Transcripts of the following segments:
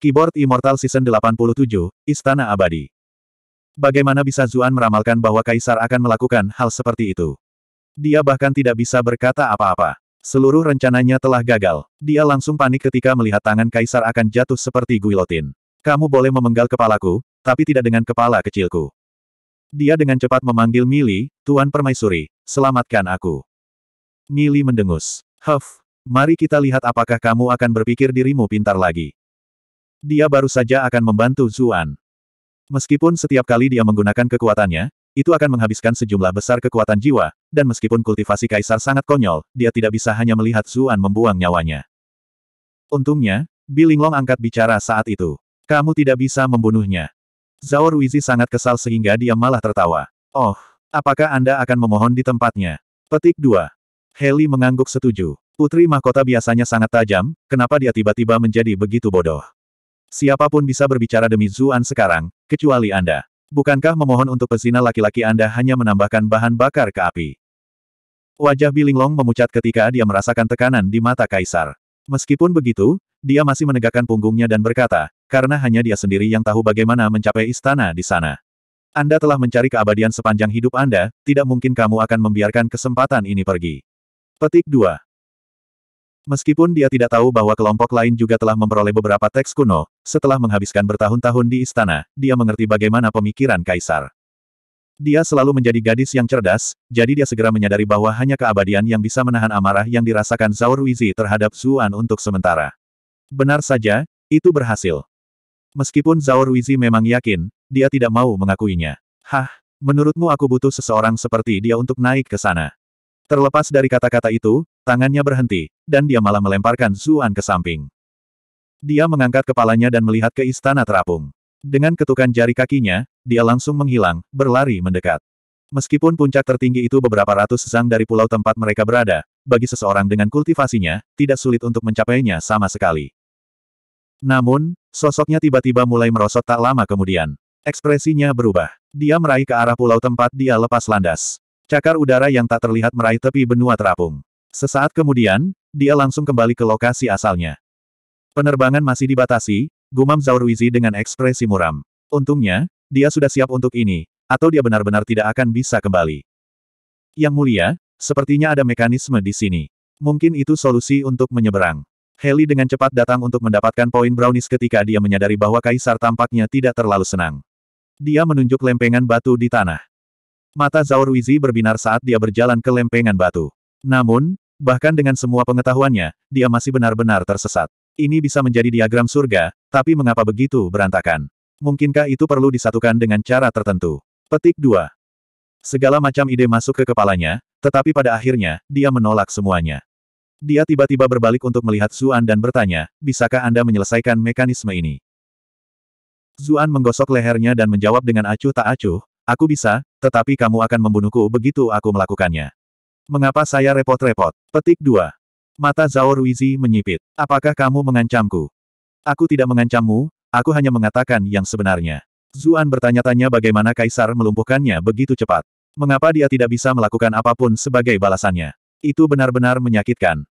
Keyboard Immortal Season 87, Istana Abadi. Bagaimana bisa Zuan meramalkan bahwa Kaisar akan melakukan hal seperti itu? Dia bahkan tidak bisa berkata apa-apa. Seluruh rencananya telah gagal. Dia langsung panik ketika melihat tangan Kaisar akan jatuh seperti Guilotin. Kamu boleh memenggal kepalaku, tapi tidak dengan kepala kecilku. Dia dengan cepat memanggil Mili, Tuan Permaisuri, selamatkan aku. Mili mendengus. Huff, mari kita lihat apakah kamu akan berpikir dirimu pintar lagi. Dia baru saja akan membantu Zuan. Meskipun setiap kali dia menggunakan kekuatannya, itu akan menghabiskan sejumlah besar kekuatan jiwa, dan meskipun kultivasi kaisar sangat konyol, dia tidak bisa hanya melihat Zuan membuang nyawanya. Untungnya, Bilinglong angkat bicara saat itu. Kamu tidak bisa membunuhnya. Zhao Ruizi sangat kesal sehingga dia malah tertawa. Oh, apakah Anda akan memohon di tempatnya? Petik 2. Heli mengangguk setuju. Putri mahkota biasanya sangat tajam, kenapa dia tiba-tiba menjadi begitu bodoh? Siapapun bisa berbicara demi Zuan sekarang, kecuali Anda. Bukankah memohon untuk pesina laki-laki Anda hanya menambahkan bahan bakar ke api? Wajah Bilinglong memucat ketika dia merasakan tekanan di mata Kaisar. Meskipun begitu, dia masih menegakkan punggungnya dan berkata, karena hanya dia sendiri yang tahu bagaimana mencapai istana di sana. Anda telah mencari keabadian sepanjang hidup Anda, tidak mungkin kamu akan membiarkan kesempatan ini pergi. Petik 2. Meskipun dia tidak tahu bahwa kelompok lain juga telah memperoleh beberapa teks kuno, setelah menghabiskan bertahun-tahun di istana, dia mengerti bagaimana pemikiran kaisar. Dia selalu menjadi gadis yang cerdas, jadi dia segera menyadari bahwa hanya keabadian yang bisa menahan amarah yang dirasakan Zhao Ruizi terhadap Zuan untuk sementara. Benar saja, itu berhasil. Meskipun Zhao Ruizi memang yakin, dia tidak mau mengakuinya. Hah, menurutmu aku butuh seseorang seperti dia untuk naik ke sana? Terlepas dari kata-kata itu, tangannya berhenti, dan dia malah melemparkan Zuan ke samping. Dia mengangkat kepalanya dan melihat ke istana terapung. Dengan ketukan jari kakinya, dia langsung menghilang, berlari mendekat. Meskipun puncak tertinggi itu beberapa ratus zang dari pulau tempat mereka berada, bagi seseorang dengan kultivasinya, tidak sulit untuk mencapainya sama sekali. Namun, sosoknya tiba-tiba mulai merosot tak lama kemudian. Ekspresinya berubah. Dia meraih ke arah pulau tempat dia lepas landas. Cakar udara yang tak terlihat meraih tepi benua terapung. Sesaat kemudian, dia langsung kembali ke lokasi asalnya. Penerbangan masih dibatasi, gumam Zauruizi dengan ekspresi muram. Untungnya, dia sudah siap untuk ini, atau dia benar-benar tidak akan bisa kembali. Yang mulia, sepertinya ada mekanisme di sini. Mungkin itu solusi untuk menyeberang. Heli dengan cepat datang untuk mendapatkan poin brownies ketika dia menyadari bahwa Kaisar tampaknya tidak terlalu senang. Dia menunjuk lempengan batu di tanah. Mata Zhao Ruizi berbinar saat dia berjalan ke lempengan batu. Namun, bahkan dengan semua pengetahuannya, dia masih benar-benar tersesat. Ini bisa menjadi diagram surga, tapi mengapa begitu berantakan? Mungkinkah itu perlu disatukan dengan cara tertentu? Petik 2. Segala macam ide masuk ke kepalanya, tetapi pada akhirnya, dia menolak semuanya. Dia tiba-tiba berbalik untuk melihat Zuan dan bertanya, bisakah Anda menyelesaikan mekanisme ini? Zuan menggosok lehernya dan menjawab dengan acuh tak acuh, aku bisa, tetapi kamu akan membunuhku begitu aku melakukannya. Mengapa saya repot-repot? Petik 2. Mata Zhao Ruizi menyipit. Apakah kamu mengancamku? Aku tidak mengancammu, aku hanya mengatakan yang sebenarnya. Zuan bertanya-tanya bagaimana Kaisar melumpuhkannya begitu cepat. Mengapa dia tidak bisa melakukan apapun sebagai balasannya? Itu benar-benar menyakitkan.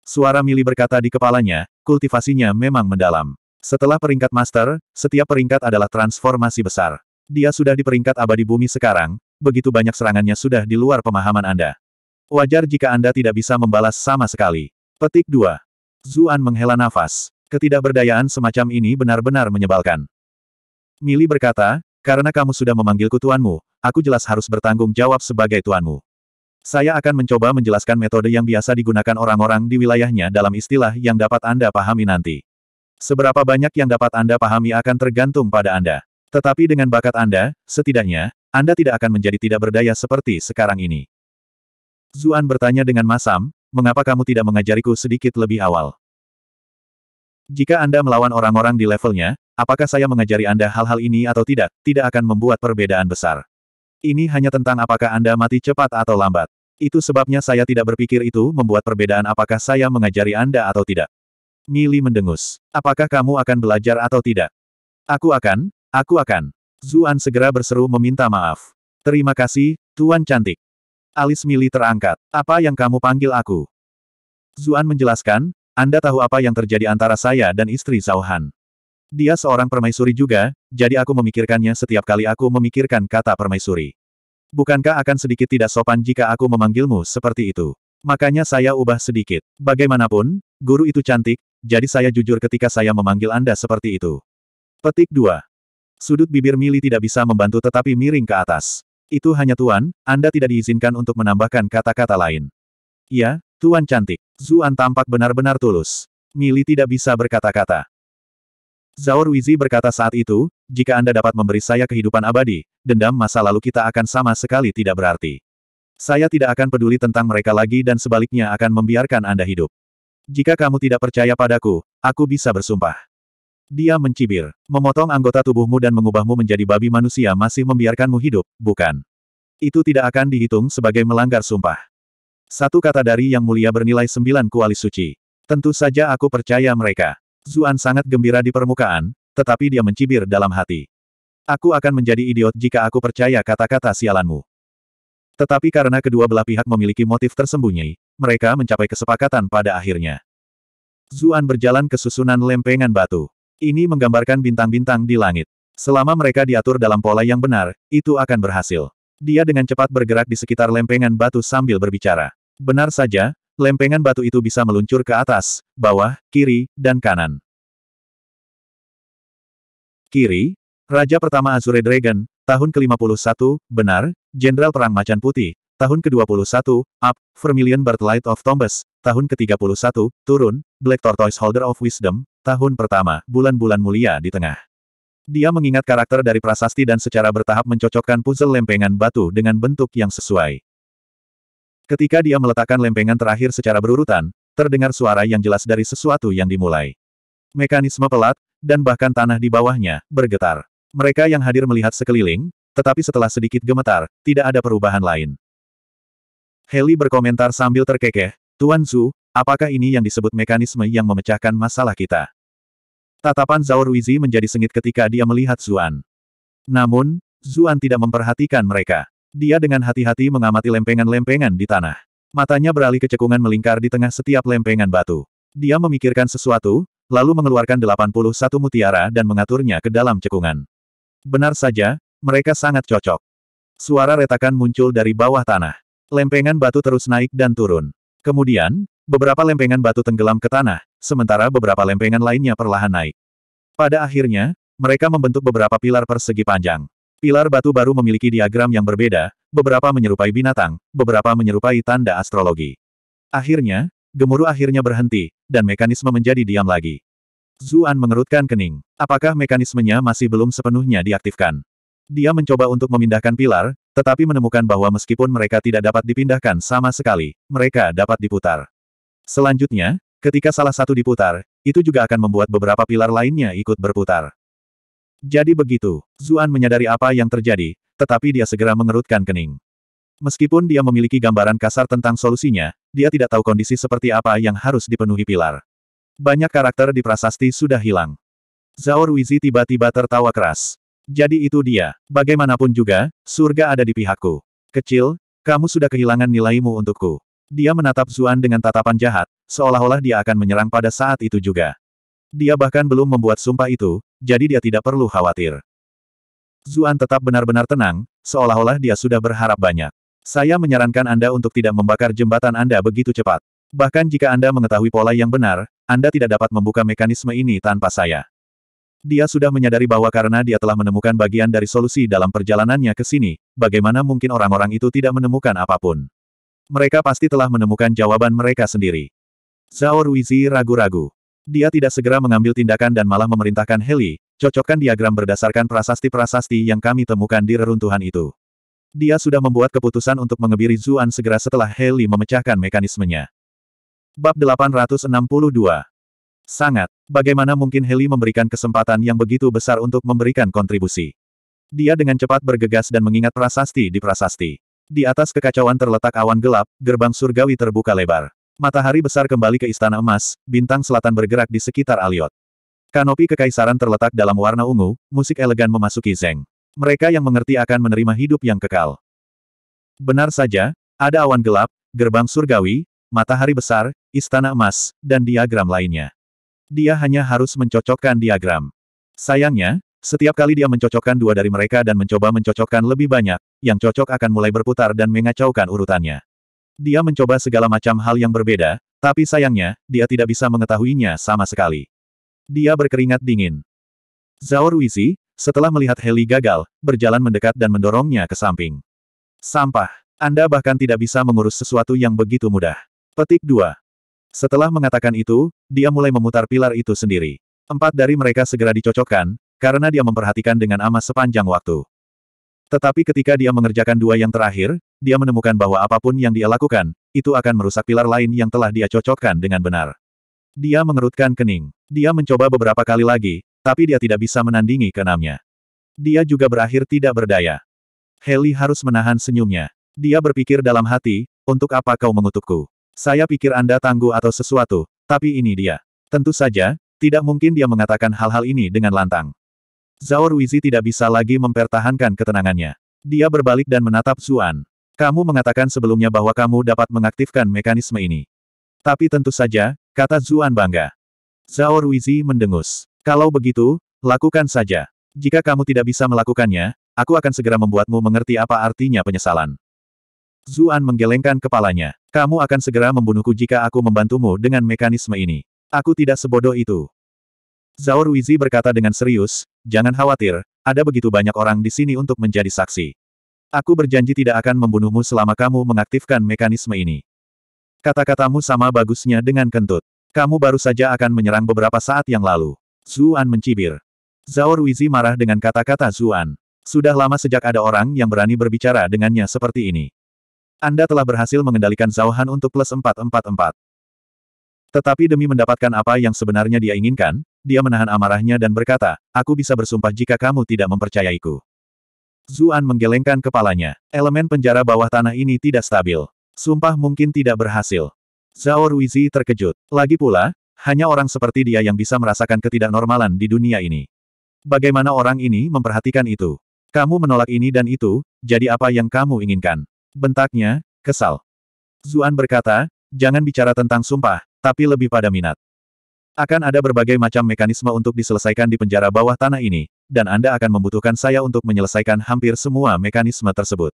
Suara Mili berkata di kepalanya, kultivasinya memang mendalam. Setelah peringkat master, setiap peringkat adalah transformasi besar. Dia sudah di peringkat abadi bumi sekarang, begitu banyak serangannya sudah di luar pemahaman Anda. Wajar jika Anda tidak bisa membalas sama sekali. Petik 2. Zuan menghela nafas. Ketidakberdayaan semacam ini benar-benar menyebalkan. Mili berkata, karena kamu sudah memanggilku tuanmu, aku jelas harus bertanggung jawab sebagai tuanmu. Saya akan mencoba menjelaskan metode yang biasa digunakan orang-orang di wilayahnya dalam istilah yang dapat Anda pahami nanti. Seberapa banyak yang dapat Anda pahami akan tergantung pada Anda. Tetapi dengan bakat Anda, setidaknya, Anda tidak akan menjadi tidak berdaya seperti sekarang ini. Zuan bertanya dengan masam, mengapa kamu tidak mengajariku sedikit lebih awal? Jika Anda melawan orang-orang di levelnya, apakah saya mengajari Anda hal-hal ini atau tidak, tidak akan membuat perbedaan besar. Ini hanya tentang apakah Anda mati cepat atau lambat. Itu sebabnya saya tidak berpikir itu membuat perbedaan apakah saya mengajari Anda atau tidak. Mili mendengus. Apakah kamu akan belajar atau tidak? Aku akan, Aku akan. Zuan segera berseru meminta maaf. Terima kasih, Tuan Cantik. Alis Mili terangkat. Apa yang kamu panggil aku? Zuan menjelaskan, Anda tahu apa yang terjadi antara saya dan istri Sauhan. Dia seorang permaisuri juga, jadi aku memikirkannya setiap kali aku memikirkan kata permaisuri. Bukankah akan sedikit tidak sopan jika aku memanggilmu seperti itu? Makanya saya ubah sedikit. Bagaimanapun, guru itu cantik, jadi saya jujur ketika saya memanggil Anda seperti itu. Petik 2. Sudut bibir Mili tidak bisa membantu tetapi miring ke atas. Itu hanya Tuan, Anda tidak diizinkan untuk menambahkan kata-kata lain. Ya, Tuan cantik. Zuan tampak benar-benar tulus. Mili tidak bisa berkata-kata. Zaur Wizi berkata saat itu, jika Anda dapat memberi saya kehidupan abadi, dendam masa lalu kita akan sama sekali tidak berarti. Saya tidak akan peduli tentang mereka lagi dan sebaliknya akan membiarkan Anda hidup. Jika kamu tidak percaya padaku, aku bisa bersumpah. Dia mencibir. Memotong anggota tubuhmu dan mengubahmu menjadi babi manusia masih membiarkanmu hidup, bukan? Itu tidak akan dihitung sebagai melanggar sumpah. Satu kata dari Yang Mulia bernilai sembilan kuali suci. Tentu saja aku percaya mereka. Zuan sangat gembira di permukaan, tetapi dia mencibir dalam hati. Aku akan menjadi idiot jika aku percaya kata-kata sialanmu. Tetapi karena kedua belah pihak memiliki motif tersembunyi, mereka mencapai kesepakatan pada akhirnya. Zuan berjalan ke susunan lempengan batu. Ini menggambarkan bintang-bintang di langit. Selama mereka diatur dalam pola yang benar, itu akan berhasil. Dia dengan cepat bergerak di sekitar lempengan batu sambil berbicara. Benar saja, lempengan batu itu bisa meluncur ke atas, bawah, kiri, dan kanan. Kiri, Raja pertama Azure Dragon, tahun ke-51, benar, Jenderal Perang Macan Putih, tahun ke-21, up, Vermilion Birthlight of Tombes, tahun ke-31, turun, Black Tortoise Holder of Wisdom, tahun pertama, bulan-bulan mulia di tengah. Dia mengingat karakter dari prasasti dan secara bertahap mencocokkan puzzle lempengan batu dengan bentuk yang sesuai. Ketika dia meletakkan lempengan terakhir secara berurutan, terdengar suara yang jelas dari sesuatu yang dimulai. Mekanisme pelat, dan bahkan tanah di bawahnya, bergetar. Mereka yang hadir melihat sekeliling, tetapi setelah sedikit gemetar, tidak ada perubahan lain. Heli berkomentar sambil terkekeh, Tuan Zhu, apakah ini yang disebut mekanisme yang memecahkan masalah kita? Tatapan Zhao Ruizi menjadi sengit ketika dia melihat Zuan. Namun, Zuan tidak memperhatikan mereka. Dia dengan hati-hati mengamati lempengan-lempengan di tanah. Matanya beralih ke cekungan melingkar di tengah setiap lempengan batu. Dia memikirkan sesuatu, lalu mengeluarkan 81 mutiara dan mengaturnya ke dalam cekungan. Benar saja, mereka sangat cocok. Suara retakan muncul dari bawah tanah. Lempengan batu terus naik dan turun. Kemudian, beberapa lempengan batu tenggelam ke tanah, sementara beberapa lempengan lainnya perlahan naik. Pada akhirnya, mereka membentuk beberapa pilar persegi panjang. Pilar batu baru memiliki diagram yang berbeda, beberapa menyerupai binatang, beberapa menyerupai tanda astrologi. Akhirnya, gemuruh akhirnya berhenti, dan mekanisme menjadi diam lagi. Zuan mengerutkan kening. Apakah mekanismenya masih belum sepenuhnya diaktifkan? Dia mencoba untuk memindahkan pilar, tetapi menemukan bahwa meskipun mereka tidak dapat dipindahkan sama sekali, mereka dapat diputar. Selanjutnya, ketika salah satu diputar, itu juga akan membuat beberapa pilar lainnya ikut berputar. Jadi begitu, Zuan menyadari apa yang terjadi, tetapi dia segera mengerutkan kening. Meskipun dia memiliki gambaran kasar tentang solusinya, dia tidak tahu kondisi seperti apa yang harus dipenuhi pilar. Banyak karakter di prasasti sudah hilang. Zhao Ruizi tiba-tiba tertawa keras. Jadi itu dia. Bagaimanapun juga, surga ada di pihakku. Kecil, kamu sudah kehilangan nilaimu untukku. Dia menatap Zuan dengan tatapan jahat, seolah-olah dia akan menyerang pada saat itu juga. Dia bahkan belum membuat sumpah itu, jadi dia tidak perlu khawatir. Zuan tetap benar-benar tenang, seolah-olah dia sudah berharap banyak. Saya menyarankan Anda untuk tidak membakar jembatan Anda begitu cepat. Bahkan jika Anda mengetahui pola yang benar, Anda tidak dapat membuka mekanisme ini tanpa saya. Dia sudah menyadari bahwa karena dia telah menemukan bagian dari solusi dalam perjalanannya ke sini, bagaimana mungkin orang-orang itu tidak menemukan apapun. Mereka pasti telah menemukan jawaban mereka sendiri. Zhao Ruizi ragu-ragu. Dia tidak segera mengambil tindakan dan malah memerintahkan Heli, cocokkan diagram berdasarkan prasasti-prasasti yang kami temukan di reruntuhan itu. Dia sudah membuat keputusan untuk mengebiri Zuan segera setelah Heli memecahkan mekanismenya. Bab 862 Sangat. Bagaimana mungkin Heli memberikan kesempatan yang begitu besar untuk memberikan kontribusi? Dia dengan cepat bergegas dan mengingat prasasti di prasasti. Di atas kekacauan terletak awan gelap, gerbang surgawi terbuka lebar. Matahari besar kembali ke istana emas, bintang selatan bergerak di sekitar Aliot. Kanopi kekaisaran terletak dalam warna ungu, musik elegan memasuki Zeng. Mereka yang mengerti akan menerima hidup yang kekal. Benar saja, ada awan gelap, gerbang surgawi, matahari besar, istana emas, dan diagram lainnya. Dia hanya harus mencocokkan diagram. Sayangnya, setiap kali dia mencocokkan dua dari mereka dan mencoba mencocokkan lebih banyak, yang cocok akan mulai berputar dan mengacaukan urutannya. Dia mencoba segala macam hal yang berbeda, tapi sayangnya, dia tidak bisa mengetahuinya sama sekali. Dia berkeringat dingin. Zhao Ruizi, setelah melihat Heli gagal, berjalan mendekat dan mendorongnya ke samping. Sampah. Anda bahkan tidak bisa mengurus sesuatu yang begitu mudah. Petik 2. Setelah mengatakan itu, dia mulai memutar pilar itu sendiri. Empat dari mereka segera dicocokkan, karena dia memperhatikan dengan amat sepanjang waktu. Tetapi ketika dia mengerjakan dua yang terakhir, dia menemukan bahwa apapun yang dia lakukan, itu akan merusak pilar lain yang telah dia cocokkan dengan benar. Dia mengerutkan kening. Dia mencoba beberapa kali lagi, tapi dia tidak bisa menandingi keenamnya. Dia juga berakhir tidak berdaya. Heli harus menahan senyumnya. Dia berpikir dalam hati, untuk apa kau mengutukku? Saya pikir Anda tangguh atau sesuatu, tapi ini dia. Tentu saja, tidak mungkin dia mengatakan hal-hal ini dengan lantang. Zhao Ruizi tidak bisa lagi mempertahankan ketenangannya. Dia berbalik dan menatap Zuan. Kamu mengatakan sebelumnya bahwa kamu dapat mengaktifkan mekanisme ini. Tapi tentu saja, kata Zuan bangga. Zhao Ruizi mendengus. Kalau begitu, lakukan saja. Jika kamu tidak bisa melakukannya, aku akan segera membuatmu mengerti apa artinya penyesalan. Zuan menggelengkan kepalanya. Kamu akan segera membunuhku jika aku membantumu dengan mekanisme ini. Aku tidak sebodoh itu. Zhao Ruizi berkata dengan serius, jangan khawatir, ada begitu banyak orang di sini untuk menjadi saksi. Aku berjanji tidak akan membunuhmu selama kamu mengaktifkan mekanisme ini. Kata-katamu sama bagusnya dengan kentut. Kamu baru saja akan menyerang beberapa saat yang lalu. Zuan mencibir. Zhao Ruizi marah dengan kata-kata Zuan. Sudah lama sejak ada orang yang berani berbicara dengannya seperti ini. Anda telah berhasil mengendalikan Zhao Han untuk plus 444. Tetapi demi mendapatkan apa yang sebenarnya dia inginkan, dia menahan amarahnya dan berkata, aku bisa bersumpah jika kamu tidak mempercayaiku. Zuan menggelengkan kepalanya. Elemen penjara bawah tanah ini tidak stabil. Sumpah mungkin tidak berhasil. Zhao Ruizi terkejut. Lagi pula, hanya orang seperti dia yang bisa merasakan ketidaknormalan di dunia ini. Bagaimana orang ini memperhatikan itu? Kamu menolak ini dan itu, jadi apa yang kamu inginkan? Bentaknya, kesal. Zuan berkata, jangan bicara tentang sumpah, tapi lebih pada minat. Akan ada berbagai macam mekanisme untuk diselesaikan di penjara bawah tanah ini, dan Anda akan membutuhkan saya untuk menyelesaikan hampir semua mekanisme tersebut.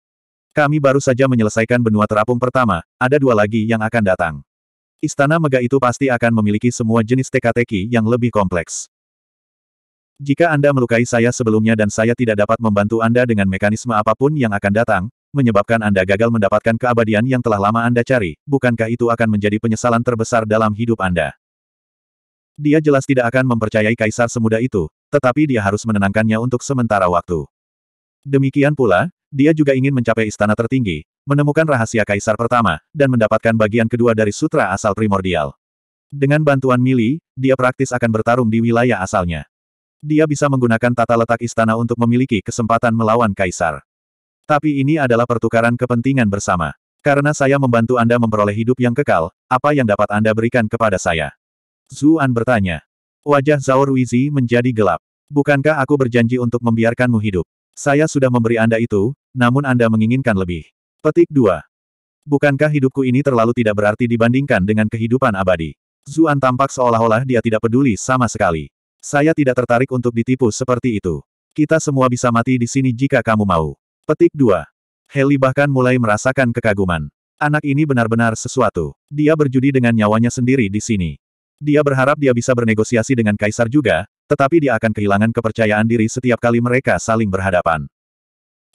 Kami baru saja menyelesaikan benua terapung pertama, ada dua lagi yang akan datang. Istana Mega itu pasti akan memiliki semua jenis teka-teki yang lebih kompleks. Jika Anda melukai saya sebelumnya dan saya tidak dapat membantu Anda dengan mekanisme apapun yang akan datang, menyebabkan Anda gagal mendapatkan keabadian yang telah lama Anda cari, bukankah itu akan menjadi penyesalan terbesar dalam hidup Anda? Dia jelas tidak akan mempercayai kaisar semudah itu, tetapi dia harus menenangkannya untuk sementara waktu. Demikian pula, dia juga ingin mencapai istana tertinggi, menemukan rahasia kaisar pertama, dan mendapatkan bagian kedua dari sutra asal primordial. Dengan bantuan Mili, dia praktis akan bertarung di wilayah asalnya. Dia bisa menggunakan tata letak istana untuk memiliki kesempatan melawan kaisar. Tapi ini adalah pertukaran kepentingan bersama. Karena saya membantu Anda memperoleh hidup yang kekal, apa yang dapat Anda berikan kepada saya? Zuan bertanya. Wajah Zhao Ruizi menjadi gelap. Bukankah aku berjanji untuk membiarkanmu hidup? Saya sudah memberi Anda itu, namun Anda menginginkan lebih. Petik 2. Bukankah hidupku ini terlalu tidak berarti dibandingkan dengan kehidupan abadi? Zuan tampak seolah-olah dia tidak peduli sama sekali. Saya tidak tertarik untuk ditipu seperti itu. Kita semua bisa mati di sini jika kamu mau. Petik 2. Heli bahkan mulai merasakan kekaguman. Anak ini benar-benar sesuatu. Dia berjudi dengan nyawanya sendiri di sini. Dia berharap dia bisa bernegosiasi dengan Kaisar juga, tetapi dia akan kehilangan kepercayaan diri setiap kali mereka saling berhadapan.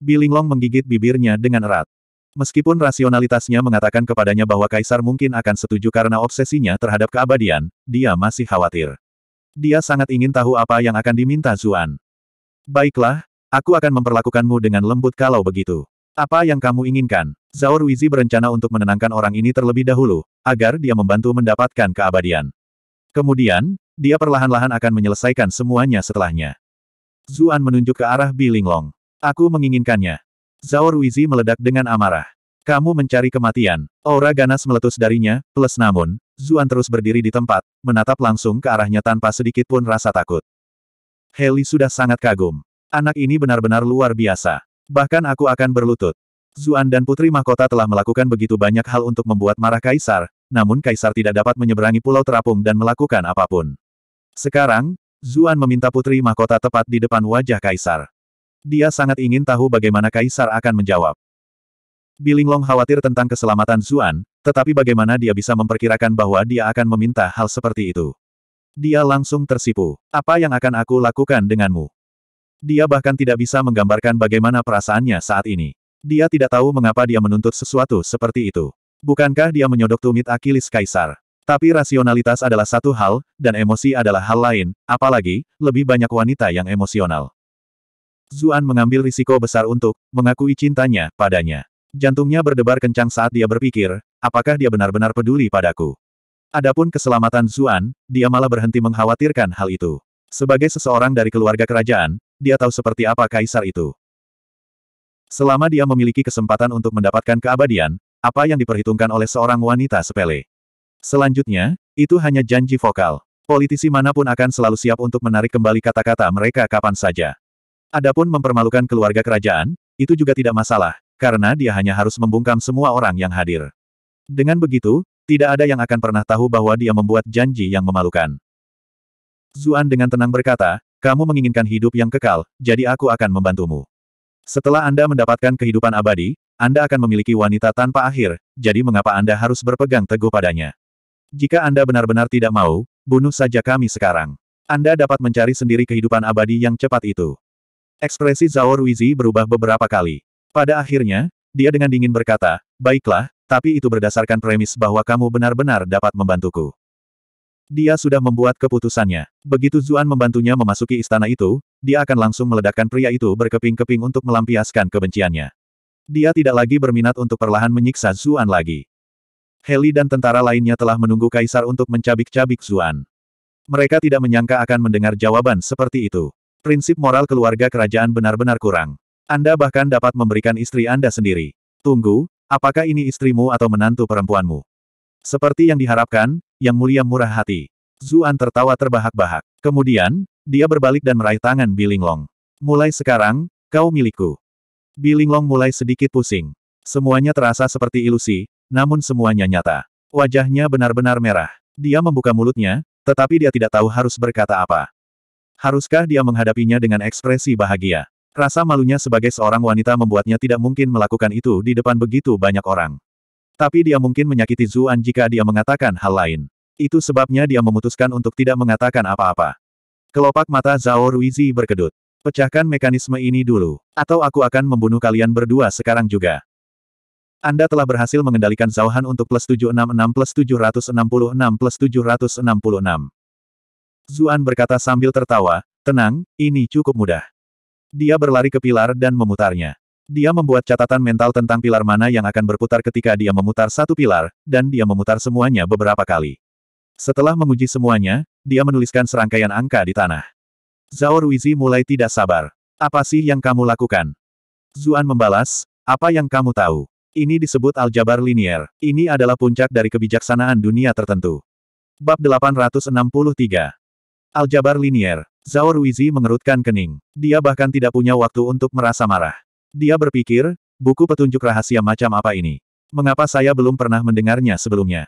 Bilinglong menggigit bibirnya dengan erat. Meskipun rasionalitasnya mengatakan kepadanya bahwa Kaisar mungkin akan setuju karena obsesinya terhadap keabadian, dia masih khawatir. Dia sangat ingin tahu apa yang akan diminta Zuan. Baiklah, Aku akan memperlakukanmu dengan lembut kalau begitu. Apa yang kamu inginkan? Zhao Ruizi berencana untuk menenangkan orang ini terlebih dahulu, agar dia membantu mendapatkan keabadian. Kemudian, dia perlahan-lahan akan menyelesaikan semuanya setelahnya. Zuan menunjuk ke arah Bilinglong. Aku menginginkannya. Zhao Ruizi meledak dengan amarah. Kamu mencari kematian. Aura ganas meletus darinya, plus namun, Zuan terus berdiri di tempat, menatap langsung ke arahnya tanpa sedikit pun rasa takut. Heli sudah sangat kagum. Anak ini benar-benar luar biasa. Bahkan aku akan berlutut. Zuan dan Putri Mahkota telah melakukan begitu banyak hal untuk membuat marah Kaisar, namun Kaisar tidak dapat menyeberangi pulau terapung dan melakukan apapun. Sekarang, Zuan meminta Putri Mahkota tepat di depan wajah Kaisar. Dia sangat ingin tahu bagaimana Kaisar akan menjawab. Bilinglong khawatir tentang keselamatan Zuan, tetapi bagaimana dia bisa memperkirakan bahwa dia akan meminta hal seperti itu. Dia langsung tersipu. Apa yang akan aku lakukan denganmu? Dia bahkan tidak bisa menggambarkan bagaimana perasaannya saat ini. Dia tidak tahu mengapa dia menuntut sesuatu seperti itu. Bukankah dia menyodok tumit Achilles Kaisar? Tapi rasionalitas adalah satu hal, dan emosi adalah hal lain, apalagi, lebih banyak wanita yang emosional. Zuan mengambil risiko besar untuk mengakui cintanya padanya. Jantungnya berdebar kencang saat dia berpikir, apakah dia benar-benar peduli padaku. Adapun keselamatan Zuan, dia malah berhenti mengkhawatirkan hal itu. Sebagai seseorang dari keluarga kerajaan, dia tahu seperti apa kaisar itu. Selama dia memiliki kesempatan untuk mendapatkan keabadian, apa yang diperhitungkan oleh seorang wanita sepele. Selanjutnya, itu hanya janji vokal. Politisi manapun akan selalu siap untuk menarik kembali kata-kata mereka kapan saja. Adapun mempermalukan keluarga kerajaan, itu juga tidak masalah, karena dia hanya harus membungkam semua orang yang hadir. Dengan begitu, tidak ada yang akan pernah tahu bahwa dia membuat janji yang memalukan. Zuan dengan tenang berkata, kamu menginginkan hidup yang kekal, jadi aku akan membantumu. Setelah Anda mendapatkan kehidupan abadi, Anda akan memiliki wanita tanpa akhir, jadi mengapa Anda harus berpegang teguh padanya? Jika Anda benar-benar tidak mau, bunuh saja kami sekarang. Anda dapat mencari sendiri kehidupan abadi yang cepat itu. Ekspresi Zhao Ruizi berubah beberapa kali. Pada akhirnya, dia dengan dingin berkata, Baiklah, tapi itu berdasarkan premis bahwa kamu benar-benar dapat membantuku. Dia sudah membuat keputusannya. Begitu Zuan membantunya memasuki istana itu, dia akan langsung meledakkan pria itu berkeping-keping untuk melampiaskan kebenciannya. Dia tidak lagi berminat untuk perlahan menyiksa Zuan lagi. Heli dan tentara lainnya telah menunggu kaisar untuk mencabik-cabik Zuan. Mereka tidak menyangka akan mendengar jawaban seperti itu. Prinsip moral keluarga kerajaan benar-benar kurang. Anda bahkan dapat memberikan istri Anda sendiri. Tunggu, apakah ini istrimu atau menantu perempuanmu? Seperti yang diharapkan, Yang Mulia murah hati. Zuan tertawa terbahak-bahak. Kemudian, dia berbalik dan meraih tangan Bilinglong. Mulai sekarang, kau milikku. Bilinglong mulai sedikit pusing. Semuanya terasa seperti ilusi, namun semuanya nyata. Wajahnya benar-benar merah. Dia membuka mulutnya, tetapi dia tidak tahu harus berkata apa. Haruskah dia menghadapinya dengan ekspresi bahagia? Rasa malunya sebagai seorang wanita membuatnya tidak mungkin melakukan itu di depan begitu banyak orang. Tapi dia mungkin menyakiti Zuan jika dia mengatakan hal lain. Itu sebabnya dia memutuskan untuk tidak mengatakan apa-apa. Kelopak mata Zhao Ruizi berkedut. Pecahkan mekanisme ini dulu, atau aku akan membunuh kalian berdua sekarang juga. Anda telah berhasil mengendalikan Zhao Han untuk plus 766 plus 766 plus 766. Zuan berkata sambil tertawa, tenang, ini cukup mudah. Dia berlari ke pilar dan memutarnya. Dia membuat catatan mental tentang pilar mana yang akan berputar ketika dia memutar satu pilar, dan dia memutar semuanya beberapa kali. Setelah menguji semuanya, dia menuliskan serangkaian angka di tanah. Zhao Ruizi mulai tidak sabar. Apa sih yang kamu lakukan? Zuan membalas, apa yang kamu tahu? Ini disebut aljabar linier. Ini adalah puncak dari kebijaksanaan dunia tertentu. Bab 863 Aljabar linier. Zhao Ruizi mengerutkan kening. Dia bahkan tidak punya waktu untuk merasa marah. Dia berpikir, buku petunjuk rahasia macam apa ini? Mengapa saya belum pernah mendengarnya sebelumnya?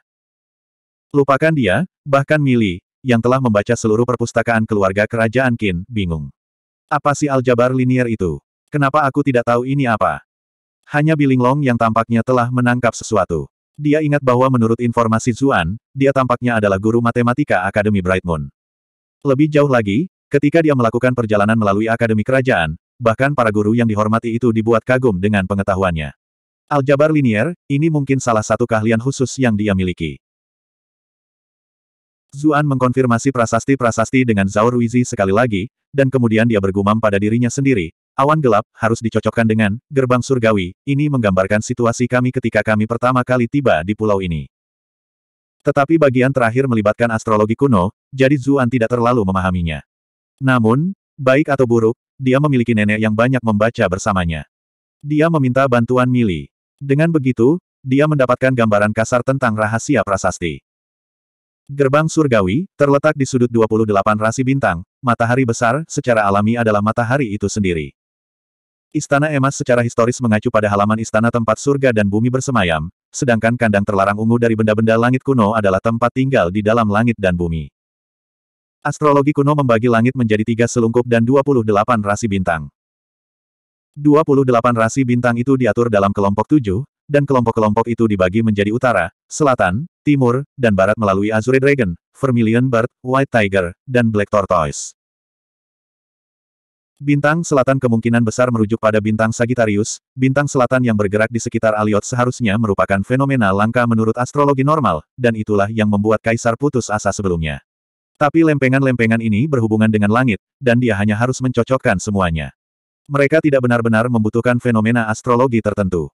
Lupakan dia, bahkan Mili, yang telah membaca seluruh perpustakaan keluarga kerajaan Qin, bingung. Apa sih aljabar linier itu? Kenapa aku tidak tahu ini apa? Hanya Long yang tampaknya telah menangkap sesuatu. Dia ingat bahwa menurut informasi Zuan, dia tampaknya adalah guru matematika Akademi Bright Moon. Lebih jauh lagi, ketika dia melakukan perjalanan melalui Akademi Kerajaan, bahkan para guru yang dihormati itu dibuat kagum dengan pengetahuannya. Aljabar linier, ini mungkin salah satu keahlian khusus yang dia miliki. Zuan mengkonfirmasi prasasti-prasasti dengan Zhao Ruizi sekali lagi, dan kemudian dia bergumam pada dirinya sendiri, awan gelap harus dicocokkan dengan gerbang surgawi, ini menggambarkan situasi kami ketika kami pertama kali tiba di pulau ini. Tetapi bagian terakhir melibatkan astrologi kuno, jadi Zuan tidak terlalu memahaminya. Namun, baik atau buruk, dia memiliki nenek yang banyak membaca bersamanya. Dia meminta bantuan Mili. Dengan begitu, dia mendapatkan gambaran kasar tentang rahasia prasasti. Gerbang surgawi, terletak di sudut 28 rasi bintang, matahari besar, secara alami adalah matahari itu sendiri. Istana emas secara historis mengacu pada halaman istana tempat surga dan bumi bersemayam, sedangkan kandang terlarang ungu dari benda-benda langit kuno adalah tempat tinggal di dalam langit dan bumi. Astrologi kuno membagi langit menjadi tiga selungkup dan 28 rasi bintang. 28 rasi bintang itu diatur dalam kelompok tujuh, dan kelompok-kelompok itu dibagi menjadi utara, selatan, timur, dan barat melalui Azure Dragon, Vermilion Bird, White Tiger, dan Black Tortoise. Bintang selatan kemungkinan besar merujuk pada bintang Sagittarius, bintang selatan yang bergerak di sekitar Aliot seharusnya merupakan fenomena langka menurut astrologi normal, dan itulah yang membuat Kaisar putus asa sebelumnya. Tapi lempengan-lempengan ini berhubungan dengan langit, dan dia hanya harus mencocokkan semuanya. Mereka tidak benar-benar membutuhkan fenomena astrologi tertentu.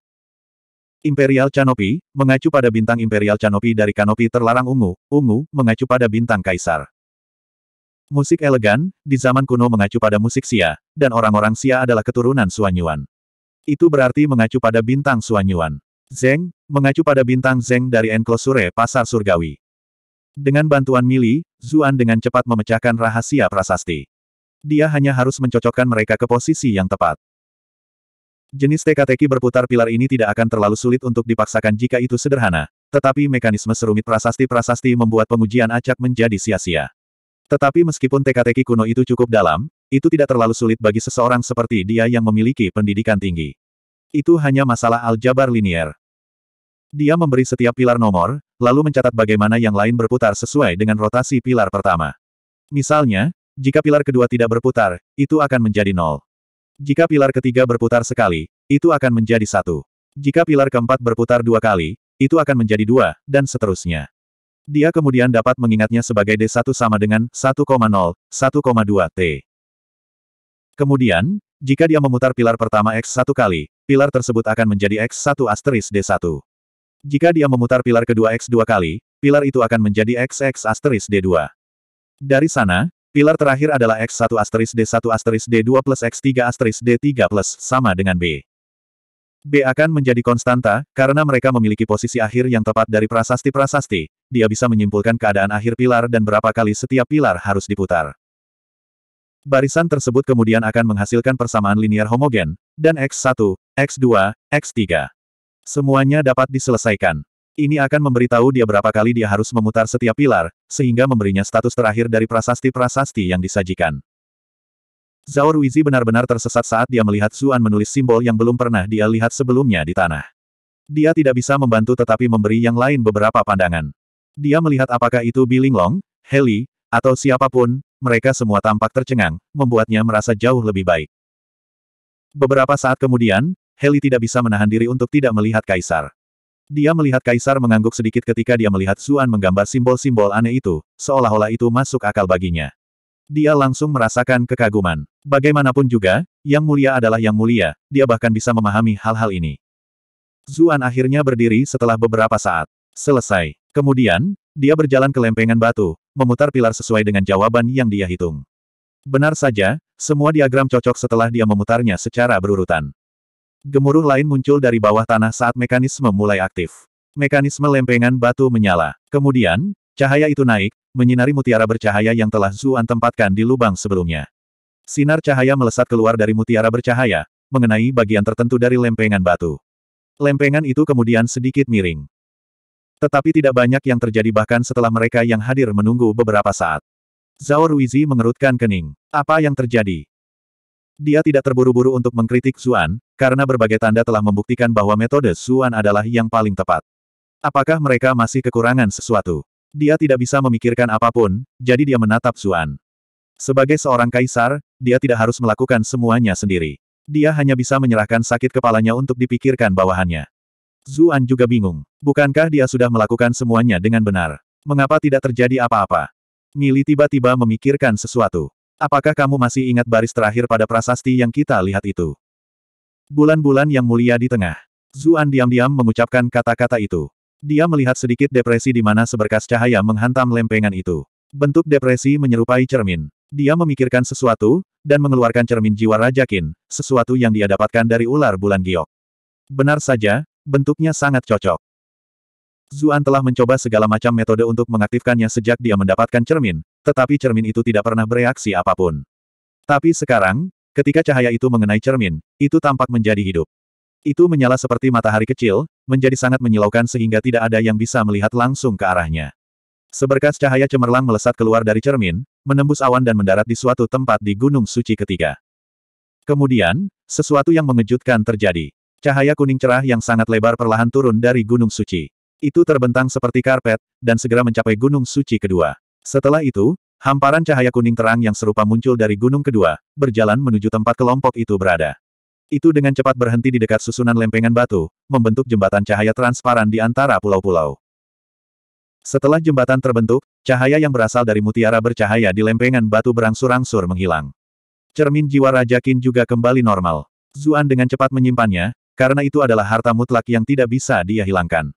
Imperial Canopy, mengacu pada bintang Imperial Canopy dari kanopi terlarang ungu, ungu, mengacu pada bintang kaisar. Musik elegan, di zaman kuno mengacu pada musik Sia, dan orang-orang Sia adalah keturunan Suanyuan. Itu berarti mengacu pada bintang Suanyuan. Zeng, mengacu pada bintang Zeng dari enklosure pasar surgawi. Dengan bantuan Mili, Zuan dengan cepat memecahkan rahasia prasasti. Dia hanya harus mencocokkan mereka ke posisi yang tepat. Jenis teka-teki berputar pilar ini tidak akan terlalu sulit untuk dipaksakan jika itu sederhana, tetapi mekanisme serumit prasasti-prasasti membuat pengujian acak menjadi sia-sia. Tetapi meskipun teka-teki kuno itu cukup dalam, itu tidak terlalu sulit bagi seseorang seperti dia yang memiliki pendidikan tinggi. Itu hanya masalah aljabar linier. Dia memberi setiap pilar nomor, lalu mencatat bagaimana yang lain berputar sesuai dengan rotasi pilar pertama. Misalnya, jika pilar kedua tidak berputar, itu akan menjadi nol. Jika pilar ketiga berputar sekali, itu akan menjadi satu. Jika pilar keempat berputar dua kali, itu akan menjadi dua, dan seterusnya. Dia kemudian dapat mengingatnya sebagai D1 sama dengan 1,0, 1,2 T. Kemudian, jika dia memutar pilar pertama X1 kali, pilar tersebut akan menjadi X1 asteris D1. Jika dia memutar pilar kedua X dua kali, pilar itu akan menjadi XX asteris D2. Dari sana, pilar terakhir adalah X1 asteris D1 asteris D2 plus X3 asteris D3 plus, sama dengan B. B akan menjadi konstanta, karena mereka memiliki posisi akhir yang tepat dari prasasti-prasasti, dia bisa menyimpulkan keadaan akhir pilar dan berapa kali setiap pilar harus diputar. Barisan tersebut kemudian akan menghasilkan persamaan linear homogen, dan X1, X2, X3. Semuanya dapat diselesaikan. Ini akan memberitahu dia berapa kali dia harus memutar setiap pilar, sehingga memberinya status terakhir dari prasasti-prasasti yang disajikan. Zhao Ruizi benar-benar tersesat saat dia melihat Zuan menulis simbol yang belum pernah dia lihat sebelumnya di tanah. Dia tidak bisa membantu tetapi memberi yang lain beberapa pandangan. Dia melihat apakah itu Long, Heli, atau siapapun, mereka semua tampak tercengang, membuatnya merasa jauh lebih baik. Beberapa saat kemudian, Heli tidak bisa menahan diri untuk tidak melihat Kaisar. Dia melihat Kaisar mengangguk sedikit ketika dia melihat Zuan menggambar simbol-simbol aneh itu, seolah-olah itu masuk akal baginya. Dia langsung merasakan kekaguman. Bagaimanapun juga, yang mulia adalah yang mulia, dia bahkan bisa memahami hal-hal ini. Zuan akhirnya berdiri setelah beberapa saat. Selesai. Kemudian, dia berjalan ke lempengan batu, memutar pilar sesuai dengan jawaban yang dia hitung. Benar saja, semua diagram cocok setelah dia memutarnya secara berurutan. Gemuruh lain muncul dari bawah tanah saat mekanisme mulai aktif. Mekanisme lempengan batu menyala. Kemudian, cahaya itu naik, menyinari mutiara bercahaya yang telah Zuan tempatkan di lubang sebelumnya. Sinar cahaya melesat keluar dari mutiara bercahaya, mengenai bagian tertentu dari lempengan batu. Lempengan itu kemudian sedikit miring. Tetapi tidak banyak yang terjadi bahkan setelah mereka yang hadir menunggu beberapa saat. Zhao Ruizi mengerutkan kening. Apa yang terjadi? Dia tidak terburu-buru untuk mengkritik Zuan, karena berbagai tanda telah membuktikan bahwa metode Zuan adalah yang paling tepat. Apakah mereka masih kekurangan sesuatu? Dia tidak bisa memikirkan apapun, jadi dia menatap Zuan. Sebagai seorang kaisar, dia tidak harus melakukan semuanya sendiri. Dia hanya bisa menyerahkan sakit kepalanya untuk dipikirkan bawahannya. Zuan juga bingung. Bukankah dia sudah melakukan semuanya dengan benar? Mengapa tidak terjadi apa-apa? Mili tiba-tiba memikirkan sesuatu. Apakah kamu masih ingat baris terakhir pada prasasti yang kita lihat itu? Bulan-bulan yang mulia di tengah. Zuan diam-diam mengucapkan kata-kata itu. Dia melihat sedikit depresi di mana seberkas cahaya menghantam lempengan itu. Bentuk depresi menyerupai cermin. Dia memikirkan sesuatu, dan mengeluarkan cermin jiwa Raja Qin, sesuatu yang dia dapatkan dari ular bulan giok. Benar saja, bentuknya sangat cocok. Zuan telah mencoba segala macam metode untuk mengaktifkannya sejak dia mendapatkan cermin, tetapi cermin itu tidak pernah bereaksi apapun. Tapi sekarang, ketika cahaya itu mengenai cermin, itu tampak menjadi hidup. Itu menyala seperti matahari kecil, menjadi sangat menyilaukan sehingga tidak ada yang bisa melihat langsung ke arahnya. Seberkas cahaya cemerlang melesat keluar dari cermin, menembus awan dan mendarat di suatu tempat di Gunung Suci ketiga. Kemudian, sesuatu yang mengejutkan terjadi. Cahaya kuning cerah yang sangat lebar perlahan turun dari Gunung Suci. Itu terbentang seperti karpet, dan segera mencapai gunung suci kedua. Setelah itu, hamparan cahaya kuning terang yang serupa muncul dari gunung kedua, berjalan menuju tempat kelompok itu berada. Itu dengan cepat berhenti di dekat susunan lempengan batu, membentuk jembatan cahaya transparan di antara pulau-pulau. Setelah jembatan terbentuk, cahaya yang berasal dari mutiara bercahaya di lempengan batu berangsur-angsur menghilang. Cermin jiwa Raja Qin juga kembali normal. Zuan dengan cepat menyimpannya, karena itu adalah harta mutlak yang tidak bisa dia hilangkan.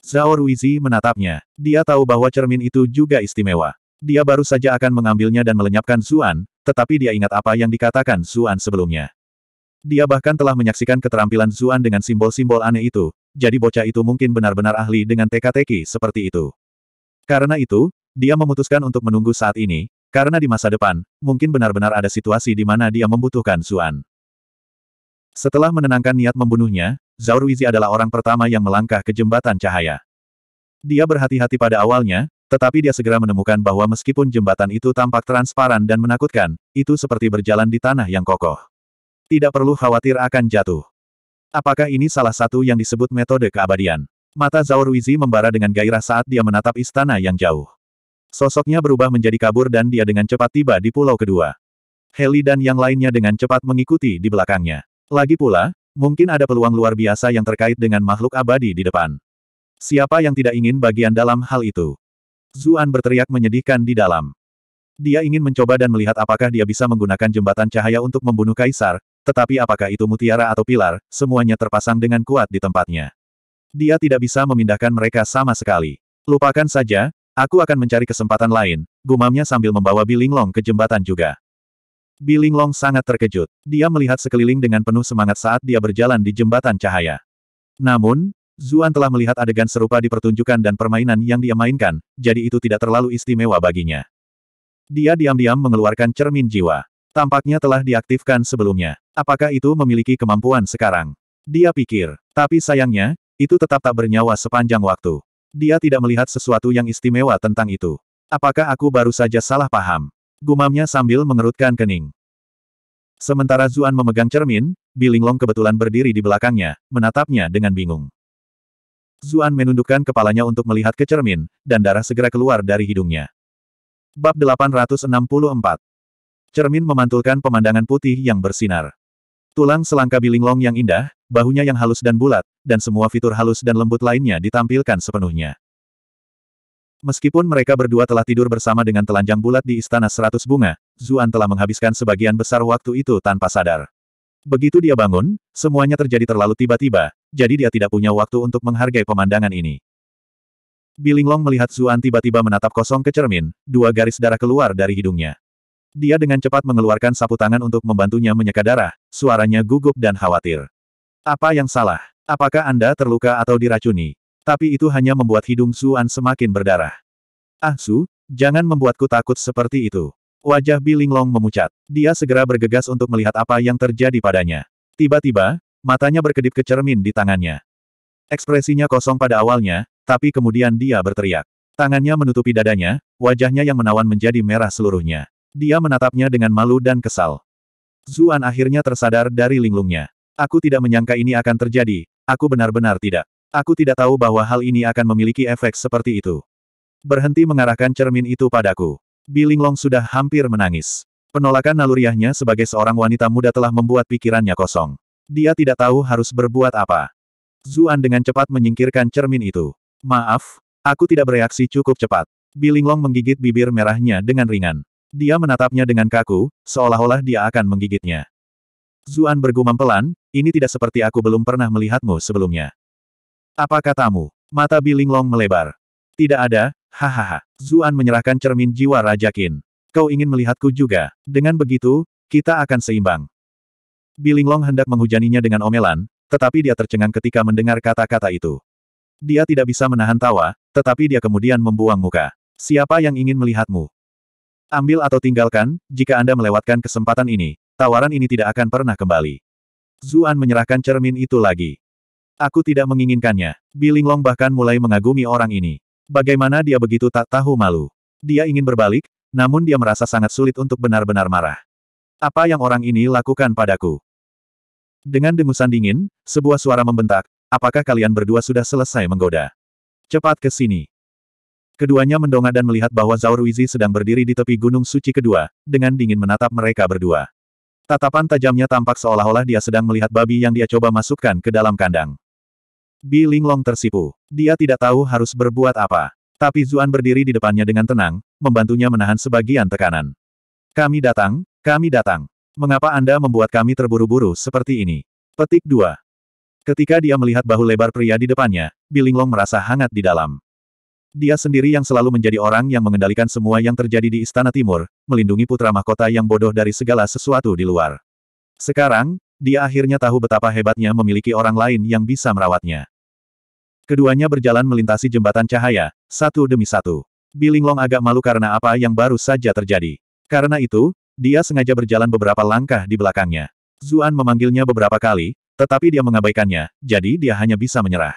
Zhao Ruizi menatapnya. Dia tahu bahwa cermin itu juga istimewa. Dia baru saja akan mengambilnya dan melenyapkan Zuan, tetapi dia ingat apa yang dikatakan Zuan sebelumnya. Dia bahkan telah menyaksikan keterampilan Zuan dengan simbol-simbol aneh itu, jadi bocah itu mungkin benar-benar ahli dengan teka-teki seperti itu. Karena itu, dia memutuskan untuk menunggu saat ini, karena di masa depan, mungkin benar-benar ada situasi di mana dia membutuhkan Zuan. Setelah menenangkan niat membunuhnya, Zhao Ruizi adalah orang pertama yang melangkah ke jembatan cahaya. Dia berhati-hati pada awalnya, tetapi dia segera menemukan bahwa meskipun jembatan itu tampak transparan dan menakutkan, itu seperti berjalan di tanah yang kokoh. Tidak perlu khawatir akan jatuh. Apakah ini salah satu yang disebut metode keabadian? Mata Zhao Ruizi membara dengan gairah saat dia menatap istana yang jauh. Sosoknya berubah menjadi kabur dan dia dengan cepat tiba di pulau kedua. Heli dan yang lainnya dengan cepat mengikuti di belakangnya. Lagi pula, Mungkin ada peluang luar biasa yang terkait dengan makhluk abadi di depan. Siapa yang tidak ingin bagian dalam hal itu? Zuan berteriak menyedihkan di dalam. Dia ingin mencoba dan melihat apakah dia bisa menggunakan jembatan cahaya untuk membunuh kaisar, tetapi apakah itu mutiara atau pilar, semuanya terpasang dengan kuat di tempatnya. Dia tidak bisa memindahkan mereka sama sekali. Lupakan saja, aku akan mencari kesempatan lain, gumamnya sambil membawa Bilinglong ke jembatan juga. Biling Long sangat terkejut. Dia melihat sekeliling dengan penuh semangat saat dia berjalan di jembatan cahaya. Namun, Zuan telah melihat adegan serupa di pertunjukan dan permainan yang dia mainkan, jadi itu tidak terlalu istimewa baginya. Dia diam-diam mengeluarkan cermin jiwa. Tampaknya telah diaktifkan sebelumnya. Apakah itu memiliki kemampuan sekarang? Dia pikir. Tapi sayangnya, itu tetap tak bernyawa sepanjang waktu. Dia tidak melihat sesuatu yang istimewa tentang itu. Apakah aku baru saja salah paham? Gumamnya sambil mengerutkan kening. Sementara Zuan memegang cermin, Bilinglong kebetulan berdiri di belakangnya, menatapnya dengan bingung. Zuan menundukkan kepalanya untuk melihat ke cermin, dan darah segera keluar dari hidungnya. Bab 864 Cermin memantulkan pemandangan putih yang bersinar. Tulang selangka bilinglong yang indah, bahunya yang halus dan bulat, dan semua fitur halus dan lembut lainnya ditampilkan sepenuhnya. Meskipun mereka berdua telah tidur bersama dengan telanjang bulat di Istana Seratus Bunga, Zuan telah menghabiskan sebagian besar waktu itu tanpa sadar. Begitu dia bangun, semuanya terjadi terlalu tiba-tiba, jadi dia tidak punya waktu untuk menghargai pemandangan ini. Bilinglong melihat Zuan tiba-tiba menatap kosong ke cermin, dua garis darah keluar dari hidungnya. Dia dengan cepat mengeluarkan sapu tangan untuk membantunya menyeka darah, suaranya gugup dan khawatir. Apa yang salah? Apakah Anda terluka atau diracuni? Tapi itu hanya membuat hidung Suan semakin berdarah. Ah Su, jangan membuatku takut seperti itu. Wajah Bilinglong memucat. Dia segera bergegas untuk melihat apa yang terjadi padanya. Tiba-tiba, matanya berkedip ke cermin di tangannya. Ekspresinya kosong pada awalnya, tapi kemudian dia berteriak. Tangannya menutupi dadanya, wajahnya yang menawan menjadi merah seluruhnya. Dia menatapnya dengan malu dan kesal. Zuan akhirnya tersadar dari linglungnya. Aku tidak menyangka ini akan terjadi, aku benar-benar tidak. Aku tidak tahu bahwa hal ini akan memiliki efek seperti itu. Berhenti mengarahkan cermin itu padaku. Bilinglong sudah hampir menangis. Penolakan naluriahnya sebagai seorang wanita muda telah membuat pikirannya kosong. Dia tidak tahu harus berbuat apa. Zuan dengan cepat menyingkirkan cermin itu. Maaf, aku tidak bereaksi cukup cepat. Bilinglong menggigit bibir merahnya dengan ringan. Dia menatapnya dengan kaku, seolah-olah dia akan menggigitnya. Zuan bergumam pelan, ini tidak seperti aku belum pernah melihatmu sebelumnya. Apa katamu? Mata Bilinglong melebar. Tidak ada, hahaha. Zuan menyerahkan cermin jiwa Raja Qin. Kau ingin melihatku juga. Dengan begitu, kita akan seimbang. Bilinglong hendak menghujaninya dengan omelan, tetapi dia tercengang ketika mendengar kata-kata itu. Dia tidak bisa menahan tawa, tetapi dia kemudian membuang muka. Siapa yang ingin melihatmu? Ambil atau tinggalkan, jika Anda melewatkan kesempatan ini, tawaran ini tidak akan pernah kembali. Zuan menyerahkan cermin itu lagi. Aku tidak menginginkannya. Bilinglong bahkan mulai mengagumi orang ini. Bagaimana dia begitu tak tahu malu. Dia ingin berbalik, namun dia merasa sangat sulit untuk benar-benar marah. Apa yang orang ini lakukan padaku? Dengan dengusan dingin, sebuah suara membentak, apakah kalian berdua sudah selesai menggoda? Cepat ke sini. Keduanya mendongak dan melihat bahwa Zhao sedang berdiri di tepi Gunung Suci kedua, dengan dingin menatap mereka berdua. Tatapan tajamnya tampak seolah-olah dia sedang melihat babi yang dia coba masukkan ke dalam kandang. Bi Linglong tersipu. Dia tidak tahu harus berbuat apa. Tapi Zuan berdiri di depannya dengan tenang, membantunya menahan sebagian tekanan. Kami datang, kami datang. Mengapa Anda membuat kami terburu-buru seperti ini? Petik 2. Ketika dia melihat bahu lebar pria di depannya, Bilinglong merasa hangat di dalam. Dia sendiri yang selalu menjadi orang yang mengendalikan semua yang terjadi di Istana Timur, melindungi putra mahkota yang bodoh dari segala sesuatu di luar. Sekarang, dia akhirnya tahu betapa hebatnya memiliki orang lain yang bisa merawatnya. Keduanya berjalan melintasi jembatan cahaya, satu demi satu. Bilinglong agak malu karena apa yang baru saja terjadi. Karena itu, dia sengaja berjalan beberapa langkah di belakangnya. Zuan memanggilnya beberapa kali, tetapi dia mengabaikannya, jadi dia hanya bisa menyerah.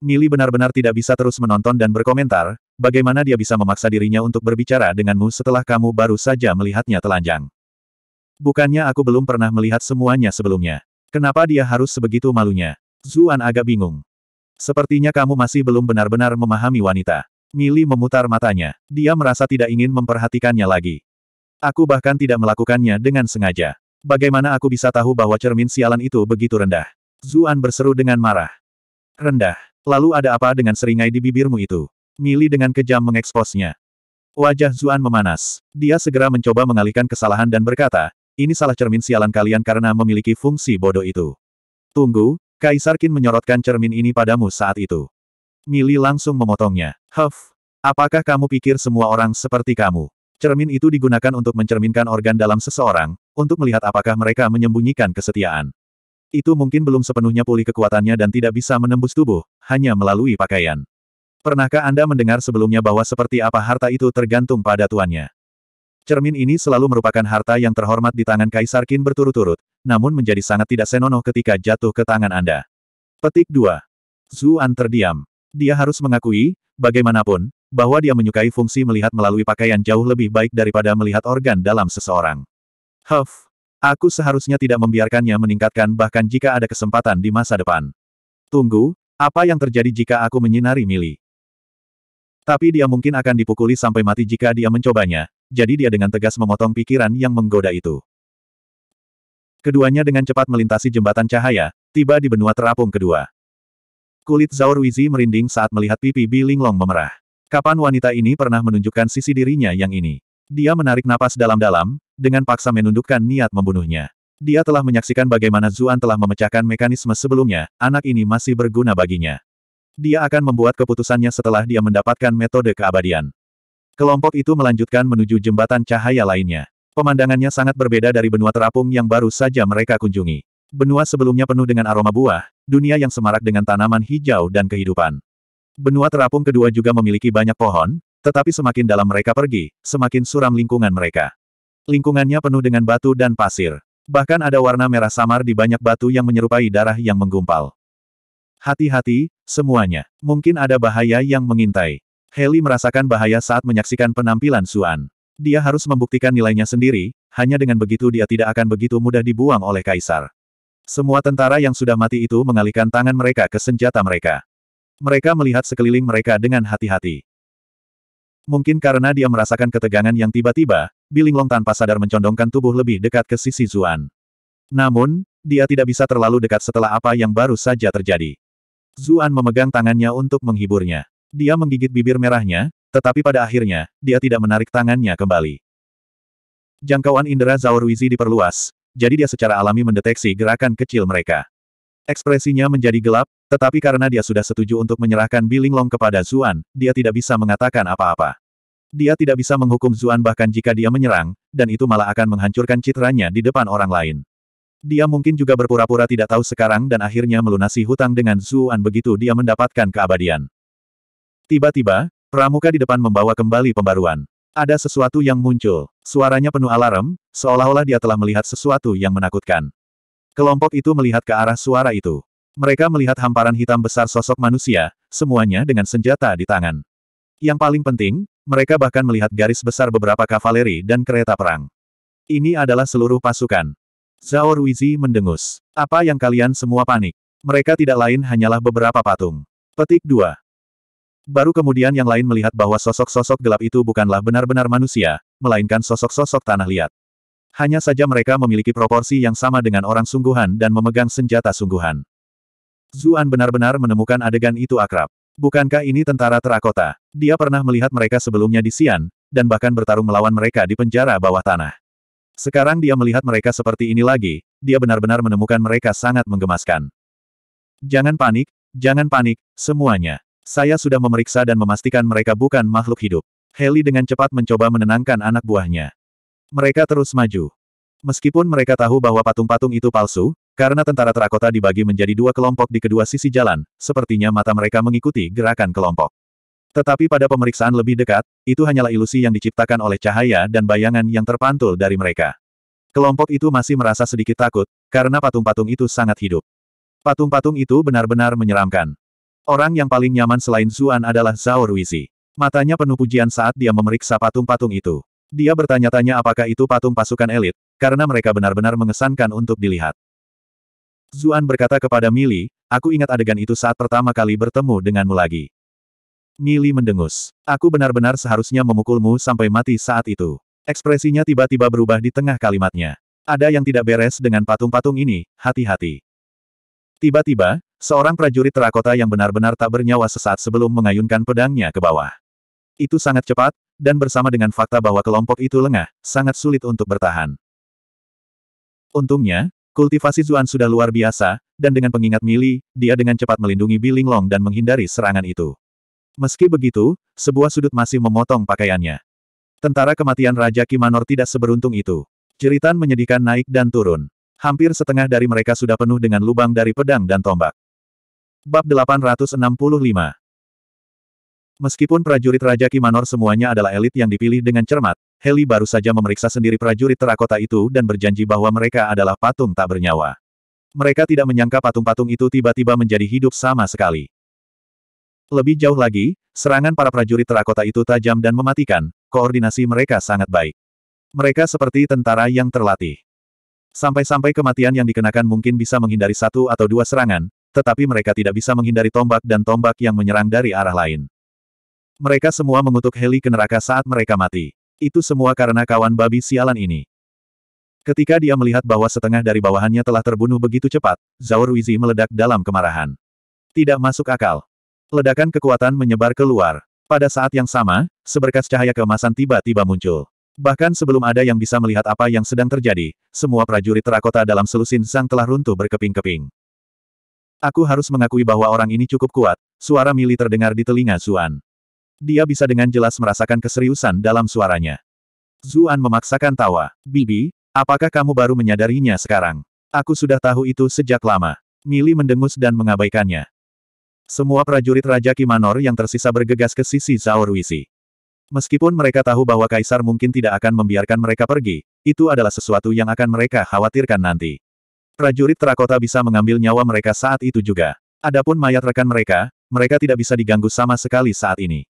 Mili benar-benar tidak bisa terus menonton dan berkomentar, bagaimana dia bisa memaksa dirinya untuk berbicara denganmu setelah kamu baru saja melihatnya telanjang. Bukannya aku belum pernah melihat semuanya sebelumnya. Kenapa dia harus sebegitu malunya? Zuan agak bingung. Sepertinya kamu masih belum benar-benar memahami wanita. Mili memutar matanya. Dia merasa tidak ingin memperhatikannya lagi. Aku bahkan tidak melakukannya dengan sengaja. Bagaimana aku bisa tahu bahwa cermin sialan itu begitu rendah? Zuan berseru dengan marah. Rendah. Lalu ada apa dengan seringai di bibirmu itu? Mili dengan kejam mengeksposnya. Wajah Zuan memanas. Dia segera mencoba mengalihkan kesalahan dan berkata, ini salah cermin sialan kalian karena memiliki fungsi bodoh itu. Tunggu, Kaisar Qin menyorotkan cermin ini padamu saat itu. Mili langsung memotongnya. Huff, apakah kamu pikir semua orang seperti kamu? Cermin itu digunakan untuk mencerminkan organ dalam seseorang, untuk melihat apakah mereka menyembunyikan kesetiaan. Itu mungkin belum sepenuhnya pulih kekuatannya dan tidak bisa menembus tubuh, hanya melalui pakaian. Pernahkah Anda mendengar sebelumnya bahwa seperti apa harta itu tergantung pada tuannya? Cermin ini selalu merupakan harta yang terhormat di tangan Kaisar Qin berturut-turut, namun menjadi sangat tidak senonoh ketika jatuh ke tangan Anda. Petik 2. Zuan terdiam. Dia harus mengakui, bagaimanapun, bahwa dia menyukai fungsi melihat melalui pakaian jauh lebih baik daripada melihat organ dalam seseorang. Huff. Aku seharusnya tidak membiarkannya meningkatkan bahkan jika ada kesempatan di masa depan. Tunggu, apa yang terjadi jika aku menyinari Mili? Tapi dia mungkin akan dipukuli sampai mati jika dia mencobanya, jadi dia dengan tegas memotong pikiran yang menggoda itu. Keduanya dengan cepat melintasi jembatan cahaya, tiba di benua terapung kedua. Kulit Zhao Ruizi merinding saat melihat pipi Bi Linglong memerah. Kapan wanita ini pernah menunjukkan sisi dirinya yang ini? Dia menarik napas dalam-dalam, dengan paksa menundukkan niat membunuhnya. Dia telah menyaksikan bagaimana Zuan telah memecahkan mekanisme sebelumnya, anak ini masih berguna baginya. Dia akan membuat keputusannya setelah dia mendapatkan metode keabadian. Kelompok itu melanjutkan menuju jembatan cahaya lainnya. Pemandangannya sangat berbeda dari benua terapung yang baru saja mereka kunjungi. Benua sebelumnya penuh dengan aroma buah, dunia yang semarak dengan tanaman hijau dan kehidupan. Benua terapung kedua juga memiliki banyak pohon, tetapi semakin dalam mereka pergi, semakin suram lingkungan mereka. Lingkungannya penuh dengan batu dan pasir. Bahkan ada warna merah samar di banyak batu yang menyerupai darah yang menggumpal. Hati-hati, semuanya. Mungkin ada bahaya yang mengintai. Heli merasakan bahaya saat menyaksikan penampilan Suan. Dia harus membuktikan nilainya sendiri, hanya dengan begitu dia tidak akan begitu mudah dibuang oleh Kaisar. Semua tentara yang sudah mati itu mengalihkan tangan mereka ke senjata mereka. Mereka melihat sekeliling mereka dengan hati-hati. Mungkin karena dia merasakan ketegangan yang tiba-tiba, Bilinglong tanpa sadar mencondongkan tubuh lebih dekat ke sisi Zuan. Namun, dia tidak bisa terlalu dekat setelah apa yang baru saja terjadi. Zuan memegang tangannya untuk menghiburnya. Dia menggigit bibir merahnya, tetapi pada akhirnya, dia tidak menarik tangannya kembali. Jangkauan indera Zaorwizi diperluas, jadi dia secara alami mendeteksi gerakan kecil mereka. Ekspresinya menjadi gelap, tetapi karena dia sudah setuju untuk menyerahkan Bilinglong kepada Zuan, dia tidak bisa mengatakan apa-apa. Dia tidak bisa menghukum Zuan bahkan jika dia menyerang, dan itu malah akan menghancurkan citranya di depan orang lain. Dia mungkin juga berpura-pura tidak tahu sekarang dan akhirnya melunasi hutang dengan Zuan begitu dia mendapatkan keabadian. Tiba-tiba, pramuka di depan membawa kembali pembaruan. Ada sesuatu yang muncul. Suaranya penuh alarm, seolah-olah dia telah melihat sesuatu yang menakutkan. Kelompok itu melihat ke arah suara itu. Mereka melihat hamparan hitam besar sosok manusia, semuanya dengan senjata di tangan. Yang paling penting, mereka bahkan melihat garis besar beberapa kavaleri dan kereta perang. Ini adalah seluruh pasukan. Zhao Ruizi mendengus. Apa yang kalian semua panik? Mereka tidak lain hanyalah beberapa patung. Petik 2. Baru kemudian yang lain melihat bahwa sosok-sosok gelap itu bukanlah benar-benar manusia, melainkan sosok-sosok tanah liat. Hanya saja mereka memiliki proporsi yang sama dengan orang sungguhan dan memegang senjata sungguhan. Zuan benar-benar menemukan adegan itu akrab. Bukankah ini tentara terakota? Dia pernah melihat mereka sebelumnya di Sian, dan bahkan bertarung melawan mereka di penjara bawah tanah. Sekarang dia melihat mereka seperti ini lagi, dia benar-benar menemukan mereka sangat menggemaskan. Jangan panik, jangan panik, semuanya. Saya sudah memeriksa dan memastikan mereka bukan makhluk hidup. Heli dengan cepat mencoba menenangkan anak buahnya. Mereka terus maju. Meskipun mereka tahu bahwa patung-patung itu palsu, karena tentara terakota dibagi menjadi dua kelompok di kedua sisi jalan, sepertinya mata mereka mengikuti gerakan kelompok. Tetapi pada pemeriksaan lebih dekat, itu hanyalah ilusi yang diciptakan oleh cahaya dan bayangan yang terpantul dari mereka. Kelompok itu masih merasa sedikit takut, karena patung-patung itu sangat hidup. Patung-patung itu benar-benar menyeramkan. Orang yang paling nyaman selain Zuan adalah Zhao Ruizi. Matanya penuh pujian saat dia memeriksa patung-patung itu. Dia bertanya-tanya apakah itu patung pasukan elit, karena mereka benar-benar mengesankan untuk dilihat. Zuan berkata kepada Mili, aku ingat adegan itu saat pertama kali bertemu denganmu lagi. Mili mendengus. Aku benar-benar seharusnya memukulmu sampai mati saat itu. Ekspresinya tiba-tiba berubah di tengah kalimatnya. Ada yang tidak beres dengan patung-patung ini, hati-hati. Tiba-tiba, Seorang prajurit terakota yang benar-benar tak bernyawa sesaat sebelum mengayunkan pedangnya ke bawah. Itu sangat cepat, dan bersama dengan fakta bahwa kelompok itu lengah, sangat sulit untuk bertahan. Untungnya, kultivasi Zuan sudah luar biasa, dan dengan pengingat Mili, dia dengan cepat melindungi Bilinglong dan menghindari serangan itu. Meski begitu, sebuah sudut masih memotong pakaiannya. Tentara kematian Raja Kimanor tidak seberuntung itu. Jeritan menyedihkan naik dan turun. Hampir setengah dari mereka sudah penuh dengan lubang dari pedang dan tombak. Bab 865 Meskipun prajurit Raja Kimanor semuanya adalah elit yang dipilih dengan cermat, Heli baru saja memeriksa sendiri prajurit terakota itu dan berjanji bahwa mereka adalah patung tak bernyawa. Mereka tidak menyangka patung-patung itu tiba-tiba menjadi hidup sama sekali. Lebih jauh lagi, serangan para prajurit terakota itu tajam dan mematikan, koordinasi mereka sangat baik. Mereka seperti tentara yang terlatih. Sampai-sampai kematian yang dikenakan mungkin bisa menghindari satu atau dua serangan, tetapi mereka tidak bisa menghindari tombak dan tombak yang menyerang dari arah lain. Mereka semua mengutuk Heli ke neraka saat mereka mati. Itu semua karena kawan babi sialan ini. Ketika dia melihat bahwa setengah dari bawahannya telah terbunuh begitu cepat, Zhao Ruizi meledak dalam kemarahan. Tidak masuk akal. Ledakan kekuatan menyebar keluar. Pada saat yang sama, seberkas cahaya kemasan tiba-tiba muncul. Bahkan sebelum ada yang bisa melihat apa yang sedang terjadi, semua prajurit terakota dalam selusin sang telah runtuh berkeping-keping. Aku harus mengakui bahwa orang ini cukup kuat, suara Mili terdengar di telinga Zuan. Dia bisa dengan jelas merasakan keseriusan dalam suaranya. Zuan memaksakan tawa. Bibi, apakah kamu baru menyadarinya sekarang? Aku sudah tahu itu sejak lama. Mili mendengus dan mengabaikannya. Semua prajurit Raja Kimanor yang tersisa bergegas ke sisi Zaurwisi. Meskipun mereka tahu bahwa Kaisar mungkin tidak akan membiarkan mereka pergi, itu adalah sesuatu yang akan mereka khawatirkan nanti. Prajurit terakota bisa mengambil nyawa mereka saat itu juga. Adapun mayat rekan mereka, mereka tidak bisa diganggu sama sekali saat ini.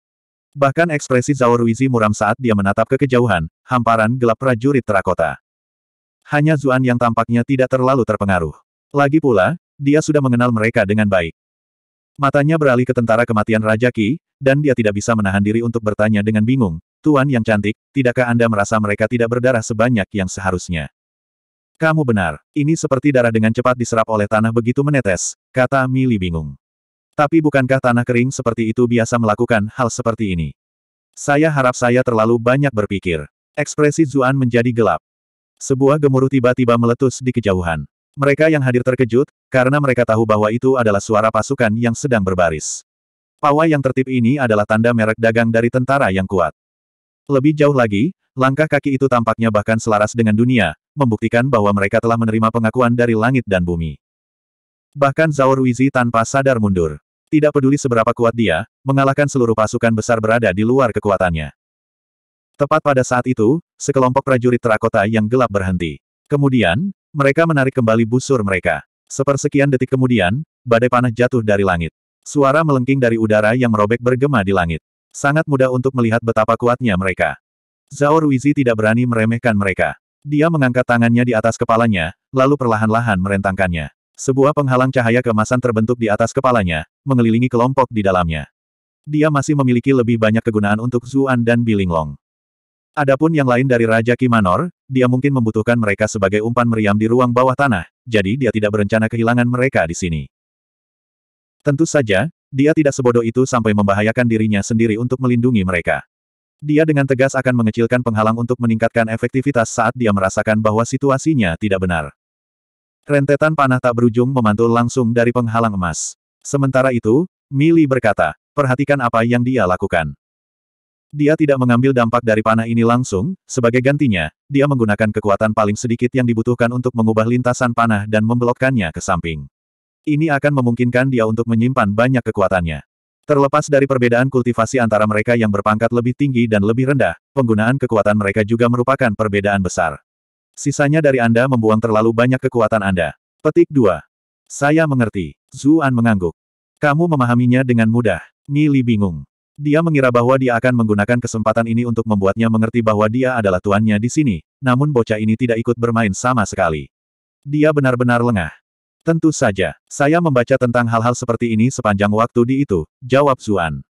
Bahkan ekspresi Zhao Ruizi muram saat dia menatap ke kejauhan, hamparan gelap prajurit terakota. Hanya Zuan yang tampaknya tidak terlalu terpengaruh. Lagi pula, dia sudah mengenal mereka dengan baik. Matanya beralih ke tentara kematian Raja Qi, dan dia tidak bisa menahan diri untuk bertanya dengan bingung, Tuan yang cantik, tidakkah Anda merasa mereka tidak berdarah sebanyak yang seharusnya? Kamu benar, ini seperti darah dengan cepat diserap oleh tanah begitu menetes, kata Mili bingung. Tapi bukankah tanah kering seperti itu biasa melakukan hal seperti ini? Saya harap saya terlalu banyak berpikir. Ekspresi Zuan menjadi gelap. Sebuah gemuruh tiba-tiba meletus di kejauhan. Mereka yang hadir terkejut, karena mereka tahu bahwa itu adalah suara pasukan yang sedang berbaris. Pawai yang tertib ini adalah tanda merek dagang dari tentara yang kuat. Lebih jauh lagi, langkah kaki itu tampaknya bahkan selaras dengan dunia, membuktikan bahwa mereka telah menerima pengakuan dari langit dan bumi. Bahkan Zhao Ruizi tanpa sadar mundur. Tidak peduli seberapa kuat dia, mengalahkan seluruh pasukan besar berada di luar kekuatannya. Tepat pada saat itu, sekelompok prajurit terakota yang gelap berhenti. Kemudian, mereka menarik kembali busur mereka. Sepersekian detik kemudian, badai panah jatuh dari langit. Suara melengking dari udara yang merobek bergema di langit. Sangat mudah untuk melihat betapa kuatnya mereka. Zhao Ruizi tidak berani meremehkan mereka. Dia mengangkat tangannya di atas kepalanya, lalu perlahan-lahan merentangkannya. Sebuah penghalang cahaya kemasan terbentuk di atas kepalanya, mengelilingi kelompok di dalamnya. Dia masih memiliki lebih banyak kegunaan untuk Zuan dan Bilinglong. Adapun yang lain dari Raja Kimanor, dia mungkin membutuhkan mereka sebagai umpan meriam di ruang bawah tanah, jadi dia tidak berencana kehilangan mereka di sini. Tentu saja, dia tidak sebodoh itu sampai membahayakan dirinya sendiri untuk melindungi mereka. Dia dengan tegas akan mengecilkan penghalang untuk meningkatkan efektivitas saat dia merasakan bahwa situasinya tidak benar. Rentetan panah tak berujung memantul langsung dari penghalang emas. Sementara itu, Mili berkata, perhatikan apa yang dia lakukan. Dia tidak mengambil dampak dari panah ini langsung, sebagai gantinya, dia menggunakan kekuatan paling sedikit yang dibutuhkan untuk mengubah lintasan panah dan membelokkannya ke samping. Ini akan memungkinkan dia untuk menyimpan banyak kekuatannya. Terlepas dari perbedaan kultivasi antara mereka yang berpangkat lebih tinggi dan lebih rendah, penggunaan kekuatan mereka juga merupakan perbedaan besar. Sisanya dari Anda membuang terlalu banyak kekuatan Anda. Petik 2. Saya mengerti. Zuan mengangguk. Kamu memahaminya dengan mudah. Mi Li bingung. Dia mengira bahwa dia akan menggunakan kesempatan ini untuk membuatnya mengerti bahwa dia adalah tuannya di sini, namun bocah ini tidak ikut bermain sama sekali. Dia benar-benar lengah. Tentu saja, saya membaca tentang hal-hal seperti ini sepanjang waktu di itu, jawab Zuan.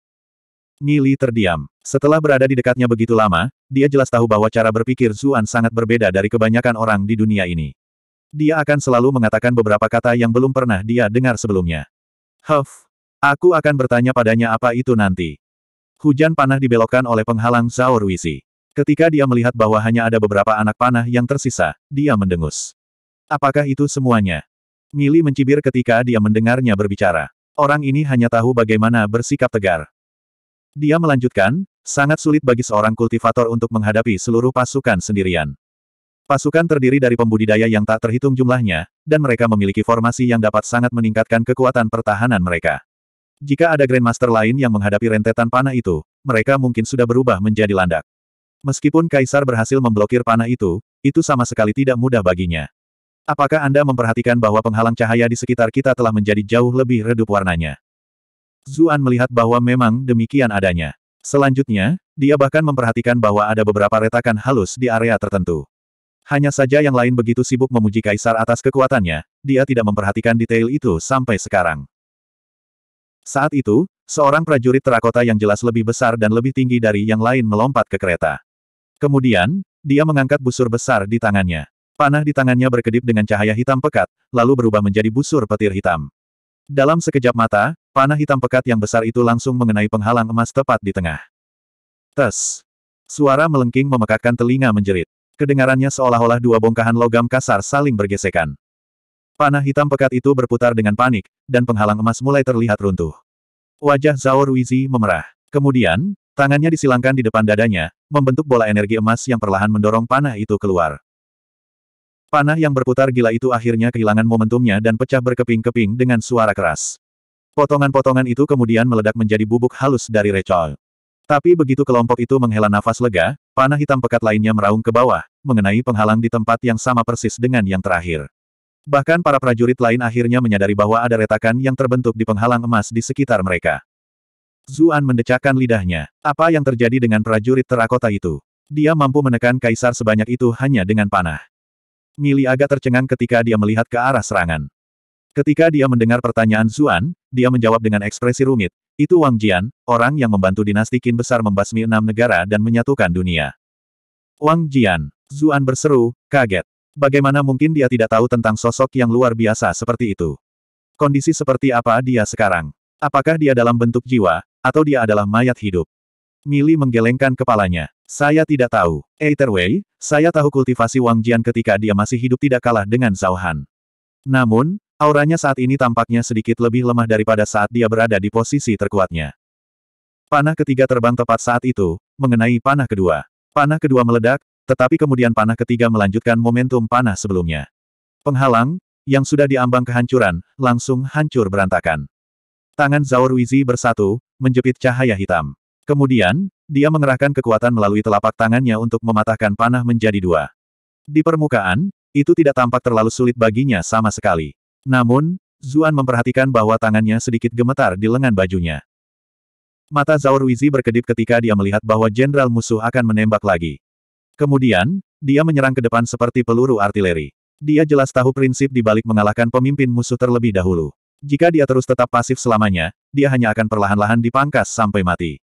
Mili terdiam. Setelah berada di dekatnya begitu lama, dia jelas tahu bahwa cara berpikir Zuan sangat berbeda dari kebanyakan orang di dunia ini. Dia akan selalu mengatakan beberapa kata yang belum pernah dia dengar sebelumnya. Huff, aku akan bertanya padanya apa itu nanti. Hujan panah dibelokkan oleh penghalang Zaur Wisi. Ketika dia melihat bahwa hanya ada beberapa anak panah yang tersisa, dia mendengus. Apakah itu semuanya? Mili mencibir ketika dia mendengarnya berbicara. Orang ini hanya tahu bagaimana bersikap tegar. Dia melanjutkan, sangat sulit bagi seorang kultivator untuk menghadapi seluruh pasukan sendirian. Pasukan terdiri dari pembudidaya yang tak terhitung jumlahnya, dan mereka memiliki formasi yang dapat sangat meningkatkan kekuatan pertahanan mereka. Jika ada Grandmaster lain yang menghadapi rentetan panah itu, mereka mungkin sudah berubah menjadi landak. Meskipun Kaisar berhasil memblokir panah itu, itu sama sekali tidak mudah baginya. Apakah Anda memperhatikan bahwa penghalang cahaya di sekitar kita telah menjadi jauh lebih redup warnanya? Zuan melihat bahwa memang demikian adanya. Selanjutnya, dia bahkan memperhatikan bahwa ada beberapa retakan halus di area tertentu. Hanya saja yang lain begitu sibuk memuji kaisar atas kekuatannya, dia tidak memperhatikan detail itu sampai sekarang. Saat itu, seorang prajurit terakota yang jelas lebih besar dan lebih tinggi dari yang lain melompat ke kereta. Kemudian, dia mengangkat busur besar di tangannya. Panah di tangannya berkedip dengan cahaya hitam pekat, lalu berubah menjadi busur petir hitam. Dalam sekejap mata, panah hitam pekat yang besar itu langsung mengenai penghalang emas tepat di tengah. Tes. Suara melengking memekakkan telinga menjerit. Kedengarannya seolah-olah dua bongkahan logam kasar saling bergesekan. Panah hitam pekat itu berputar dengan panik, dan penghalang emas mulai terlihat runtuh. Wajah Zhao Ruizi memerah. Kemudian, tangannya disilangkan di depan dadanya, membentuk bola energi emas yang perlahan mendorong panah itu keluar. Panah yang berputar gila itu akhirnya kehilangan momentumnya dan pecah berkeping-keping dengan suara keras. Potongan-potongan itu kemudian meledak menjadi bubuk halus dari Rachel. Tapi begitu kelompok itu menghela nafas lega, panah hitam pekat lainnya meraung ke bawah, mengenai penghalang di tempat yang sama persis dengan yang terakhir. Bahkan para prajurit lain akhirnya menyadari bahwa ada retakan yang terbentuk di penghalang emas di sekitar mereka. Zuan mendecakkan lidahnya. Apa yang terjadi dengan prajurit terakota itu? Dia mampu menekan kaisar sebanyak itu hanya dengan panah. Mili agak tercengang ketika dia melihat ke arah serangan. Ketika dia mendengar pertanyaan Zuan, dia menjawab dengan ekspresi rumit, itu Wang Jian, orang yang membantu dinasti Qin besar membasmi enam negara dan menyatukan dunia. Wang Jian, Zuan berseru, kaget. Bagaimana mungkin dia tidak tahu tentang sosok yang luar biasa seperti itu? Kondisi seperti apa dia sekarang? Apakah dia dalam bentuk jiwa, atau dia adalah mayat hidup? Mili menggelengkan kepalanya. Saya tidak tahu. Either way, saya tahu kultivasi Wang Jian ketika dia masih hidup tidak kalah dengan Zhao Han. Namun, auranya saat ini tampaknya sedikit lebih lemah daripada saat dia berada di posisi terkuatnya. Panah ketiga terbang tepat saat itu, mengenai panah kedua. Panah kedua meledak, tetapi kemudian panah ketiga melanjutkan momentum panah sebelumnya. Penghalang, yang sudah diambang kehancuran, langsung hancur berantakan. Tangan Zhao Ruizi bersatu, menjepit cahaya hitam. Kemudian, dia mengerahkan kekuatan melalui telapak tangannya untuk mematahkan panah menjadi dua. Di permukaan, itu tidak tampak terlalu sulit baginya sama sekali. Namun, Zuan memperhatikan bahwa tangannya sedikit gemetar di lengan bajunya. Mata Zaur Wizi berkedip ketika dia melihat bahwa jenderal musuh akan menembak lagi. Kemudian, dia menyerang ke depan seperti peluru artileri. Dia jelas tahu prinsip di balik mengalahkan pemimpin musuh terlebih dahulu. Jika dia terus tetap pasif selamanya, dia hanya akan perlahan-lahan dipangkas sampai mati.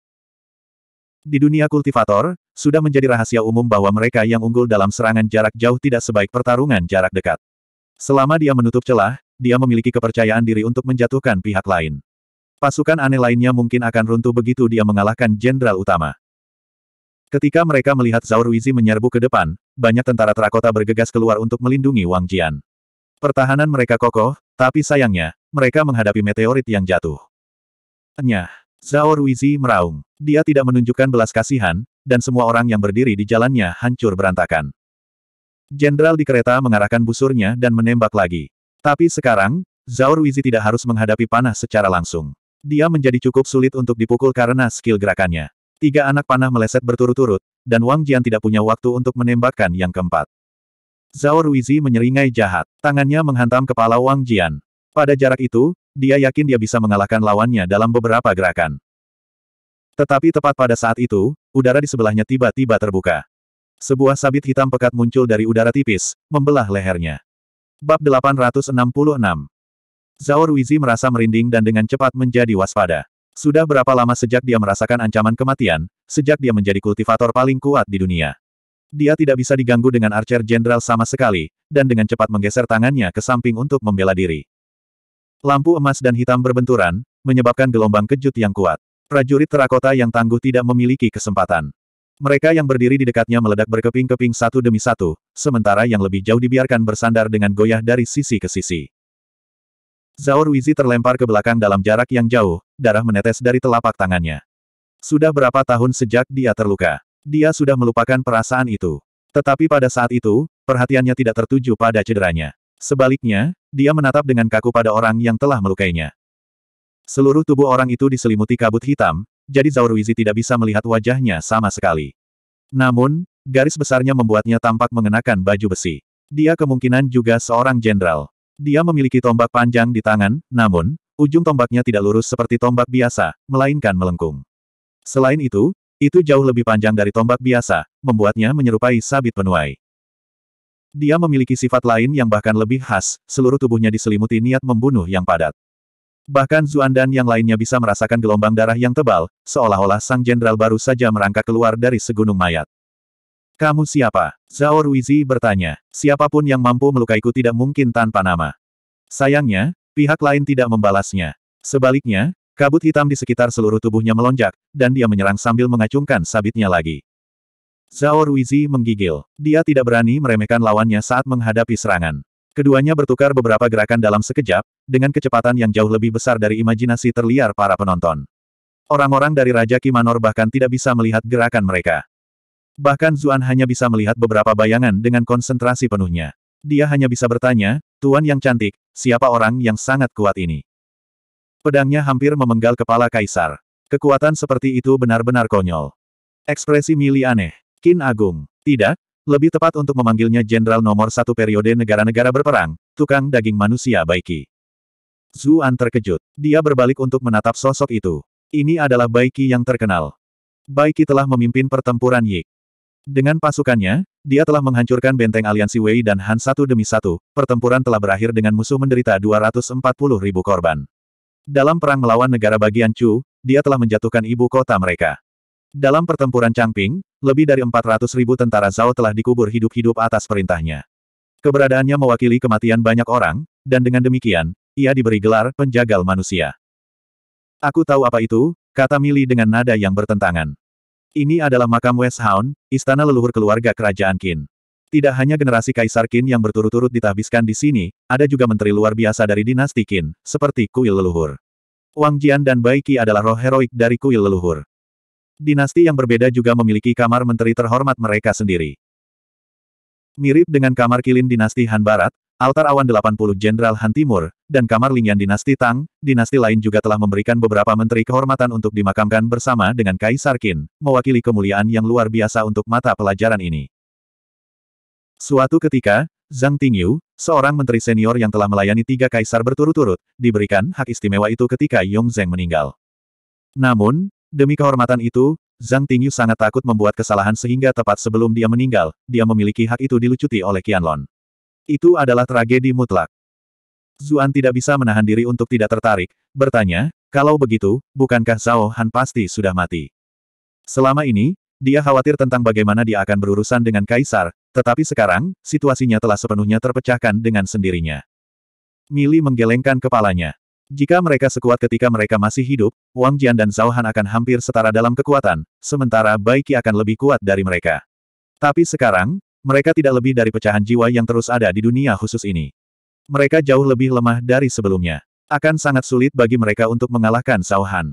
Di dunia kultivator, sudah menjadi rahasia umum bahwa mereka yang unggul dalam serangan jarak jauh tidak sebaik pertarungan jarak dekat. Selama dia menutup celah, dia memiliki kepercayaan diri untuk menjatuhkan pihak lain. Pasukan aneh lainnya mungkin akan runtuh begitu dia mengalahkan jenderal utama. Ketika mereka melihat Zhao Ruizi menyerbu ke depan, banyak tentara terakota bergegas keluar untuk melindungi Wang Jian. Pertahanan mereka kokoh, tapi sayangnya, mereka menghadapi meteorit yang jatuh. Enyah. Zhao Ruizi meraung. Dia tidak menunjukkan belas kasihan, dan semua orang yang berdiri di jalannya hancur berantakan. Jenderal di kereta mengarahkan busurnya dan menembak lagi. Tapi sekarang, Zhao Ruizi tidak harus menghadapi panah secara langsung. Dia menjadi cukup sulit untuk dipukul karena skill gerakannya. Tiga anak panah meleset berturut-turut, dan Wang Jian tidak punya waktu untuk menembakkan yang keempat. Zhao Ruizi menyeringai jahat. Tangannya menghantam kepala Wang Jian. Pada jarak itu, dia yakin dia bisa mengalahkan lawannya dalam beberapa gerakan. Tetapi tepat pada saat itu, udara di sebelahnya tiba-tiba terbuka. Sebuah sabit hitam pekat muncul dari udara tipis, membelah lehernya. Bab 866 Zhao Ruizi merasa merinding dan dengan cepat menjadi waspada. Sudah berapa lama sejak dia merasakan ancaman kematian, sejak dia menjadi kultivator paling kuat di dunia. Dia tidak bisa diganggu dengan Archer Jenderal sama sekali, dan dengan cepat menggeser tangannya ke samping untuk membela diri. Lampu emas dan hitam berbenturan, menyebabkan gelombang kejut yang kuat. Prajurit terakota yang tangguh tidak memiliki kesempatan. Mereka yang berdiri di dekatnya meledak berkeping-keping satu demi satu, sementara yang lebih jauh dibiarkan bersandar dengan goyah dari sisi ke sisi. Zaur Wizi terlempar ke belakang dalam jarak yang jauh, darah menetes dari telapak tangannya. Sudah berapa tahun sejak dia terluka. Dia sudah melupakan perasaan itu. Tetapi pada saat itu, perhatiannya tidak tertuju pada cederanya. Sebaliknya, dia menatap dengan kaku pada orang yang telah melukainya. Seluruh tubuh orang itu diselimuti kabut hitam, jadi Zauruizi tidak bisa melihat wajahnya sama sekali. Namun, garis besarnya membuatnya tampak mengenakan baju besi. Dia kemungkinan juga seorang jenderal. Dia memiliki tombak panjang di tangan, namun, ujung tombaknya tidak lurus seperti tombak biasa, melainkan melengkung. Selain itu, itu jauh lebih panjang dari tombak biasa, membuatnya menyerupai sabit penuai. Dia memiliki sifat lain yang bahkan lebih khas, seluruh tubuhnya diselimuti niat membunuh yang padat. Bahkan Zuan dan yang lainnya bisa merasakan gelombang darah yang tebal, seolah-olah sang jenderal baru saja merangkak keluar dari segunung mayat. Kamu siapa? Zhao Ruizi bertanya. Siapapun yang mampu melukaiku tidak mungkin tanpa nama. Sayangnya, pihak lain tidak membalasnya. Sebaliknya, kabut hitam di sekitar seluruh tubuhnya melonjak, dan dia menyerang sambil mengacungkan sabitnya lagi. Zhao Ruizi menggigil. Dia tidak berani meremehkan lawannya saat menghadapi serangan. Keduanya bertukar beberapa gerakan dalam sekejap, dengan kecepatan yang jauh lebih besar dari imajinasi terliar para penonton. Orang-orang dari Raja Kimanor bahkan tidak bisa melihat gerakan mereka. Bahkan Zuan hanya bisa melihat beberapa bayangan dengan konsentrasi penuhnya. Dia hanya bisa bertanya, Tuan yang cantik, siapa orang yang sangat kuat ini? Pedangnya hampir memenggal kepala kaisar. Kekuatan seperti itu benar-benar konyol. Ekspresi Mili aneh. Kin Agung. Tidak, lebih tepat untuk memanggilnya Jenderal nomor satu periode negara-negara berperang, tukang daging manusia Baiki. Zuan terkejut. Dia berbalik untuk menatap sosok itu. Ini adalah Baiki yang terkenal. Baiki telah memimpin pertempuran Yik. Dengan pasukannya, dia telah menghancurkan benteng aliansi Wei dan Han satu demi satu, pertempuran telah berakhir dengan musuh menderita 240 ribu korban. Dalam perang melawan negara bagian Chu, dia telah menjatuhkan ibu kota mereka. Dalam pertempuran Changping, lebih dari 400 ribu tentara Zhao telah dikubur hidup-hidup atas perintahnya. Keberadaannya mewakili kematian banyak orang, dan dengan demikian, ia diberi gelar penjagal manusia. Aku tahu apa itu, kata Mili dengan nada yang bertentangan. Ini adalah makam West Hound, istana leluhur keluarga kerajaan Qin. Tidak hanya generasi Kaisar Qin yang berturut-turut ditahbiskan di sini, ada juga menteri luar biasa dari dinasti Qin, seperti kuil leluhur. Wang Jian dan Bai Qi adalah roh heroik dari kuil leluhur. Dinasti yang berbeda juga memiliki kamar menteri terhormat mereka sendiri. Mirip dengan kamar kilin dinasti Han Barat, altar awan 80 Jenderal Han Timur, dan kamar lingyan dinasti Tang, dinasti lain juga telah memberikan beberapa menteri kehormatan untuk dimakamkan bersama dengan Kaisar Qin, mewakili kemuliaan yang luar biasa untuk mata pelajaran ini. Suatu ketika, Zhang Tingyu, seorang menteri senior yang telah melayani tiga kaisar berturut-turut, diberikan hak istimewa itu ketika Yong Zheng meninggal. Namun, Demi kehormatan itu, Zhang Tingyu sangat takut membuat kesalahan sehingga tepat sebelum dia meninggal, dia memiliki hak itu dilucuti oleh Qianlon. Itu adalah tragedi mutlak. Zuan tidak bisa menahan diri untuk tidak tertarik, bertanya, kalau begitu, bukankah Zhao Han pasti sudah mati? Selama ini, dia khawatir tentang bagaimana dia akan berurusan dengan Kaisar, tetapi sekarang, situasinya telah sepenuhnya terpecahkan dengan sendirinya. Mili menggelengkan kepalanya. Jika mereka sekuat ketika mereka masih hidup, Wang Jian dan Zhao Han akan hampir setara dalam kekuatan, sementara Bai Qi akan lebih kuat dari mereka. Tapi sekarang, mereka tidak lebih dari pecahan jiwa yang terus ada di dunia khusus ini. Mereka jauh lebih lemah dari sebelumnya. Akan sangat sulit bagi mereka untuk mengalahkan Zhao Han.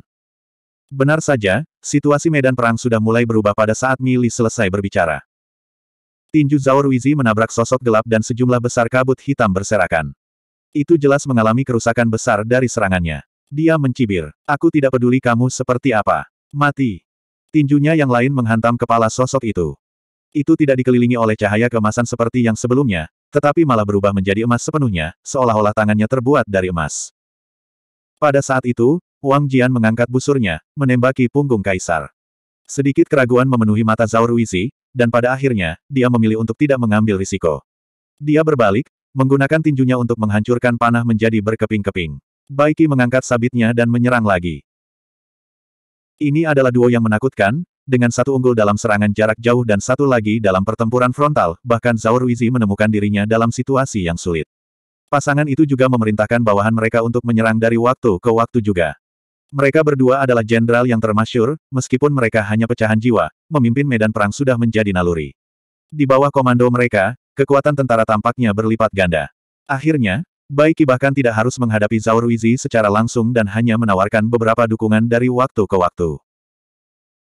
Benar saja, situasi medan perang sudah mulai berubah pada saat Mili selesai berbicara. Tinju Zhao Ruizi menabrak sosok gelap dan sejumlah besar kabut hitam berserakan. Itu jelas mengalami kerusakan besar dari serangannya. Dia mencibir. Aku tidak peduli kamu seperti apa. Mati. Tinjunya yang lain menghantam kepala sosok itu. Itu tidak dikelilingi oleh cahaya kemasan seperti yang sebelumnya, tetapi malah berubah menjadi emas sepenuhnya, seolah-olah tangannya terbuat dari emas. Pada saat itu, Wang Jian mengangkat busurnya, menembaki punggung kaisar. Sedikit keraguan memenuhi mata Zhao Ruizi, dan pada akhirnya, dia memilih untuk tidak mengambil risiko. Dia berbalik, Menggunakan tinjunya untuk menghancurkan panah menjadi berkeping-keping. Baiki mengangkat sabitnya dan menyerang lagi. Ini adalah duo yang menakutkan, dengan satu unggul dalam serangan jarak jauh dan satu lagi dalam pertempuran frontal, bahkan Zhao Ruizi menemukan dirinya dalam situasi yang sulit. Pasangan itu juga memerintahkan bawahan mereka untuk menyerang dari waktu ke waktu juga. Mereka berdua adalah jenderal yang termasyur, meskipun mereka hanya pecahan jiwa, memimpin medan perang sudah menjadi naluri. Di bawah komando mereka, kekuatan tentara tampaknya berlipat ganda. Akhirnya, Baiki bahkan tidak harus menghadapi Zhao Ruizi secara langsung dan hanya menawarkan beberapa dukungan dari waktu ke waktu.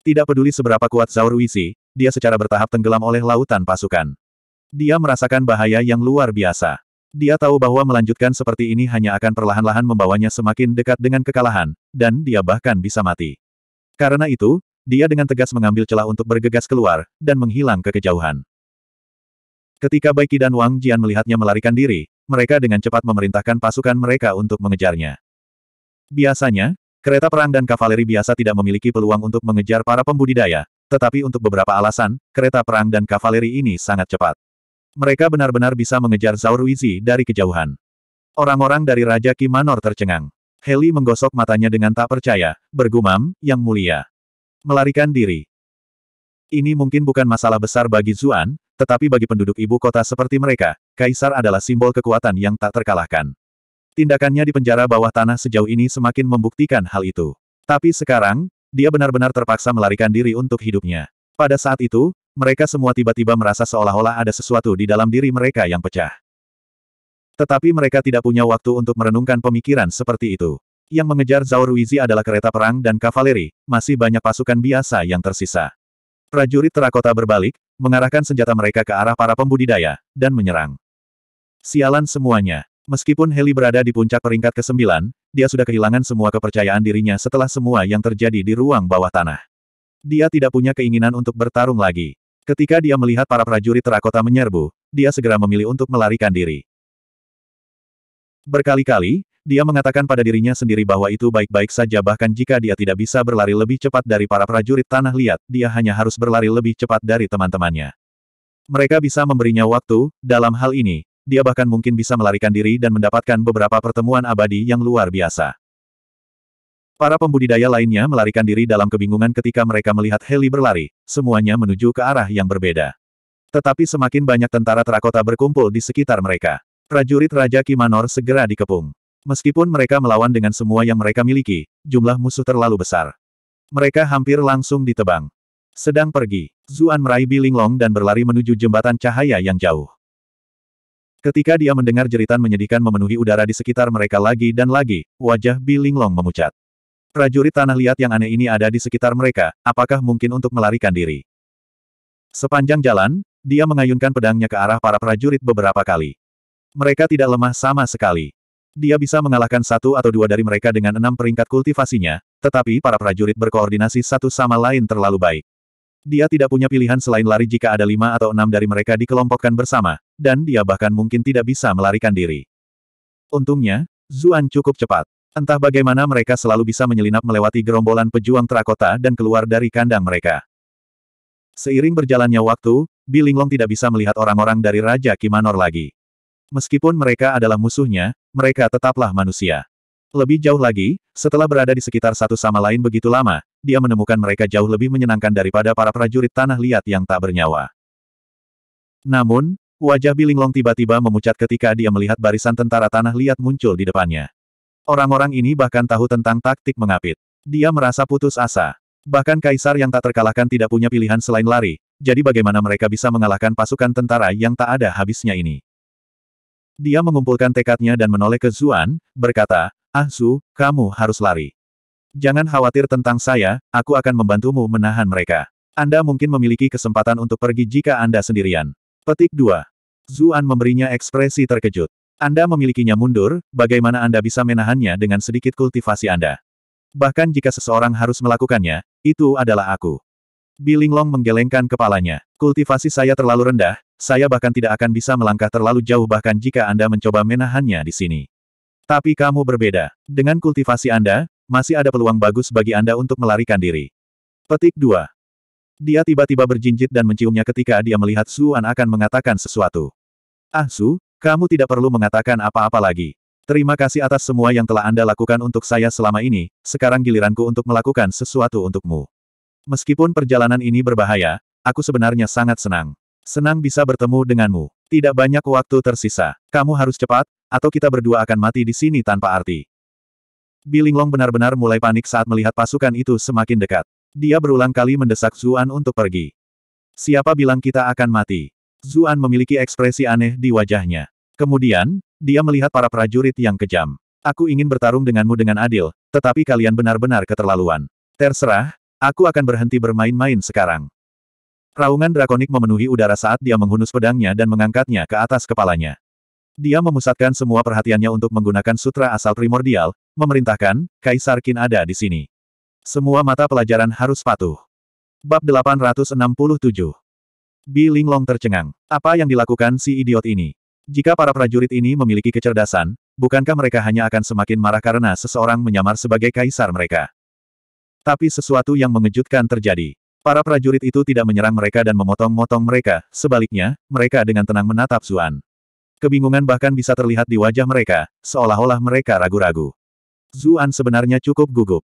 Tidak peduli seberapa kuat Zhao Ruizi, dia secara bertahap tenggelam oleh lautan pasukan. Dia merasakan bahaya yang luar biasa. Dia tahu bahwa melanjutkan seperti ini hanya akan perlahan-lahan membawanya semakin dekat dengan kekalahan, dan dia bahkan bisa mati. Karena itu, dia dengan tegas mengambil celah untuk bergegas keluar, dan menghilang ke kejauhan. Ketika Bai dan Wang Jian melihatnya melarikan diri, mereka dengan cepat memerintahkan pasukan mereka untuk mengejarnya. Biasanya, kereta perang dan kavaleri biasa tidak memiliki peluang untuk mengejar para pembudidaya, tetapi untuk beberapa alasan, kereta perang dan kavaleri ini sangat cepat. Mereka benar-benar bisa mengejar Zhao Ruizi dari kejauhan. Orang-orang dari Raja Kimanor tercengang. Heli menggosok matanya dengan tak percaya, bergumam, yang mulia. Melarikan diri. Ini mungkin bukan masalah besar bagi Zuan, tetapi bagi penduduk ibu kota seperti mereka, kaisar adalah simbol kekuatan yang tak terkalahkan. Tindakannya di penjara bawah tanah sejauh ini semakin membuktikan hal itu. Tapi sekarang, dia benar-benar terpaksa melarikan diri untuk hidupnya. Pada saat itu, mereka semua tiba-tiba merasa seolah-olah ada sesuatu di dalam diri mereka yang pecah. Tetapi mereka tidak punya waktu untuk merenungkan pemikiran seperti itu. Yang mengejar Zhao Ruizi adalah kereta perang dan kavaleri, masih banyak pasukan biasa yang tersisa. Prajurit terakota berbalik, mengarahkan senjata mereka ke arah para pembudidaya, dan menyerang. Sialan semuanya. Meskipun Heli berada di puncak peringkat ke-9, dia sudah kehilangan semua kepercayaan dirinya setelah semua yang terjadi di ruang bawah tanah. Dia tidak punya keinginan untuk bertarung lagi. Ketika dia melihat para prajurit terakota menyerbu, dia segera memilih untuk melarikan diri. Berkali-kali, dia mengatakan pada dirinya sendiri bahwa itu baik-baik saja bahkan jika dia tidak bisa berlari lebih cepat dari para prajurit tanah liat, dia hanya harus berlari lebih cepat dari teman-temannya. Mereka bisa memberinya waktu, dalam hal ini, dia bahkan mungkin bisa melarikan diri dan mendapatkan beberapa pertemuan abadi yang luar biasa. Para pembudidaya lainnya melarikan diri dalam kebingungan ketika mereka melihat heli berlari, semuanya menuju ke arah yang berbeda. Tetapi semakin banyak tentara terakota berkumpul di sekitar mereka. Prajurit Raja Kimanor segera dikepung. Meskipun mereka melawan dengan semua yang mereka miliki, jumlah musuh terlalu besar. Mereka hampir langsung ditebang. Sedang pergi, Zuan meraih Bilinglong dan berlari menuju jembatan cahaya yang jauh. Ketika dia mendengar jeritan menyedihkan memenuhi udara di sekitar mereka lagi dan lagi, wajah Bilinglong memucat. Prajurit tanah liat yang aneh ini ada di sekitar mereka, apakah mungkin untuk melarikan diri? Sepanjang jalan, dia mengayunkan pedangnya ke arah para prajurit beberapa kali. Mereka tidak lemah sama sekali. Dia bisa mengalahkan satu atau dua dari mereka dengan enam peringkat kultivasinya, tetapi para prajurit berkoordinasi satu sama lain terlalu baik. Dia tidak punya pilihan selain lari jika ada lima atau enam dari mereka dikelompokkan bersama, dan dia bahkan mungkin tidak bisa melarikan diri. Untungnya, Zuan cukup cepat. Entah bagaimana mereka selalu bisa menyelinap melewati gerombolan pejuang terakota dan keluar dari kandang mereka. Seiring berjalannya waktu, Bilinglong tidak bisa melihat orang-orang dari Raja Kimanor lagi. Meskipun mereka adalah musuhnya, mereka tetaplah manusia. Lebih jauh lagi, setelah berada di sekitar satu sama lain begitu lama, dia menemukan mereka jauh lebih menyenangkan daripada para prajurit tanah liat yang tak bernyawa. Namun, wajah Bilinglong tiba-tiba memucat ketika dia melihat barisan tentara tanah liat muncul di depannya. Orang-orang ini bahkan tahu tentang taktik mengapit. Dia merasa putus asa. Bahkan kaisar yang tak terkalahkan tidak punya pilihan selain lari, jadi bagaimana mereka bisa mengalahkan pasukan tentara yang tak ada habisnya ini? Dia mengumpulkan tekadnya dan menoleh ke Zuan, berkata, Ah Zu, kamu harus lari. Jangan khawatir tentang saya, aku akan membantumu menahan mereka. Anda mungkin memiliki kesempatan untuk pergi jika Anda sendirian. Petik 2. Zuan memberinya ekspresi terkejut. Anda memilikinya mundur, bagaimana Anda bisa menahannya dengan sedikit kultivasi Anda? Bahkan jika seseorang harus melakukannya, itu adalah aku. Bilinglong menggelengkan kepalanya. Kultivasi saya terlalu rendah, saya bahkan tidak akan bisa melangkah terlalu jauh bahkan jika Anda mencoba menahannya di sini. Tapi kamu berbeda. Dengan kultivasi Anda, masih ada peluang bagus bagi Anda untuk melarikan diri. Petik 2. Dia tiba-tiba berjinjit dan menciumnya ketika dia melihat Suan akan mengatakan sesuatu. Ah Su, kamu tidak perlu mengatakan apa-apa lagi. Terima kasih atas semua yang telah Anda lakukan untuk saya selama ini, sekarang giliranku untuk melakukan sesuatu untukmu. Meskipun perjalanan ini berbahaya, aku sebenarnya sangat senang. Senang bisa bertemu denganmu. Tidak banyak waktu tersisa. Kamu harus cepat, atau kita berdua akan mati di sini tanpa arti. Bilinglong benar-benar mulai panik saat melihat pasukan itu semakin dekat. Dia berulang kali mendesak Zuan untuk pergi. Siapa bilang kita akan mati? Zuan memiliki ekspresi aneh di wajahnya. Kemudian, dia melihat para prajurit yang kejam. Aku ingin bertarung denganmu dengan adil, tetapi kalian benar-benar keterlaluan. Terserah, aku akan berhenti bermain-main sekarang. Raungan drakonik memenuhi udara saat dia menghunus pedangnya dan mengangkatnya ke atas kepalanya. Dia memusatkan semua perhatiannya untuk menggunakan sutra asal primordial, memerintahkan, Kaisar Qin ada di sini. Semua mata pelajaran harus patuh. Bab 867 Bi Linglong tercengang. Apa yang dilakukan si idiot ini? Jika para prajurit ini memiliki kecerdasan, bukankah mereka hanya akan semakin marah karena seseorang menyamar sebagai kaisar mereka? Tapi sesuatu yang mengejutkan terjadi. Para prajurit itu tidak menyerang mereka dan memotong-motong mereka, sebaliknya, mereka dengan tenang menatap Zuan. Kebingungan bahkan bisa terlihat di wajah mereka, seolah-olah mereka ragu-ragu. Zuan sebenarnya cukup gugup.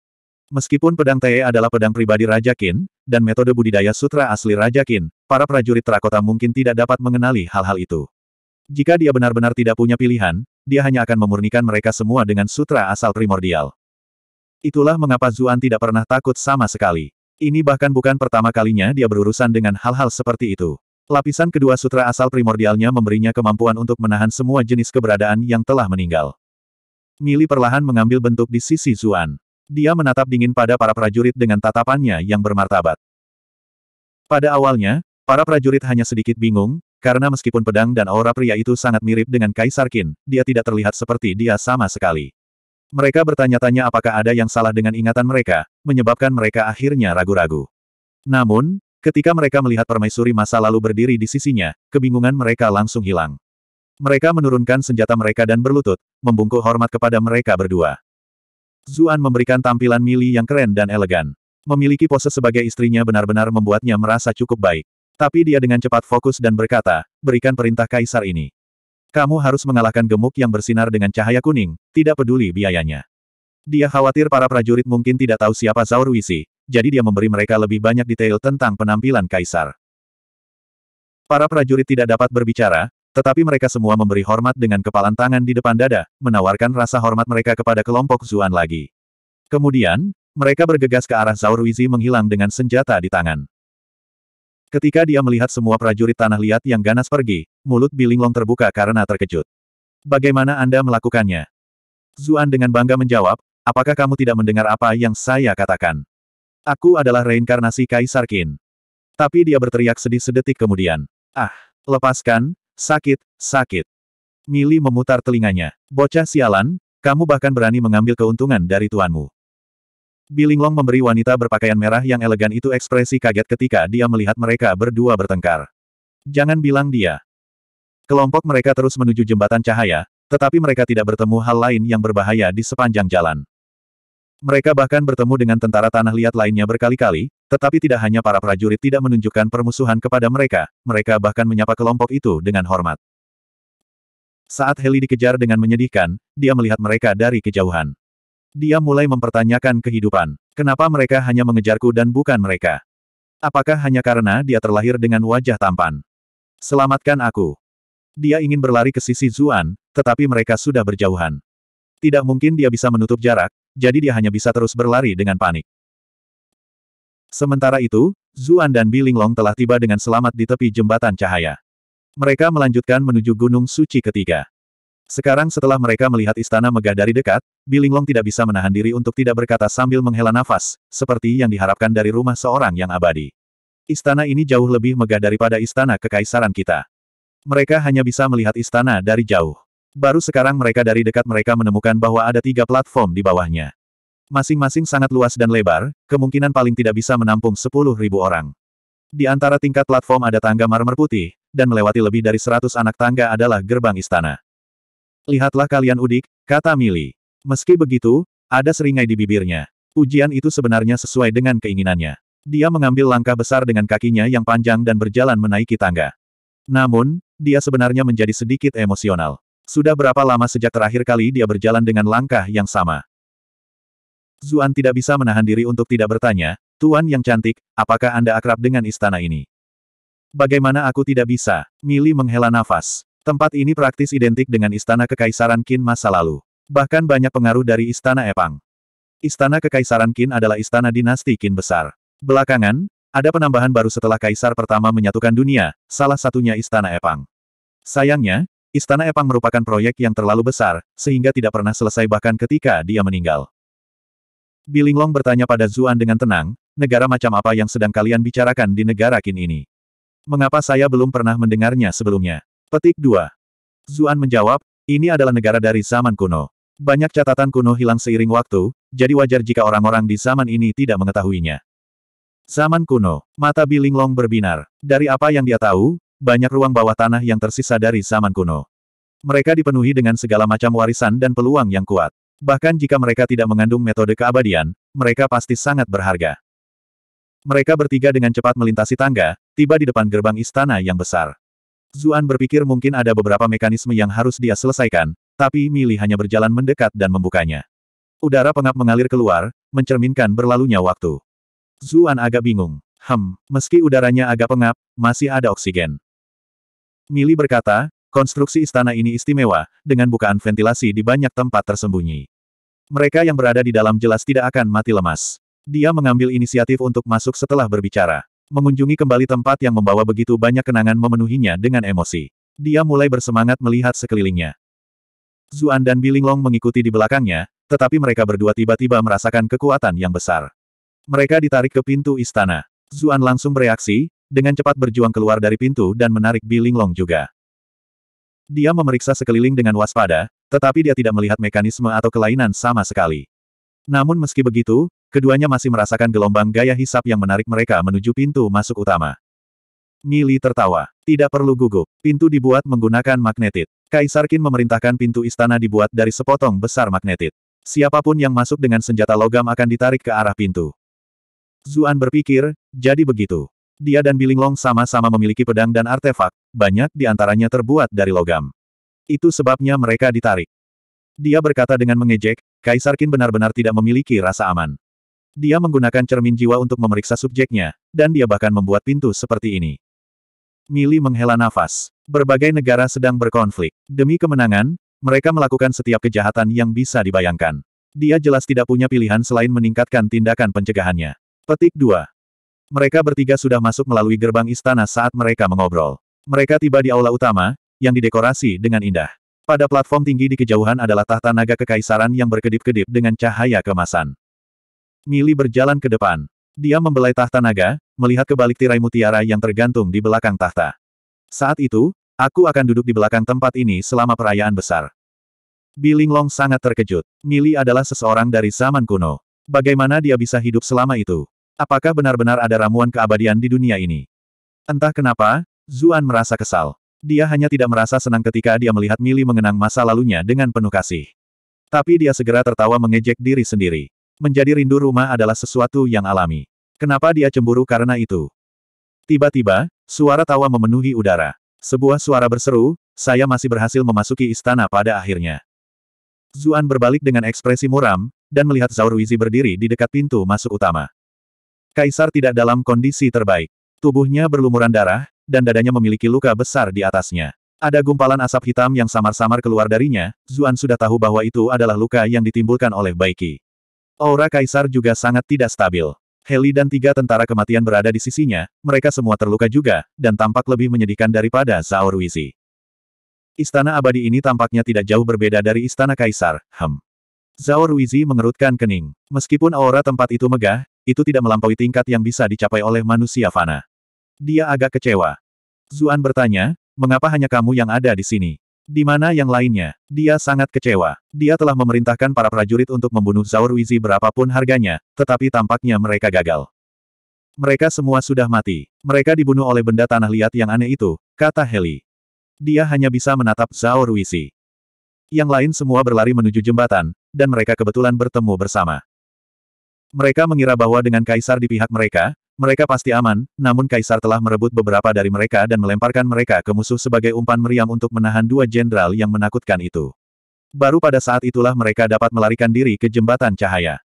Meskipun pedang Tae adalah pedang pribadi Raja Qin, dan metode budidaya sutra asli Raja Qin, para prajurit Terakota mungkin tidak dapat mengenali hal-hal itu. Jika dia benar-benar tidak punya pilihan, dia hanya akan memurnikan mereka semua dengan sutra asal primordial. Itulah mengapa Zuan tidak pernah takut sama sekali. Ini bahkan bukan pertama kalinya dia berurusan dengan hal-hal seperti itu. Lapisan kedua sutra asal primordialnya memberinya kemampuan untuk menahan semua jenis keberadaan yang telah meninggal. Mili perlahan mengambil bentuk di sisi Zuan. Dia menatap dingin pada para prajurit dengan tatapannya yang bermartabat. Pada awalnya, para prajurit hanya sedikit bingung, karena meskipun pedang dan aura pria itu sangat mirip dengan Kaisar Qin, dia tidak terlihat seperti dia sama sekali. Mereka bertanya-tanya apakah ada yang salah dengan ingatan mereka, menyebabkan mereka akhirnya ragu-ragu. Namun, ketika mereka melihat permaisuri masa lalu berdiri di sisinya, kebingungan mereka langsung hilang. Mereka menurunkan senjata mereka dan berlutut, membungkuk hormat kepada mereka berdua. Zuan memberikan tampilan Mili yang keren dan elegan. Memiliki pose sebagai istrinya benar-benar membuatnya merasa cukup baik. Tapi dia dengan cepat fokus dan berkata, berikan perintah kaisar ini. Kamu harus mengalahkan gemuk yang bersinar dengan cahaya kuning, tidak peduli biayanya. Dia khawatir para prajurit mungkin tidak tahu siapa Zaur Wisi, jadi dia memberi mereka lebih banyak detail tentang penampilan kaisar. Para prajurit tidak dapat berbicara, tetapi mereka semua memberi hormat dengan kepalan tangan di depan dada, menawarkan rasa hormat mereka kepada kelompok Zuan lagi. Kemudian, mereka bergegas ke arah Zaur Wizi menghilang dengan senjata di tangan. Ketika dia melihat semua prajurit tanah liat yang ganas pergi, mulut Bilinglong terbuka karena terkejut. Bagaimana Anda melakukannya? Zuan dengan bangga menjawab, apakah kamu tidak mendengar apa yang saya katakan? Aku adalah reinkarnasi Kaisar Qin. Tapi dia berteriak sedih sedetik kemudian. Ah, lepaskan, sakit, sakit. Mili memutar telinganya. Bocah sialan, kamu bahkan berani mengambil keuntungan dari tuanmu. Bilinglong memberi wanita berpakaian merah yang elegan itu ekspresi kaget ketika dia melihat mereka berdua bertengkar. Jangan bilang dia. Kelompok mereka terus menuju jembatan cahaya, tetapi mereka tidak bertemu hal lain yang berbahaya di sepanjang jalan. Mereka bahkan bertemu dengan tentara tanah liat lainnya berkali-kali, tetapi tidak hanya para prajurit tidak menunjukkan permusuhan kepada mereka, mereka bahkan menyapa kelompok itu dengan hormat. Saat Heli dikejar dengan menyedihkan, dia melihat mereka dari kejauhan. Dia mulai mempertanyakan kehidupan. Kenapa mereka hanya mengejarku dan bukan mereka? Apakah hanya karena dia terlahir dengan wajah tampan? Selamatkan aku. Dia ingin berlari ke sisi Zuan, tetapi mereka sudah berjauhan. Tidak mungkin dia bisa menutup jarak, jadi dia hanya bisa terus berlari dengan panik. Sementara itu, Zuan dan Bilinglong telah tiba dengan selamat di tepi jembatan cahaya. Mereka melanjutkan menuju Gunung Suci ketiga. Sekarang setelah mereka melihat istana megah dari dekat, Bilinglong tidak bisa menahan diri untuk tidak berkata sambil menghela nafas, seperti yang diharapkan dari rumah seorang yang abadi. Istana ini jauh lebih megah daripada istana kekaisaran kita. Mereka hanya bisa melihat istana dari jauh. Baru sekarang mereka dari dekat mereka menemukan bahwa ada tiga platform di bawahnya. Masing-masing sangat luas dan lebar, kemungkinan paling tidak bisa menampung 10.000 orang. Di antara tingkat platform ada tangga marmer putih, dan melewati lebih dari 100 anak tangga adalah gerbang istana. Lihatlah kalian udik, kata Mili. Meski begitu, ada seringai di bibirnya. Ujian itu sebenarnya sesuai dengan keinginannya. Dia mengambil langkah besar dengan kakinya yang panjang dan berjalan menaiki tangga. Namun, dia sebenarnya menjadi sedikit emosional. Sudah berapa lama sejak terakhir kali dia berjalan dengan langkah yang sama? Zuan tidak bisa menahan diri untuk tidak bertanya, Tuan yang cantik, apakah Anda akrab dengan istana ini? Bagaimana aku tidak bisa? Mili menghela nafas. Tempat ini praktis identik dengan istana kekaisaran Qin masa lalu. Bahkan banyak pengaruh dari istana Epang. Istana kekaisaran Qin adalah istana dinasti Qin besar. Belakangan, ada penambahan baru setelah kaisar pertama menyatukan dunia, salah satunya istana Epang. Sayangnya, istana Epang merupakan proyek yang terlalu besar, sehingga tidak pernah selesai bahkan ketika dia meninggal. Bilinglong bertanya pada Zuan dengan tenang, negara macam apa yang sedang kalian bicarakan di negara Qin ini? Mengapa saya belum pernah mendengarnya sebelumnya? Petik 2. Zuan menjawab, ini adalah negara dari zaman kuno. Banyak catatan kuno hilang seiring waktu, jadi wajar jika orang-orang di zaman ini tidak mengetahuinya. Zaman kuno, mata Bilinglong berbinar. Dari apa yang dia tahu, banyak ruang bawah tanah yang tersisa dari zaman kuno. Mereka dipenuhi dengan segala macam warisan dan peluang yang kuat. Bahkan jika mereka tidak mengandung metode keabadian, mereka pasti sangat berharga. Mereka bertiga dengan cepat melintasi tangga, tiba di depan gerbang istana yang besar. Zuan berpikir mungkin ada beberapa mekanisme yang harus dia selesaikan, tapi Mili hanya berjalan mendekat dan membukanya. Udara pengap mengalir keluar, mencerminkan berlalunya waktu. Zuan agak bingung. Hem, meski udaranya agak pengap, masih ada oksigen. Mili berkata, konstruksi istana ini istimewa, dengan bukaan ventilasi di banyak tempat tersembunyi. Mereka yang berada di dalam jelas tidak akan mati lemas. Dia mengambil inisiatif untuk masuk setelah berbicara. Mengunjungi kembali tempat yang membawa begitu banyak kenangan memenuhinya dengan emosi. Dia mulai bersemangat melihat sekelilingnya. Zuan dan Bilinglong mengikuti di belakangnya, tetapi mereka berdua tiba-tiba merasakan kekuatan yang besar. Mereka ditarik ke pintu istana. Zuan langsung bereaksi, dengan cepat berjuang keluar dari pintu dan menarik Bilinglong juga. Dia memeriksa sekeliling dengan waspada, tetapi dia tidak melihat mekanisme atau kelainan sama sekali. Namun meski begitu, Keduanya masih merasakan gelombang gaya hisap yang menarik mereka menuju pintu masuk utama. Mili tertawa. Tidak perlu gugup. Pintu dibuat menggunakan magnetit. Kaisar Qin memerintahkan pintu istana dibuat dari sepotong besar magnetit. Siapapun yang masuk dengan senjata logam akan ditarik ke arah pintu. Zuan berpikir, jadi begitu. Dia dan Bilinglong sama-sama memiliki pedang dan artefak, banyak di antaranya terbuat dari logam. Itu sebabnya mereka ditarik. Dia berkata dengan mengejek, Kaisar Qin benar-benar tidak memiliki rasa aman. Dia menggunakan cermin jiwa untuk memeriksa subjeknya, dan dia bahkan membuat pintu seperti ini. Mili menghela nafas. Berbagai negara sedang berkonflik. Demi kemenangan, mereka melakukan setiap kejahatan yang bisa dibayangkan. Dia jelas tidak punya pilihan selain meningkatkan tindakan pencegahannya. Petik 2. Mereka bertiga sudah masuk melalui gerbang istana saat mereka mengobrol. Mereka tiba di aula utama, yang didekorasi dengan indah. Pada platform tinggi di kejauhan adalah tahta naga kekaisaran yang berkedip-kedip dengan cahaya kemasan. Mili berjalan ke depan. Dia membelai tahta naga, melihat ke balik tirai mutiara yang tergantung di belakang tahta. Saat itu, aku akan duduk di belakang tempat ini selama perayaan besar. Bilinglong sangat terkejut. Mili adalah seseorang dari zaman kuno. Bagaimana dia bisa hidup selama itu? Apakah benar-benar ada ramuan keabadian di dunia ini? Entah kenapa, Zuan merasa kesal. Dia hanya tidak merasa senang ketika dia melihat Mili mengenang masa lalunya dengan penuh kasih. Tapi dia segera tertawa mengejek diri sendiri menjadi rindu rumah adalah sesuatu yang alami. Kenapa dia cemburu karena itu? Tiba-tiba, suara tawa memenuhi udara. Sebuah suara berseru, saya masih berhasil memasuki istana pada akhirnya. Zuan berbalik dengan ekspresi muram, dan melihat Zhao Ruizi berdiri di dekat pintu masuk utama. Kaisar tidak dalam kondisi terbaik. Tubuhnya berlumuran darah, dan dadanya memiliki luka besar di atasnya. Ada gumpalan asap hitam yang samar-samar keluar darinya, Zuan sudah tahu bahwa itu adalah luka yang ditimbulkan oleh Baiki. Aura Kaisar juga sangat tidak stabil. Heli dan tiga tentara kematian berada di sisinya, mereka semua terluka juga, dan tampak lebih menyedihkan daripada Zhao Ruizi. Istana abadi ini tampaknya tidak jauh berbeda dari istana kaisar, hem. Zhao Ruizi mengerutkan kening. Meskipun aura tempat itu megah, itu tidak melampaui tingkat yang bisa dicapai oleh manusia fana. Dia agak kecewa. Zuan bertanya, mengapa hanya kamu yang ada di sini? Di mana yang lainnya, dia sangat kecewa. Dia telah memerintahkan para prajurit untuk membunuh Zaur Wizi berapapun harganya, tetapi tampaknya mereka gagal. Mereka semua sudah mati. Mereka dibunuh oleh benda tanah liat yang aneh itu, kata Heli. Dia hanya bisa menatap Zaur Wizi. Yang lain semua berlari menuju jembatan, dan mereka kebetulan bertemu bersama. Mereka mengira bahwa dengan kaisar di pihak mereka, mereka pasti aman, namun Kaisar telah merebut beberapa dari mereka dan melemparkan mereka ke musuh sebagai umpan meriam untuk menahan dua jenderal yang menakutkan itu. Baru pada saat itulah mereka dapat melarikan diri ke jembatan cahaya.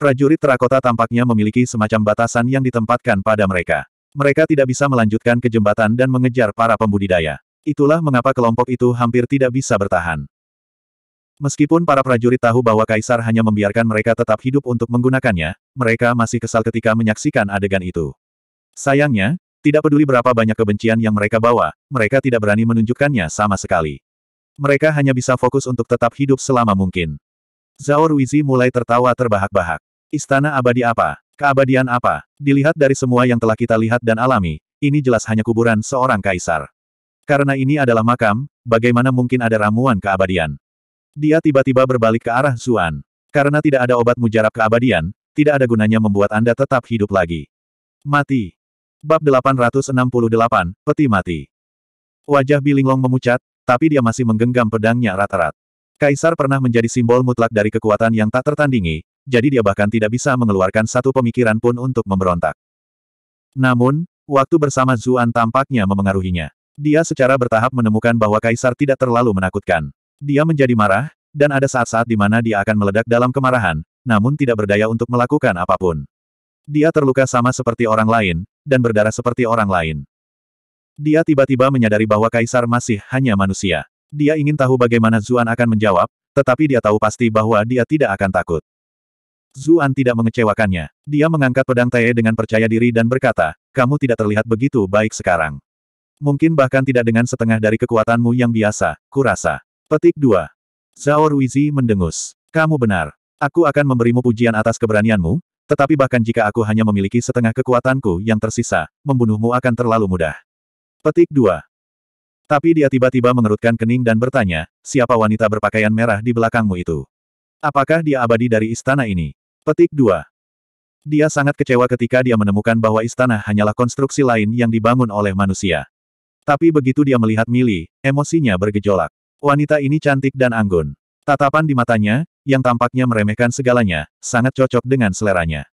Prajurit terakota tampaknya memiliki semacam batasan yang ditempatkan pada mereka. Mereka tidak bisa melanjutkan ke jembatan dan mengejar para pembudidaya. Itulah mengapa kelompok itu hampir tidak bisa bertahan. Meskipun para prajurit tahu bahwa kaisar hanya membiarkan mereka tetap hidup untuk menggunakannya, mereka masih kesal ketika menyaksikan adegan itu. Sayangnya, tidak peduli berapa banyak kebencian yang mereka bawa, mereka tidak berani menunjukkannya sama sekali. Mereka hanya bisa fokus untuk tetap hidup selama mungkin. Zhao Ruizi mulai tertawa terbahak-bahak. Istana abadi apa? Keabadian apa? Dilihat dari semua yang telah kita lihat dan alami, ini jelas hanya kuburan seorang kaisar. Karena ini adalah makam, bagaimana mungkin ada ramuan keabadian? Dia tiba-tiba berbalik ke arah Zuan. Karena tidak ada obat mujarab keabadian, tidak ada gunanya membuat Anda tetap hidup lagi. Mati. Bab 868, Peti Mati. Wajah Bilinglong memucat, tapi dia masih menggenggam pedangnya rata-rat. Kaisar pernah menjadi simbol mutlak dari kekuatan yang tak tertandingi, jadi dia bahkan tidak bisa mengeluarkan satu pemikiran pun untuk memberontak. Namun, waktu bersama Zuan tampaknya memengaruhinya. Dia secara bertahap menemukan bahwa Kaisar tidak terlalu menakutkan. Dia menjadi marah, dan ada saat-saat di mana dia akan meledak dalam kemarahan, namun tidak berdaya untuk melakukan apapun. Dia terluka sama seperti orang lain, dan berdarah seperti orang lain. Dia tiba-tiba menyadari bahwa Kaisar masih hanya manusia. Dia ingin tahu bagaimana Zuan akan menjawab, tetapi dia tahu pasti bahwa dia tidak akan takut. Zuan tidak mengecewakannya. Dia mengangkat pedang Tae dengan percaya diri dan berkata, kamu tidak terlihat begitu baik sekarang. Mungkin bahkan tidak dengan setengah dari kekuatanmu yang biasa, kurasa. Petik 2. Zhao Ruizi mendengus. Kamu benar. Aku akan memberimu pujian atas keberanianmu, tetapi bahkan jika aku hanya memiliki setengah kekuatanku yang tersisa, membunuhmu akan terlalu mudah. Petik 2. Tapi dia tiba-tiba mengerutkan kening dan bertanya, siapa wanita berpakaian merah di belakangmu itu? Apakah dia abadi dari istana ini? Petik 2. Dia sangat kecewa ketika dia menemukan bahwa istana hanyalah konstruksi lain yang dibangun oleh manusia. Tapi begitu dia melihat Mili, emosinya bergejolak. Wanita ini cantik dan anggun. Tatapan di matanya, yang tampaknya meremehkan segalanya, sangat cocok dengan seleranya.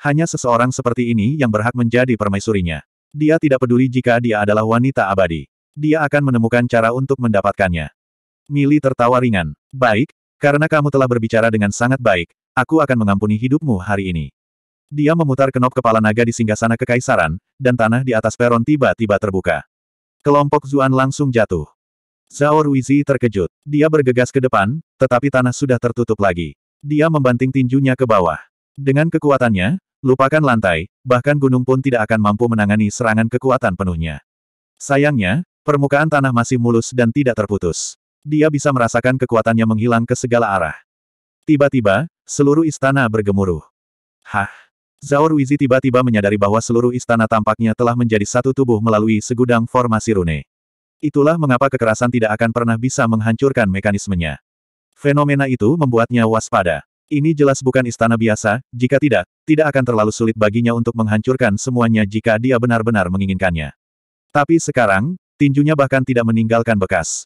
Hanya seseorang seperti ini yang berhak menjadi permaisurinya. Dia tidak peduli jika dia adalah wanita abadi. Dia akan menemukan cara untuk mendapatkannya. Mili tertawa ringan. Baik, karena kamu telah berbicara dengan sangat baik, aku akan mengampuni hidupmu hari ini. Dia memutar kenop kepala naga di singgasana kekaisaran, dan tanah di atas peron tiba-tiba terbuka. Kelompok Zuan langsung jatuh. Zhao Ruizi terkejut. Dia bergegas ke depan, tetapi tanah sudah tertutup lagi. Dia membanting tinjunya ke bawah. Dengan kekuatannya, lupakan lantai, bahkan gunung pun tidak akan mampu menangani serangan kekuatan penuhnya. Sayangnya, permukaan tanah masih mulus dan tidak terputus. Dia bisa merasakan kekuatannya menghilang ke segala arah. Tiba-tiba, seluruh istana bergemuruh. Hah! Zhao Ruizi tiba-tiba menyadari bahwa seluruh istana tampaknya telah menjadi satu tubuh melalui segudang formasi rune. Itulah mengapa kekerasan tidak akan pernah bisa menghancurkan mekanismenya. Fenomena itu membuatnya waspada. Ini jelas bukan istana biasa, jika tidak, tidak akan terlalu sulit baginya untuk menghancurkan semuanya jika dia benar-benar menginginkannya. Tapi sekarang, tinjunya bahkan tidak meninggalkan bekas.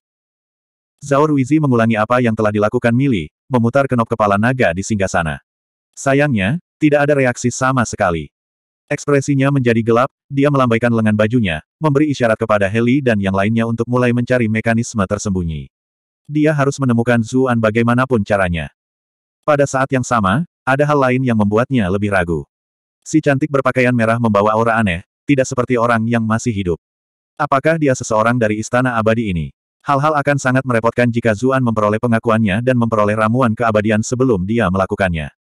Zhao Ruizi mengulangi apa yang telah dilakukan Mili, memutar kenop kepala naga di singgah sana. Sayangnya, tidak ada reaksi sama sekali. Ekspresinya menjadi gelap, dia melambaikan lengan bajunya, memberi isyarat kepada Heli dan yang lainnya untuk mulai mencari mekanisme tersembunyi. Dia harus menemukan Zuan bagaimanapun caranya. Pada saat yang sama, ada hal lain yang membuatnya lebih ragu. Si cantik berpakaian merah membawa aura aneh, tidak seperti orang yang masih hidup. Apakah dia seseorang dari istana abadi ini? Hal-hal akan sangat merepotkan jika Zuan memperoleh pengakuannya dan memperoleh ramuan keabadian sebelum dia melakukannya.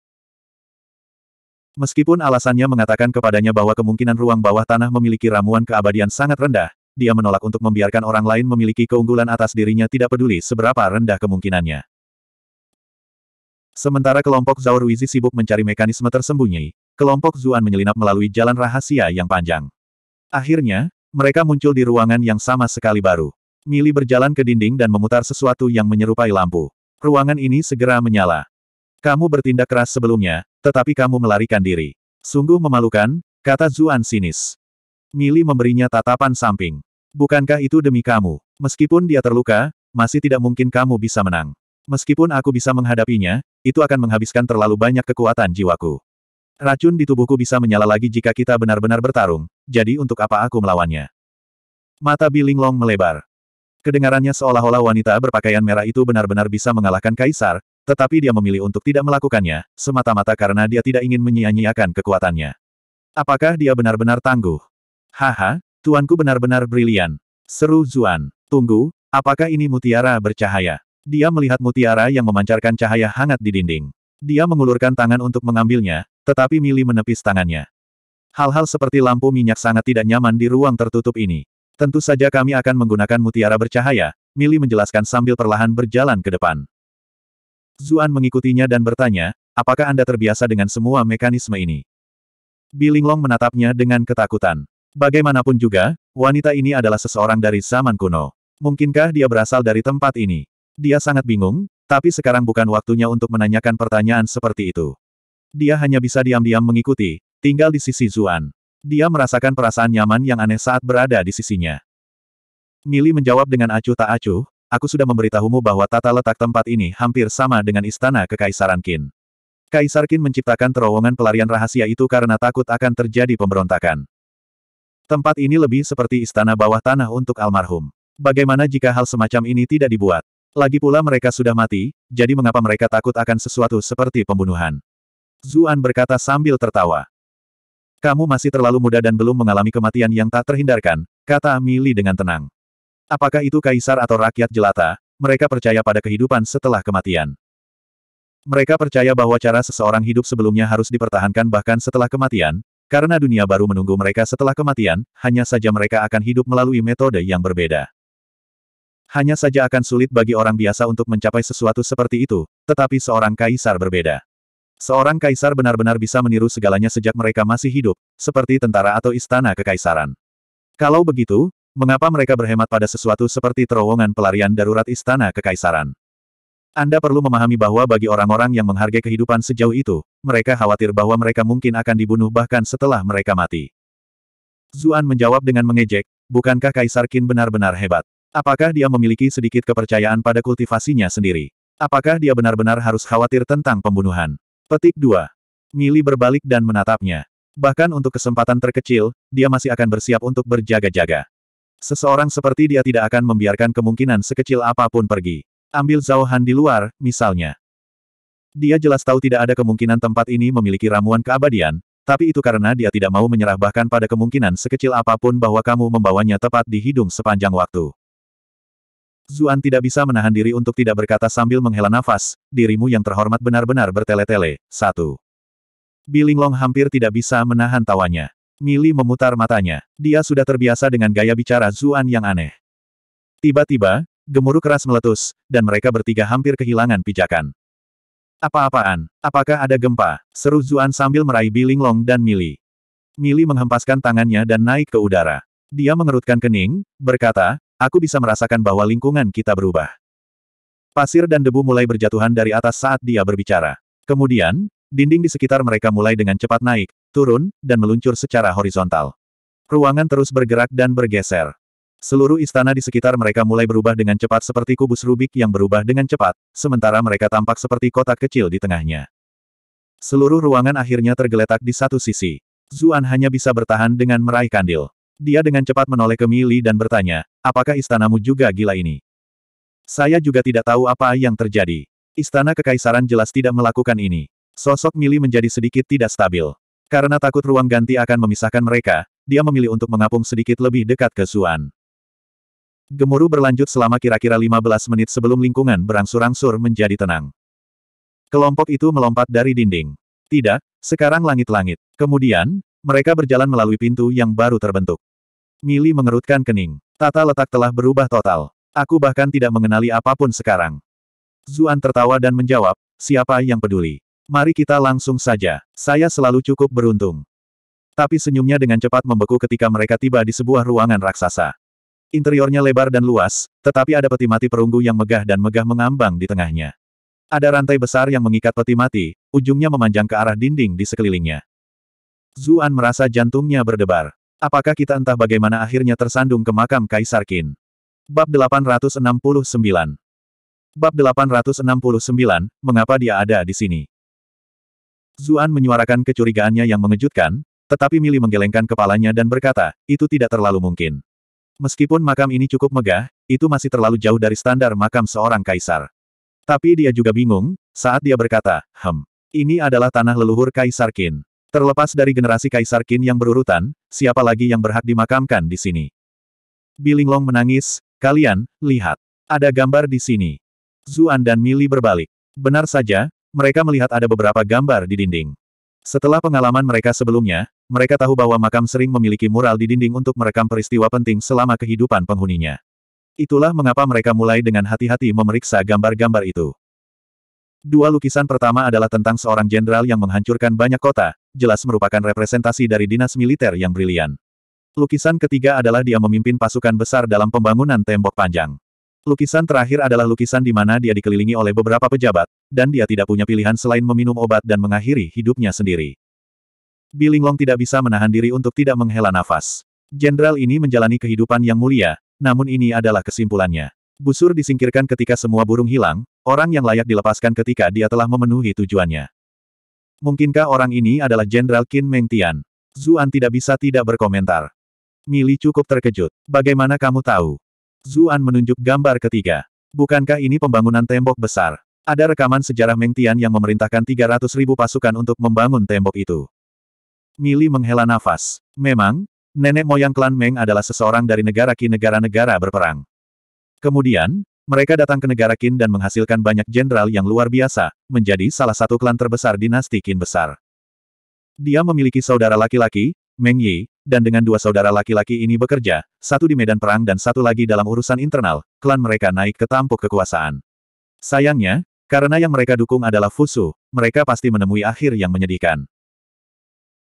Meskipun alasannya mengatakan kepadanya bahwa kemungkinan ruang bawah tanah memiliki ramuan keabadian sangat rendah, dia menolak untuk membiarkan orang lain memiliki keunggulan atas dirinya tidak peduli seberapa rendah kemungkinannya. Sementara kelompok Wizi sibuk mencari mekanisme tersembunyi, kelompok Zuan menyelinap melalui jalan rahasia yang panjang. Akhirnya, mereka muncul di ruangan yang sama sekali baru. Mili berjalan ke dinding dan memutar sesuatu yang menyerupai lampu. Ruangan ini segera menyala. Kamu bertindak keras sebelumnya, tetapi kamu melarikan diri. Sungguh memalukan, kata Zuan sinis. Mili memberinya tatapan samping. Bukankah itu demi kamu? Meskipun dia terluka, masih tidak mungkin kamu bisa menang. Meskipun aku bisa menghadapinya, itu akan menghabiskan terlalu banyak kekuatan jiwaku. Racun di tubuhku bisa menyala lagi jika kita benar-benar bertarung, jadi untuk apa aku melawannya? Mata Biling Long melebar. Kedengarannya seolah-olah wanita berpakaian merah itu benar-benar bisa mengalahkan kaisar, tetapi dia memilih untuk tidak melakukannya, semata-mata karena dia tidak ingin menyia-nyiakan kekuatannya. Apakah dia benar-benar tangguh? Haha, tuanku benar-benar brilian. Seru Zuan. Tunggu, apakah ini mutiara bercahaya? Dia melihat mutiara yang memancarkan cahaya hangat di dinding. Dia mengulurkan tangan untuk mengambilnya, tetapi Mili menepis tangannya. Hal-hal seperti lampu minyak sangat tidak nyaman di ruang tertutup ini. Tentu saja kami akan menggunakan mutiara bercahaya, Mili menjelaskan sambil perlahan berjalan ke depan. Zuan mengikutinya dan bertanya, apakah Anda terbiasa dengan semua mekanisme ini? Bilinglong menatapnya dengan ketakutan. Bagaimanapun juga, wanita ini adalah seseorang dari zaman kuno. Mungkinkah dia berasal dari tempat ini? Dia sangat bingung, tapi sekarang bukan waktunya untuk menanyakan pertanyaan seperti itu. Dia hanya bisa diam-diam mengikuti, tinggal di sisi Zuan. Dia merasakan perasaan nyaman yang aneh saat berada di sisinya. Mili menjawab dengan acuh tak acuh, aku sudah memberitahumu bahwa tata letak tempat ini hampir sama dengan istana kekaisaran Qin. Kaisar Qin menciptakan terowongan pelarian rahasia itu karena takut akan terjadi pemberontakan. Tempat ini lebih seperti istana bawah tanah untuk almarhum. Bagaimana jika hal semacam ini tidak dibuat? Lagi pula mereka sudah mati, jadi mengapa mereka takut akan sesuatu seperti pembunuhan? Zuan berkata sambil tertawa. Kamu masih terlalu muda dan belum mengalami kematian yang tak terhindarkan, kata Mili dengan tenang. Apakah itu kaisar atau rakyat jelata, mereka percaya pada kehidupan setelah kematian. Mereka percaya bahwa cara seseorang hidup sebelumnya harus dipertahankan bahkan setelah kematian, karena dunia baru menunggu mereka setelah kematian, hanya saja mereka akan hidup melalui metode yang berbeda. Hanya saja akan sulit bagi orang biasa untuk mencapai sesuatu seperti itu, tetapi seorang kaisar berbeda. Seorang kaisar benar-benar bisa meniru segalanya sejak mereka masih hidup, seperti tentara atau istana kekaisaran. Kalau begitu, Mengapa mereka berhemat pada sesuatu seperti terowongan pelarian darurat istana kekaisaran? Anda perlu memahami bahwa bagi orang-orang yang menghargai kehidupan sejauh itu, mereka khawatir bahwa mereka mungkin akan dibunuh bahkan setelah mereka mati. Zuan menjawab dengan mengejek, bukankah Kaisar Qin benar-benar hebat? Apakah dia memiliki sedikit kepercayaan pada kultivasinya sendiri? Apakah dia benar-benar harus khawatir tentang pembunuhan? Petik 2. Mili berbalik dan menatapnya. Bahkan untuk kesempatan terkecil, dia masih akan bersiap untuk berjaga-jaga. Seseorang seperti dia tidak akan membiarkan kemungkinan sekecil apapun pergi. Ambil Zhao Han di luar, misalnya. Dia jelas tahu tidak ada kemungkinan tempat ini memiliki ramuan keabadian, tapi itu karena dia tidak mau menyerah bahkan pada kemungkinan sekecil apapun bahwa kamu membawanya tepat di hidung sepanjang waktu. Zuan tidak bisa menahan diri untuk tidak berkata sambil menghela nafas, dirimu yang terhormat benar-benar bertele-tele, satu. Bilinglong hampir tidak bisa menahan tawanya. Mili memutar matanya. Dia sudah terbiasa dengan gaya bicara Zuan yang aneh. Tiba-tiba, gemuruh keras meletus, dan mereka bertiga hampir kehilangan pijakan. Apa-apaan? Apakah ada gempa? Seru Zuan sambil meraih Long dan Mili. Mili menghempaskan tangannya dan naik ke udara. Dia mengerutkan kening, berkata, aku bisa merasakan bahwa lingkungan kita berubah. Pasir dan debu mulai berjatuhan dari atas saat dia berbicara. Kemudian, Dinding di sekitar mereka mulai dengan cepat naik, turun, dan meluncur secara horizontal. Ruangan terus bergerak dan bergeser. Seluruh istana di sekitar mereka mulai berubah dengan cepat seperti kubus Rubik yang berubah dengan cepat, sementara mereka tampak seperti kotak kecil di tengahnya. Seluruh ruangan akhirnya tergeletak di satu sisi. Zuan hanya bisa bertahan dengan meraih kandil. Dia dengan cepat menoleh ke Mili dan bertanya, apakah istanamu juga gila ini? Saya juga tidak tahu apa yang terjadi. Istana Kekaisaran jelas tidak melakukan ini. Sosok Mili menjadi sedikit tidak stabil. Karena takut ruang ganti akan memisahkan mereka, dia memilih untuk mengapung sedikit lebih dekat ke Suan. Gemuruh berlanjut selama kira-kira 15 menit sebelum lingkungan berangsur-angsur menjadi tenang. Kelompok itu melompat dari dinding. Tidak, sekarang langit-langit. Kemudian, mereka berjalan melalui pintu yang baru terbentuk. Mili mengerutkan kening. Tata letak telah berubah total. Aku bahkan tidak mengenali apapun sekarang. Zuan tertawa dan menjawab, siapa yang peduli? Mari kita langsung saja. Saya selalu cukup beruntung. Tapi senyumnya dengan cepat membeku ketika mereka tiba di sebuah ruangan raksasa. Interiornya lebar dan luas, tetapi ada peti mati perunggu yang megah dan megah mengambang di tengahnya. Ada rantai besar yang mengikat peti mati, ujungnya memanjang ke arah dinding di sekelilingnya. Zuan merasa jantungnya berdebar. Apakah kita entah bagaimana akhirnya tersandung ke makam Kaisar Qin? Bab 869 Bab 869, mengapa dia ada di sini? Zuan menyuarakan kecurigaannya yang mengejutkan, tetapi Mili menggelengkan kepalanya dan berkata, itu tidak terlalu mungkin. Meskipun makam ini cukup megah, itu masih terlalu jauh dari standar makam seorang kaisar. Tapi dia juga bingung, saat dia berkata, hem, ini adalah tanah leluhur Kaisar Qin. Terlepas dari generasi Kaisar Qin yang berurutan, siapa lagi yang berhak dimakamkan di sini? Bilinglong menangis, kalian, lihat. Ada gambar di sini. Zuan dan Mili berbalik. Benar saja, mereka melihat ada beberapa gambar di dinding. Setelah pengalaman mereka sebelumnya, mereka tahu bahwa makam sering memiliki mural di dinding untuk merekam peristiwa penting selama kehidupan penghuninya. Itulah mengapa mereka mulai dengan hati-hati memeriksa gambar-gambar itu. Dua lukisan pertama adalah tentang seorang jenderal yang menghancurkan banyak kota, jelas merupakan representasi dari dinas militer yang brilian. Lukisan ketiga adalah dia memimpin pasukan besar dalam pembangunan tembok panjang. Lukisan terakhir adalah lukisan di mana dia dikelilingi oleh beberapa pejabat, dan dia tidak punya pilihan selain meminum obat dan mengakhiri hidupnya sendiri. Bilinglong tidak bisa menahan diri untuk tidak menghela nafas. Jenderal ini menjalani kehidupan yang mulia, namun ini adalah kesimpulannya. Busur disingkirkan ketika semua burung hilang, orang yang layak dilepaskan ketika dia telah memenuhi tujuannya. Mungkinkah orang ini adalah Jenderal Qin Mengtian? Zuan tidak bisa tidak berkomentar. Mili cukup terkejut. Bagaimana kamu tahu? Zuan menunjuk gambar ketiga. Bukankah ini pembangunan tembok besar? Ada rekaman sejarah Meng Tian yang memerintahkan 300 ribu pasukan untuk membangun tembok itu. Mili menghela nafas. Memang, nenek moyang klan Meng adalah seseorang dari negara Qin negara-negara berperang. Kemudian, mereka datang ke negara Qin dan menghasilkan banyak jenderal yang luar biasa, menjadi salah satu klan terbesar dinasti Qin besar. Dia memiliki saudara laki-laki, Meng Yi, dan dengan dua saudara laki-laki ini bekerja, satu di medan perang dan satu lagi dalam urusan internal, klan mereka naik ke tampuk kekuasaan. Sayangnya, karena yang mereka dukung adalah Fusu, mereka pasti menemui akhir yang menyedihkan.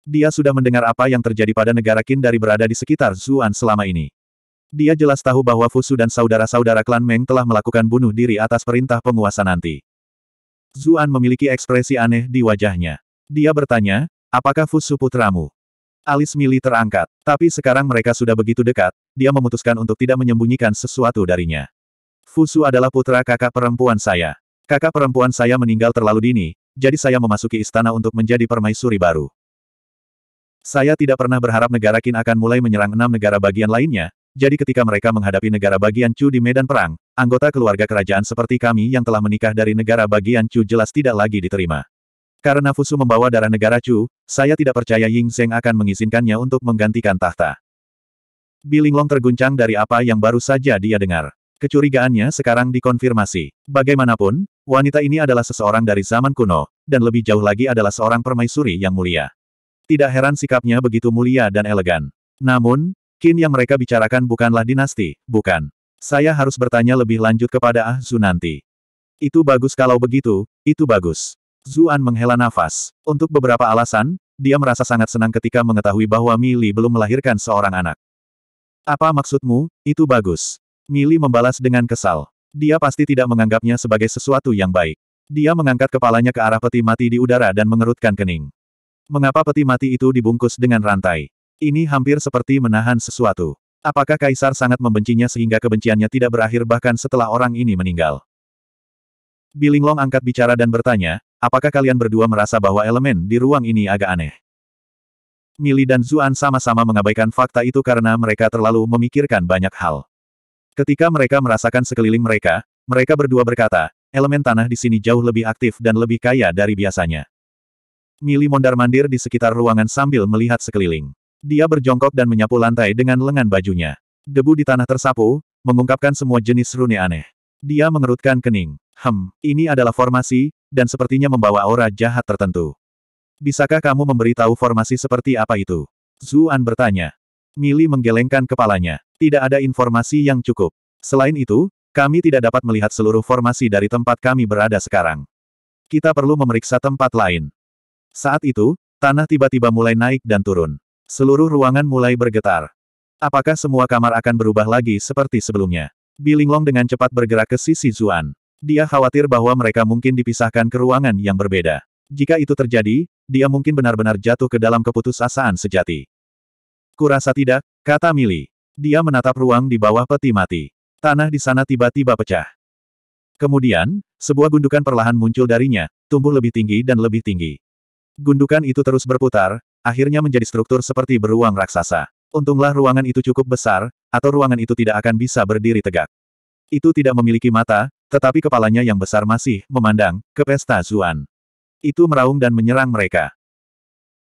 Dia sudah mendengar apa yang terjadi pada negara Qin dari berada di sekitar Zuan selama ini. Dia jelas tahu bahwa Fusu dan saudara-saudara klan Meng telah melakukan bunuh diri atas perintah penguasa nanti. Zuan memiliki ekspresi aneh di wajahnya. Dia bertanya, apakah Fusu putramu? Alis Mili terangkat, tapi sekarang mereka sudah begitu dekat, dia memutuskan untuk tidak menyembunyikan sesuatu darinya. Fusu adalah putra kakak perempuan saya. Kakak perempuan saya meninggal terlalu dini, jadi saya memasuki istana untuk menjadi permaisuri baru. Saya tidak pernah berharap negara Qin akan mulai menyerang enam negara bagian lainnya, jadi ketika mereka menghadapi negara bagian Chu di medan perang, anggota keluarga kerajaan seperti kami yang telah menikah dari negara bagian Chu jelas tidak lagi diterima. Karena Fusu membawa darah negara Chu, saya tidak percaya Ying Zheng akan mengizinkannya untuk menggantikan tahta. Bilinglong terguncang dari apa yang baru saja dia dengar. Kecurigaannya sekarang dikonfirmasi. Bagaimanapun, wanita ini adalah seseorang dari zaman kuno, dan lebih jauh lagi adalah seorang permaisuri yang mulia. Tidak heran sikapnya begitu mulia dan elegan. Namun, kin yang mereka bicarakan bukanlah dinasti, bukan. Saya harus bertanya lebih lanjut kepada Ah Zunanti. Itu bagus kalau begitu, itu bagus. Zuan menghela nafas. Untuk beberapa alasan, dia merasa sangat senang ketika mengetahui bahwa Mili belum melahirkan seorang anak. Apa maksudmu, itu bagus. Mili membalas dengan kesal. Dia pasti tidak menganggapnya sebagai sesuatu yang baik. Dia mengangkat kepalanya ke arah peti mati di udara dan mengerutkan kening. Mengapa peti mati itu dibungkus dengan rantai? Ini hampir seperti menahan sesuatu. Apakah Kaisar sangat membencinya sehingga kebenciannya tidak berakhir bahkan setelah orang ini meninggal? Bilinglong angkat bicara dan bertanya, Apakah kalian berdua merasa bahwa elemen di ruang ini agak aneh? Mili dan Zuan sama-sama mengabaikan fakta itu karena mereka terlalu memikirkan banyak hal. Ketika mereka merasakan sekeliling mereka, mereka berdua berkata, elemen tanah di sini jauh lebih aktif dan lebih kaya dari biasanya. Mili mondar-mandir di sekitar ruangan sambil melihat sekeliling. Dia berjongkok dan menyapu lantai dengan lengan bajunya. Debu di tanah tersapu, mengungkapkan semua jenis rune aneh. Dia mengerutkan kening. Hem, ini adalah formasi, dan sepertinya membawa aura jahat tertentu. Bisakah kamu memberitahu formasi seperti apa itu? Zuan bertanya. Mili menggelengkan kepalanya. Tidak ada informasi yang cukup. Selain itu, kami tidak dapat melihat seluruh formasi dari tempat kami berada sekarang. Kita perlu memeriksa tempat lain. Saat itu, tanah tiba-tiba mulai naik dan turun. Seluruh ruangan mulai bergetar. Apakah semua kamar akan berubah lagi seperti sebelumnya? Bilinglong dengan cepat bergerak ke sisi Zuan. Dia khawatir bahwa mereka mungkin dipisahkan ke ruangan yang berbeda. Jika itu terjadi, dia mungkin benar-benar jatuh ke dalam keputusasaan sejati. Kurasa tidak, kata Mili. Dia menatap ruang di bawah peti mati. Tanah di sana tiba-tiba pecah. Kemudian, sebuah gundukan perlahan muncul darinya, tumbuh lebih tinggi dan lebih tinggi. Gundukan itu terus berputar, akhirnya menjadi struktur seperti beruang raksasa. Untunglah ruangan itu cukup besar, atau ruangan itu tidak akan bisa berdiri tegak. Itu tidak memiliki mata, tetapi kepalanya yang besar masih memandang ke pesta Zuan. Itu meraung dan menyerang mereka.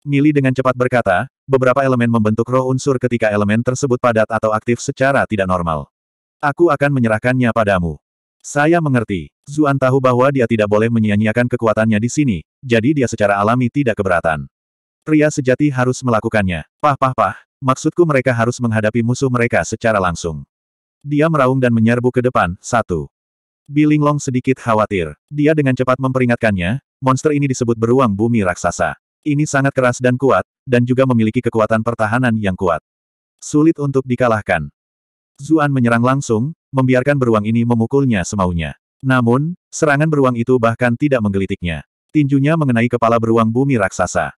Mili dengan cepat berkata, beberapa elemen membentuk roh unsur ketika elemen tersebut padat atau aktif secara tidak normal. Aku akan menyerahkannya padamu. Saya mengerti. Zuan tahu bahwa dia tidak boleh menyia-nyiakan kekuatannya di sini, jadi dia secara alami tidak keberatan. Pria sejati harus melakukannya. Pah pah pah, maksudku mereka harus menghadapi musuh mereka secara langsung. Dia meraung dan menyerbu ke depan, satu. Bilinglong sedikit khawatir. Dia dengan cepat memperingatkannya, monster ini disebut beruang bumi raksasa. Ini sangat keras dan kuat, dan juga memiliki kekuatan pertahanan yang kuat. Sulit untuk dikalahkan. Zuan menyerang langsung, membiarkan beruang ini memukulnya semaunya. Namun, serangan beruang itu bahkan tidak menggelitiknya. Tinjunya mengenai kepala beruang bumi raksasa.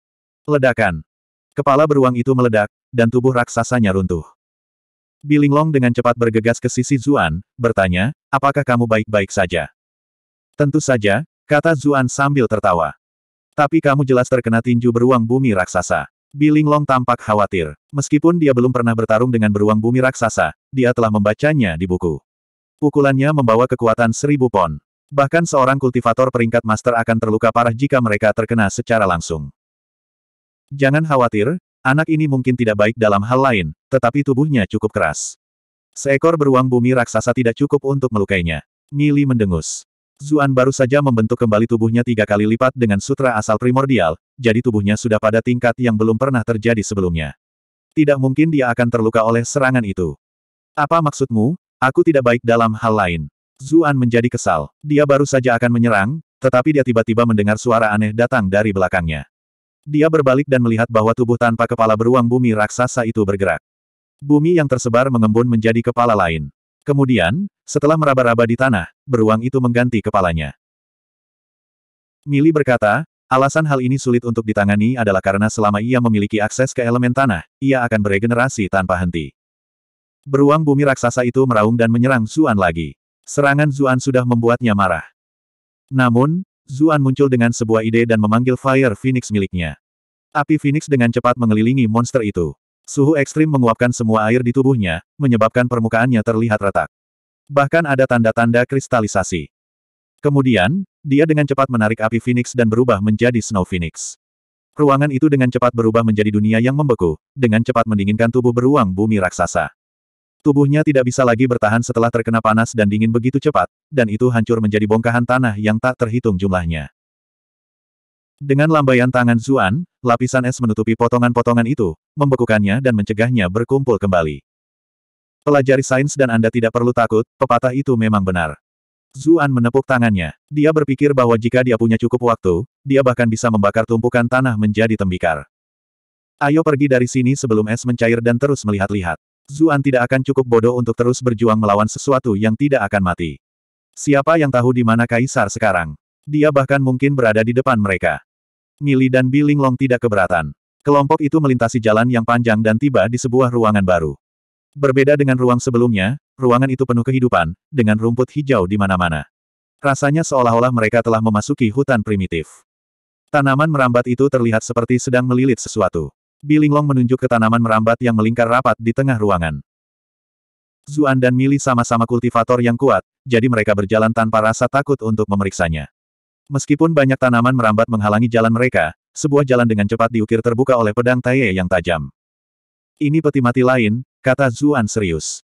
Ledakan. Kepala beruang itu meledak, dan tubuh raksasanya runtuh. Bilinglong dengan cepat bergegas ke sisi Zuan, bertanya, apakah kamu baik-baik saja? Tentu saja, kata Zuan sambil tertawa. Tapi kamu jelas terkena tinju beruang bumi raksasa. Bilinglong tampak khawatir. Meskipun dia belum pernah bertarung dengan beruang bumi raksasa, dia telah membacanya di buku. Pukulannya membawa kekuatan seribu pon. Bahkan seorang kultivator peringkat master akan terluka parah jika mereka terkena secara langsung. Jangan khawatir, Anak ini mungkin tidak baik dalam hal lain, tetapi tubuhnya cukup keras. Seekor beruang bumi raksasa tidak cukup untuk melukainya. Mili mendengus. Zuan baru saja membentuk kembali tubuhnya tiga kali lipat dengan sutra asal primordial, jadi tubuhnya sudah pada tingkat yang belum pernah terjadi sebelumnya. Tidak mungkin dia akan terluka oleh serangan itu. Apa maksudmu? Aku tidak baik dalam hal lain. Zuan menjadi kesal. Dia baru saja akan menyerang, tetapi dia tiba-tiba mendengar suara aneh datang dari belakangnya. Dia berbalik dan melihat bahwa tubuh tanpa kepala beruang bumi raksasa itu bergerak. Bumi yang tersebar mengembun menjadi kepala lain. Kemudian, setelah meraba-raba di tanah, beruang itu mengganti kepalanya. Mili berkata, alasan hal ini sulit untuk ditangani adalah karena selama ia memiliki akses ke elemen tanah, ia akan beregenerasi tanpa henti. Beruang bumi raksasa itu meraung dan menyerang Zuan lagi. Serangan Zuan sudah membuatnya marah. Namun, Zuan muncul dengan sebuah ide dan memanggil Fire Phoenix miliknya. Api Phoenix dengan cepat mengelilingi monster itu. Suhu ekstrim menguapkan semua air di tubuhnya, menyebabkan permukaannya terlihat retak. Bahkan ada tanda-tanda kristalisasi. Kemudian, dia dengan cepat menarik api Phoenix dan berubah menjadi Snow Phoenix. Ruangan itu dengan cepat berubah menjadi dunia yang membeku, dengan cepat mendinginkan tubuh beruang bumi raksasa. Tubuhnya tidak bisa lagi bertahan setelah terkena panas dan dingin begitu cepat, dan itu hancur menjadi bongkahan tanah yang tak terhitung jumlahnya. Dengan lambaian tangan Zuan, lapisan es menutupi potongan-potongan itu, membekukannya dan mencegahnya berkumpul kembali. Pelajari sains dan Anda tidak perlu takut, pepatah itu memang benar. Zuan menepuk tangannya. Dia berpikir bahwa jika dia punya cukup waktu, dia bahkan bisa membakar tumpukan tanah menjadi tembikar. Ayo pergi dari sini sebelum es mencair dan terus melihat-lihat. Zuan tidak akan cukup bodoh untuk terus berjuang melawan sesuatu yang tidak akan mati. Siapa yang tahu di mana Kaisar sekarang? Dia bahkan mungkin berada di depan mereka. Mili dan Bilinglong tidak keberatan. Kelompok itu melintasi jalan yang panjang dan tiba di sebuah ruangan baru. Berbeda dengan ruang sebelumnya, ruangan itu penuh kehidupan, dengan rumput hijau di mana-mana. Rasanya seolah-olah mereka telah memasuki hutan primitif. Tanaman merambat itu terlihat seperti sedang melilit sesuatu. Bilinglong menunjuk ke tanaman merambat yang melingkar rapat di tengah ruangan. Zuan dan Mili sama-sama kultivator yang kuat, jadi mereka berjalan tanpa rasa takut untuk memeriksanya. Meskipun banyak tanaman merambat menghalangi jalan mereka, sebuah jalan dengan cepat diukir terbuka oleh pedang Taiye yang tajam. Ini peti mati lain, kata Zuan serius.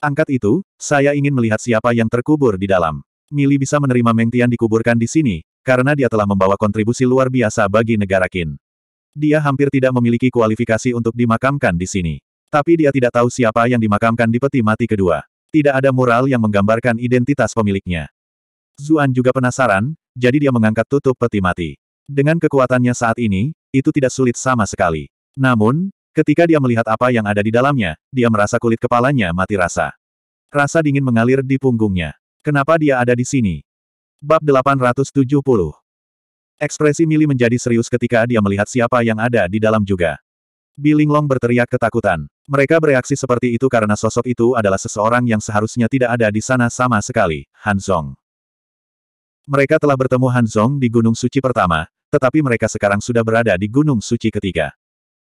Angkat itu, saya ingin melihat siapa yang terkubur di dalam. Mili bisa menerima Mengtian dikuburkan di sini, karena dia telah membawa kontribusi luar biasa bagi negara Qin. Dia hampir tidak memiliki kualifikasi untuk dimakamkan di sini. Tapi dia tidak tahu siapa yang dimakamkan di peti mati kedua. Tidak ada mural yang menggambarkan identitas pemiliknya. Zuan juga penasaran, jadi dia mengangkat tutup peti mati. Dengan kekuatannya saat ini, itu tidak sulit sama sekali. Namun, ketika dia melihat apa yang ada di dalamnya, dia merasa kulit kepalanya mati rasa. Rasa dingin mengalir di punggungnya. Kenapa dia ada di sini? Bab 870 Ekspresi Mili menjadi serius ketika dia melihat siapa yang ada di dalam juga. Bilinglong berteriak ketakutan. Mereka bereaksi seperti itu karena sosok itu adalah seseorang yang seharusnya tidak ada di sana sama sekali, Han Zong. Mereka telah bertemu Han Zong di Gunung Suci pertama, tetapi mereka sekarang sudah berada di Gunung Suci ketiga.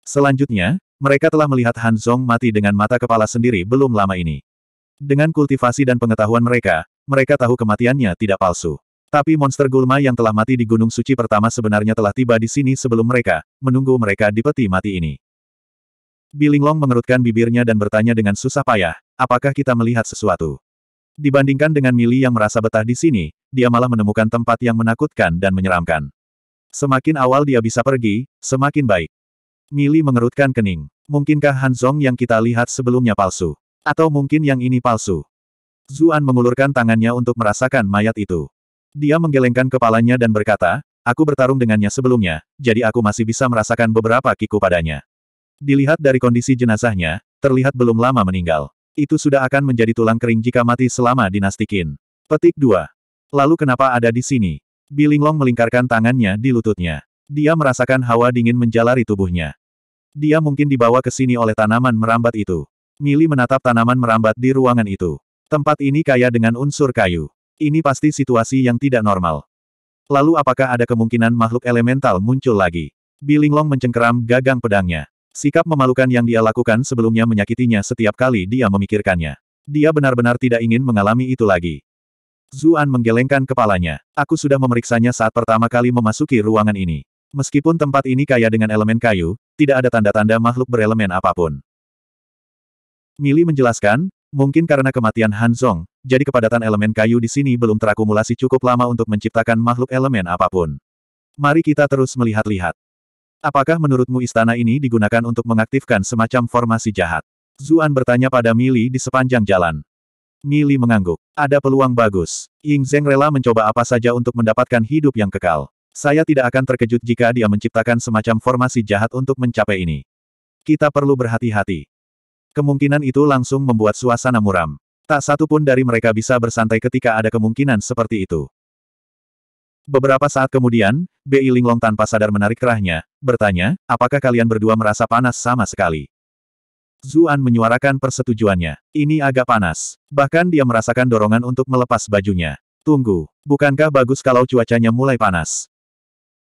Selanjutnya, mereka telah melihat Han Zong mati dengan mata kepala sendiri belum lama ini. Dengan kultivasi dan pengetahuan mereka, mereka tahu kematiannya tidak palsu. Tapi monster gulma yang telah mati di Gunung Suci pertama sebenarnya telah tiba di sini sebelum mereka, menunggu mereka di peti mati ini. Bilinglong mengerutkan bibirnya dan bertanya dengan susah payah, apakah kita melihat sesuatu? Dibandingkan dengan Mili yang merasa betah di sini, dia malah menemukan tempat yang menakutkan dan menyeramkan. Semakin awal dia bisa pergi, semakin baik. Mili mengerutkan kening. Mungkinkah Hanzong yang kita lihat sebelumnya palsu? Atau mungkin yang ini palsu? Zuan mengulurkan tangannya untuk merasakan mayat itu. Dia menggelengkan kepalanya dan berkata, aku bertarung dengannya sebelumnya, jadi aku masih bisa merasakan beberapa kiku padanya. Dilihat dari kondisi jenazahnya, terlihat belum lama meninggal. Itu sudah akan menjadi tulang kering jika mati selama dinastikin." Petik 2. Lalu kenapa ada di sini? Bilinglong melingkarkan tangannya di lututnya. Dia merasakan hawa dingin menjalari tubuhnya. Dia mungkin dibawa ke sini oleh tanaman merambat itu. Mili menatap tanaman merambat di ruangan itu. Tempat ini kaya dengan unsur kayu. Ini pasti situasi yang tidak normal. Lalu apakah ada kemungkinan makhluk elemental muncul lagi? Bilinglong mencengkeram gagang pedangnya. Sikap memalukan yang dia lakukan sebelumnya menyakitinya setiap kali dia memikirkannya. Dia benar-benar tidak ingin mengalami itu lagi. Zuan menggelengkan kepalanya. Aku sudah memeriksanya saat pertama kali memasuki ruangan ini. Meskipun tempat ini kaya dengan elemen kayu, tidak ada tanda-tanda makhluk berelemen apapun. Mili menjelaskan, mungkin karena kematian Han Zong, jadi kepadatan elemen kayu di sini belum terakumulasi cukup lama untuk menciptakan makhluk elemen apapun. Mari kita terus melihat-lihat. Apakah menurutmu istana ini digunakan untuk mengaktifkan semacam formasi jahat? Zuan bertanya pada Mili di sepanjang jalan. Mili mengangguk. Ada peluang bagus. Ying Zheng rela mencoba apa saja untuk mendapatkan hidup yang kekal. Saya tidak akan terkejut jika dia menciptakan semacam formasi jahat untuk mencapai ini. Kita perlu berhati-hati. Kemungkinan itu langsung membuat suasana muram. Tak satu pun dari mereka bisa bersantai ketika ada kemungkinan seperti itu. Beberapa saat kemudian, Bei Linglong tanpa sadar menarik kerahnya, bertanya, apakah kalian berdua merasa panas sama sekali? Zuan menyuarakan persetujuannya. Ini agak panas. Bahkan dia merasakan dorongan untuk melepas bajunya. Tunggu, bukankah bagus kalau cuacanya mulai panas?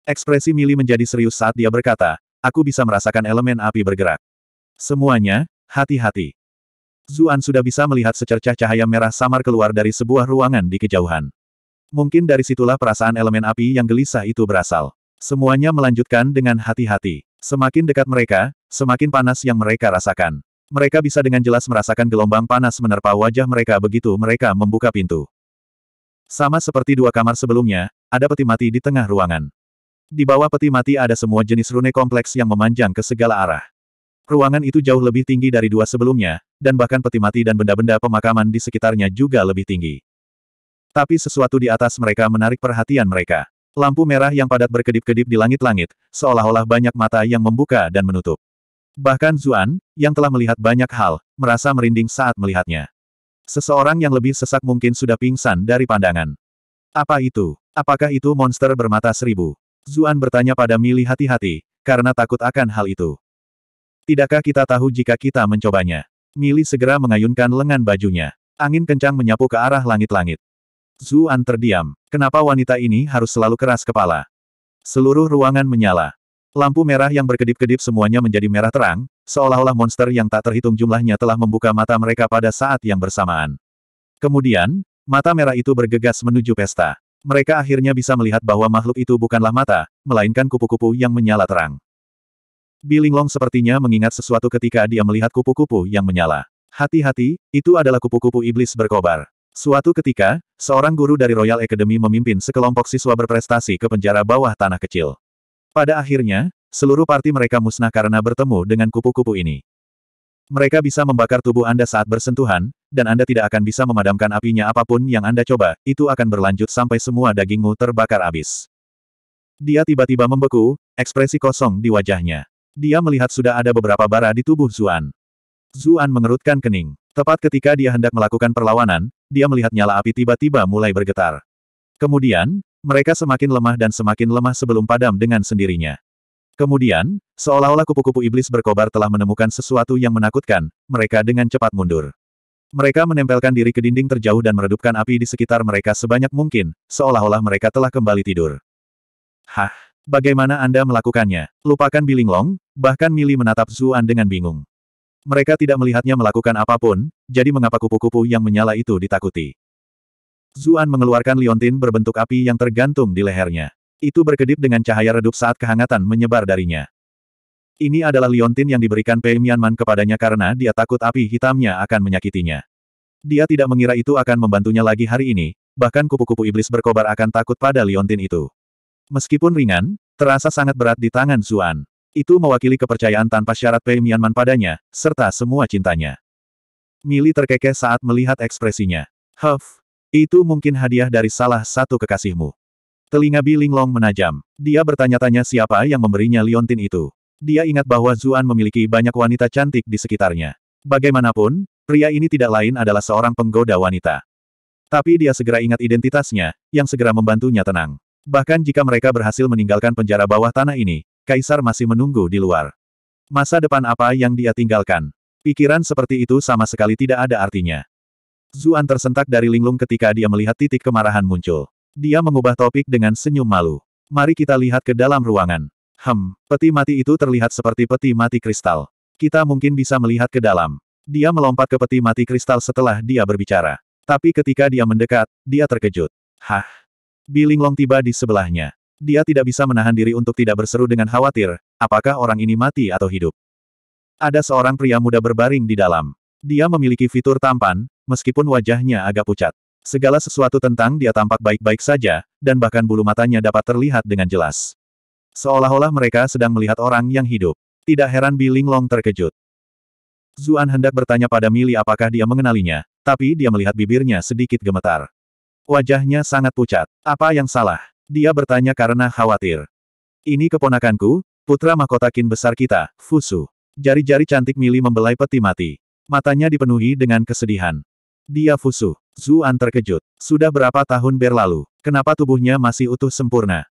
Ekspresi Mili menjadi serius saat dia berkata, aku bisa merasakan elemen api bergerak. Semuanya, hati-hati. Zuan sudah bisa melihat secercah cahaya merah samar keluar dari sebuah ruangan di kejauhan. Mungkin dari situlah perasaan elemen api yang gelisah itu berasal. Semuanya melanjutkan dengan hati-hati. Semakin dekat mereka, semakin panas yang mereka rasakan. Mereka bisa dengan jelas merasakan gelombang panas menerpa wajah mereka begitu mereka membuka pintu. Sama seperti dua kamar sebelumnya, ada peti mati di tengah ruangan. Di bawah peti mati ada semua jenis rune kompleks yang memanjang ke segala arah. Ruangan itu jauh lebih tinggi dari dua sebelumnya, dan bahkan peti mati dan benda-benda pemakaman di sekitarnya juga lebih tinggi. Tapi sesuatu di atas mereka menarik perhatian mereka. Lampu merah yang padat berkedip-kedip di langit-langit, seolah-olah banyak mata yang membuka dan menutup. Bahkan Zuan, yang telah melihat banyak hal, merasa merinding saat melihatnya. Seseorang yang lebih sesak mungkin sudah pingsan dari pandangan. Apa itu? Apakah itu monster bermata seribu? Zuan bertanya pada Mili hati-hati, karena takut akan hal itu. Tidakkah kita tahu jika kita mencobanya? Mili segera mengayunkan lengan bajunya. Angin kencang menyapu ke arah langit-langit. Zuan terdiam. Kenapa wanita ini harus selalu keras kepala? Seluruh ruangan menyala. Lampu merah yang berkedip-kedip semuanya menjadi merah terang, seolah-olah monster yang tak terhitung jumlahnya telah membuka mata mereka pada saat yang bersamaan. Kemudian, mata merah itu bergegas menuju pesta. Mereka akhirnya bisa melihat bahwa makhluk itu bukanlah mata, melainkan kupu-kupu yang menyala terang. Bilinglong sepertinya mengingat sesuatu ketika dia melihat kupu-kupu yang menyala. Hati-hati, itu adalah kupu-kupu iblis berkobar. Suatu ketika, seorang guru dari Royal Academy memimpin sekelompok siswa berprestasi ke penjara bawah tanah kecil. Pada akhirnya, seluruh parti mereka musnah karena bertemu dengan kupu-kupu ini. Mereka bisa membakar tubuh Anda saat bersentuhan, dan Anda tidak akan bisa memadamkan apinya apapun yang Anda coba, itu akan berlanjut sampai semua dagingmu terbakar habis. Dia tiba-tiba membeku, ekspresi kosong di wajahnya. Dia melihat sudah ada beberapa bara di tubuh Zuan. Zuan mengerutkan kening. Tepat ketika dia hendak melakukan perlawanan, dia melihat nyala api tiba-tiba mulai bergetar. Kemudian, mereka semakin lemah dan semakin lemah sebelum padam dengan sendirinya. Kemudian, seolah-olah kupu-kupu iblis berkobar telah menemukan sesuatu yang menakutkan, mereka dengan cepat mundur. Mereka menempelkan diri ke dinding terjauh dan meredupkan api di sekitar mereka sebanyak mungkin, seolah-olah mereka telah kembali tidur. Hah! Bagaimana Anda melakukannya? Lupakan Bilinglong, bahkan Mili menatap Zuan dengan bingung. Mereka tidak melihatnya melakukan apapun, jadi mengapa kupu-kupu yang menyala itu ditakuti? Zuan mengeluarkan liontin berbentuk api yang tergantung di lehernya. Itu berkedip dengan cahaya redup saat kehangatan menyebar darinya. Ini adalah liontin yang diberikan Pei Mianman kepadanya karena dia takut api hitamnya akan menyakitinya. Dia tidak mengira itu akan membantunya lagi hari ini, bahkan kupu-kupu iblis berkobar akan takut pada liontin itu. Meskipun ringan, terasa sangat berat di tangan Zuan. Itu mewakili kepercayaan tanpa syarat Pei Mianman padanya, serta semua cintanya. Mili terkekeh saat melihat ekspresinya. Huff, itu mungkin hadiah dari salah satu kekasihmu. Telinga Bilinglong Long menajam. Dia bertanya-tanya siapa yang memberinya liontin itu. Dia ingat bahwa Zuan memiliki banyak wanita cantik di sekitarnya. Bagaimanapun, pria ini tidak lain adalah seorang penggoda wanita. Tapi dia segera ingat identitasnya, yang segera membantunya tenang. Bahkan jika mereka berhasil meninggalkan penjara bawah tanah ini, Kaisar masih menunggu di luar. Masa depan apa yang dia tinggalkan? Pikiran seperti itu sama sekali tidak ada artinya. Zuan tersentak dari linglung ketika dia melihat titik kemarahan muncul. Dia mengubah topik dengan senyum malu. Mari kita lihat ke dalam ruangan. Hem, peti mati itu terlihat seperti peti mati kristal. Kita mungkin bisa melihat ke dalam. Dia melompat ke peti mati kristal setelah dia berbicara. Tapi ketika dia mendekat, dia terkejut. Hah, Long tiba di sebelahnya. Dia tidak bisa menahan diri untuk tidak berseru dengan khawatir, apakah orang ini mati atau hidup. Ada seorang pria muda berbaring di dalam. Dia memiliki fitur tampan, meskipun wajahnya agak pucat. Segala sesuatu tentang dia tampak baik-baik saja, dan bahkan bulu matanya dapat terlihat dengan jelas. Seolah-olah mereka sedang melihat orang yang hidup. Tidak heran Long terkejut. Zuan hendak bertanya pada Mili apakah dia mengenalinya, tapi dia melihat bibirnya sedikit gemetar. Wajahnya sangat pucat. Apa yang salah? Dia bertanya karena khawatir. Ini keponakanku, putra mahkota kin besar kita, Fusu. Jari-jari cantik Mili membelai peti mati. Matanya dipenuhi dengan kesedihan. Dia Fusu. Zuan terkejut. Sudah berapa tahun berlalu, kenapa tubuhnya masih utuh sempurna?